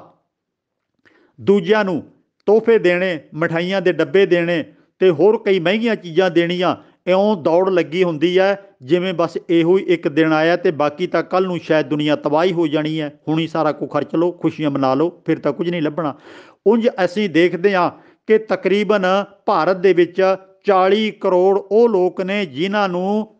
ਦੂਜਿਆਂ ਨੂੰ ਤੋਹਫੇ ਦੇਣੇ ਮਠਾਈਆਂ ਦੇ ਡੱਬੇ ਦੇਣੇ ਤੇ ਹੋਰ ਕਈ ਮਹਿੰਗੀਆਂ ਚੀਜ਼ਾਂ ਦੇਣੀਆਂ ਇਉਂ ਦੌੜ ਲੱਗੀ ਹੁੰਦੀ ਹੈ ਜਿਵੇਂ ਬਸ ਇਹੋ ਹੀ ਇੱਕ ਦਿਨ ਆਇਆ ਤੇ ਬਾਕੀ ਤਾਂ ਕੱਲ ਨੂੰ ਸ਼ਾਇਦ ਦੁਨੀਆ ਤਬਾਹੀ ਹੋ ਜਾਣੀ ਹੈ ਹੁਣੀ ਸਾਰਾ ਕੁ ਖਰਚ ਲਓ ਖੁਸ਼ੀਆਂ ਮਨਾ ਲਓ ਫਿਰ ਤਾਂ ਕੁਝ ਨਹੀਂ ਲੱਭਣਾ ਉੰਜ ਅਸੀਂ ਦੇਖਦੇ ਹਾਂ ਕਿ ਤਕਰੀਬਨ ਭਾਰਤ ਦੇ ਵਿੱਚ 40 ਕਰੋੜ ਉਹ ਲੋਕ ਨੇ ਜਿਨ੍ਹਾਂ ਨੂੰ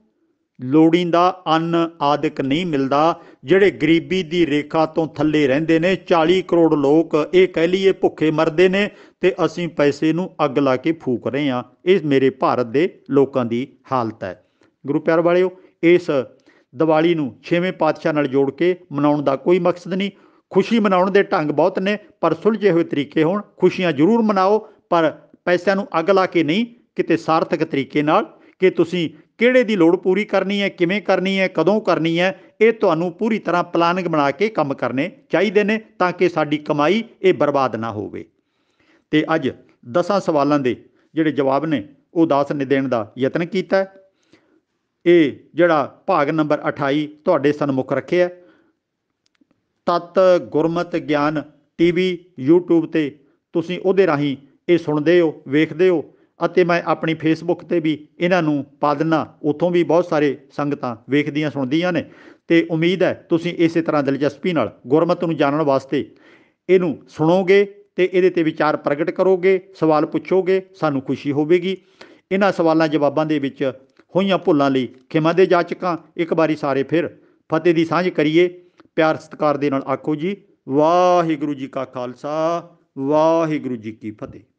ਲੋੜੀਂਦਾ ਅੰਨ ਆਦਿਕ ਨਹੀਂ ਮਿਲਦਾ ਜਿਹੜੇ ਗਰੀਬੀ ਦੀ ਰੇਖਾ ਤੋਂ ਥੱਲੇ ਰਹਿੰਦੇ ਨੇ 40 ਕਰੋੜ ਲੋਕ ਇਹ ਕਹਿ ਲਈਏ ਭੁੱਖੇ ਮਰਦੇ ਨੇ ਤੇ ਅਸੀਂ ਪੈਸੇ ਨੂੰ ਅੱਗ ਲਾ ਕੇ ਫੂਕ ਰਹੇ ਹਾਂ ਇਹ ਮੇਰੇ ਭਾਰਤ ਦੇ ਲੋਕਾਂ ਦੀ ਹਾਲਤ ਹੈ ਗੁਰੂ ਪਿਆਰ ਵਾਲਿਓ ਇਸ ਦੀਵਾਲੀ ਨੂੰ 6ਵੇਂ ਪਾਤਸ਼ਾਹ ਨਾਲ ਜੋੜ ਕੇ ਮਨਾਉਣ ਦਾ ਕੋਈ ਮਕਸਦ ਨਹੀਂ ਖੁਸ਼ੀ ਮਨਾਉਣ ਦੇ ਢੰਗ ਬਹੁਤ ਨੇ ਪਰ ਸੁਲਝੇ ਹੋਏ ਤਰੀਕੇ ਹੋਣ ਖੁਸ਼ੀਆਂ ਜ਼ਰੂਰ ਮਨਾਓ ਪਰ ਪੈਸਿਆਂ ਨੂੰ ਅੱਗ ਲਾ ਕੇ ਨਹੀਂ ਕਿਤੇ ਸਾਰਥਕ ਤਰੀਕੇ ਨਾਲ ਕਿ ਤੁਸੀਂ ਕਿਹੜੇ ਦੀ ਲੋੜ ਪੂਰੀ ਕਰਨੀ ਹੈ ਕਿਵੇਂ ਕਰਨੀ ਹੈ ਕਦੋਂ ਕਰਨੀ ਹੈ ਇਹ ਤੁਹਾਨੂੰ ਪੂਰੀ ਤਰ੍ਹਾਂ ਪਲਾਨਿੰਗ ਬਣਾ ਕੇ ਕੰਮ ਕਰਨੇ ਚਾਹੀਦੇ ਨੇ ਤਾਂ ਕਿ ਸਾਡੀ ਕਮਾਈ ਇਹ ਬਰਬਾਦ ਨਾ ਹੋਵੇ ਤੇ ਅੱਜ ਦਸਾਂ ਸਵਾਲਾਂ ਦੇ ਜਿਹੜੇ ਜਵਾਬ ਨੇ ਉਹ ਦਾਸ ਨੇ ਦੇਣ ਦਾ ਯਤਨ ਕੀਤਾ ਇਹ ਜਿਹੜਾ ਭਾਗ ਨੰਬਰ 28 ਤੁਹਾਡੇ ਸਨਮੁਖ ਰੱਖਿਆ ਤਤ ਗੁਰਮਤ ਗਿਆਨ ਟੀਵੀ YouTube ਤੇ ਤੁਸੀਂ ਉਹਦੇ ਰਾਹੀਂ ਇਹ ਸੁਣਦੇ ਹੋ ਵੇਖਦੇ ਹੋ ਅਤੇ ਮੈਂ ਆਪਣੀ ਫੇਸਬੁੱਕ ਤੇ ਵੀ ਇਹਨਾਂ ਨੂੰ ਪਾ ਦਿੰਨਾ ਉੱਥੋਂ ਵੀ ਬਹੁਤ ਸਾਰੇ ਸੰਗਤਾਂ ਵੇਖਦੀਆਂ ਸੁਣਦੀਆਂ ਨੇ ਤੇ ਉਮੀਦ ਹੈ ਤੁਸੀਂ ਇਸੇ ਤਰ੍ਹਾਂ ਦਿਲਚਸਪੀ ਨਾਲ ਗੁਰਮਤ ਨੂੰ ਜਾਣਨ ਵਾਸਤੇ ਇਹਨੂੰ ਸੁਣੋਗੇ ਤੇ ਇਹਦੇ ਤੇ ਵਿਚਾਰ ਪ੍ਰਗਟ ਕਰੋਗੇ ਸਵਾਲ ਪੁੱਛੋਗੇ ਸਾਨੂੰ ਖੁਸ਼ੀ ਹੋਵੇਗੀ ਇਹਨਾਂ ਸਵਾਲਾਂ ਜਵਾਬਾਂ ਦੇ ਵਿੱਚ ਹੋਈਆਂ ਭੁੱਲਾਂ ਲਈ ਖਿਮਾ ਦੇ ਜਾਚਕਾਂ ਇੱਕ ਵਾਰੀ ਸਾਰੇ ਫਿਰ ਫਤਿਹ ਦੀ ਸਾਂਝ ਕਰੀਏ ਪਿਆਰ ਸਤਿਕਾਰ ਦੇ ਨਾਲ ਆਖੋ ਜੀ ਵਾਹਿਗੁਰੂ ਜੀ ਕਾ ਖਾਲਸਾ ਵਾਹਿਗੁਰੂ ਜੀ ਕੀ ਫਤਿਹ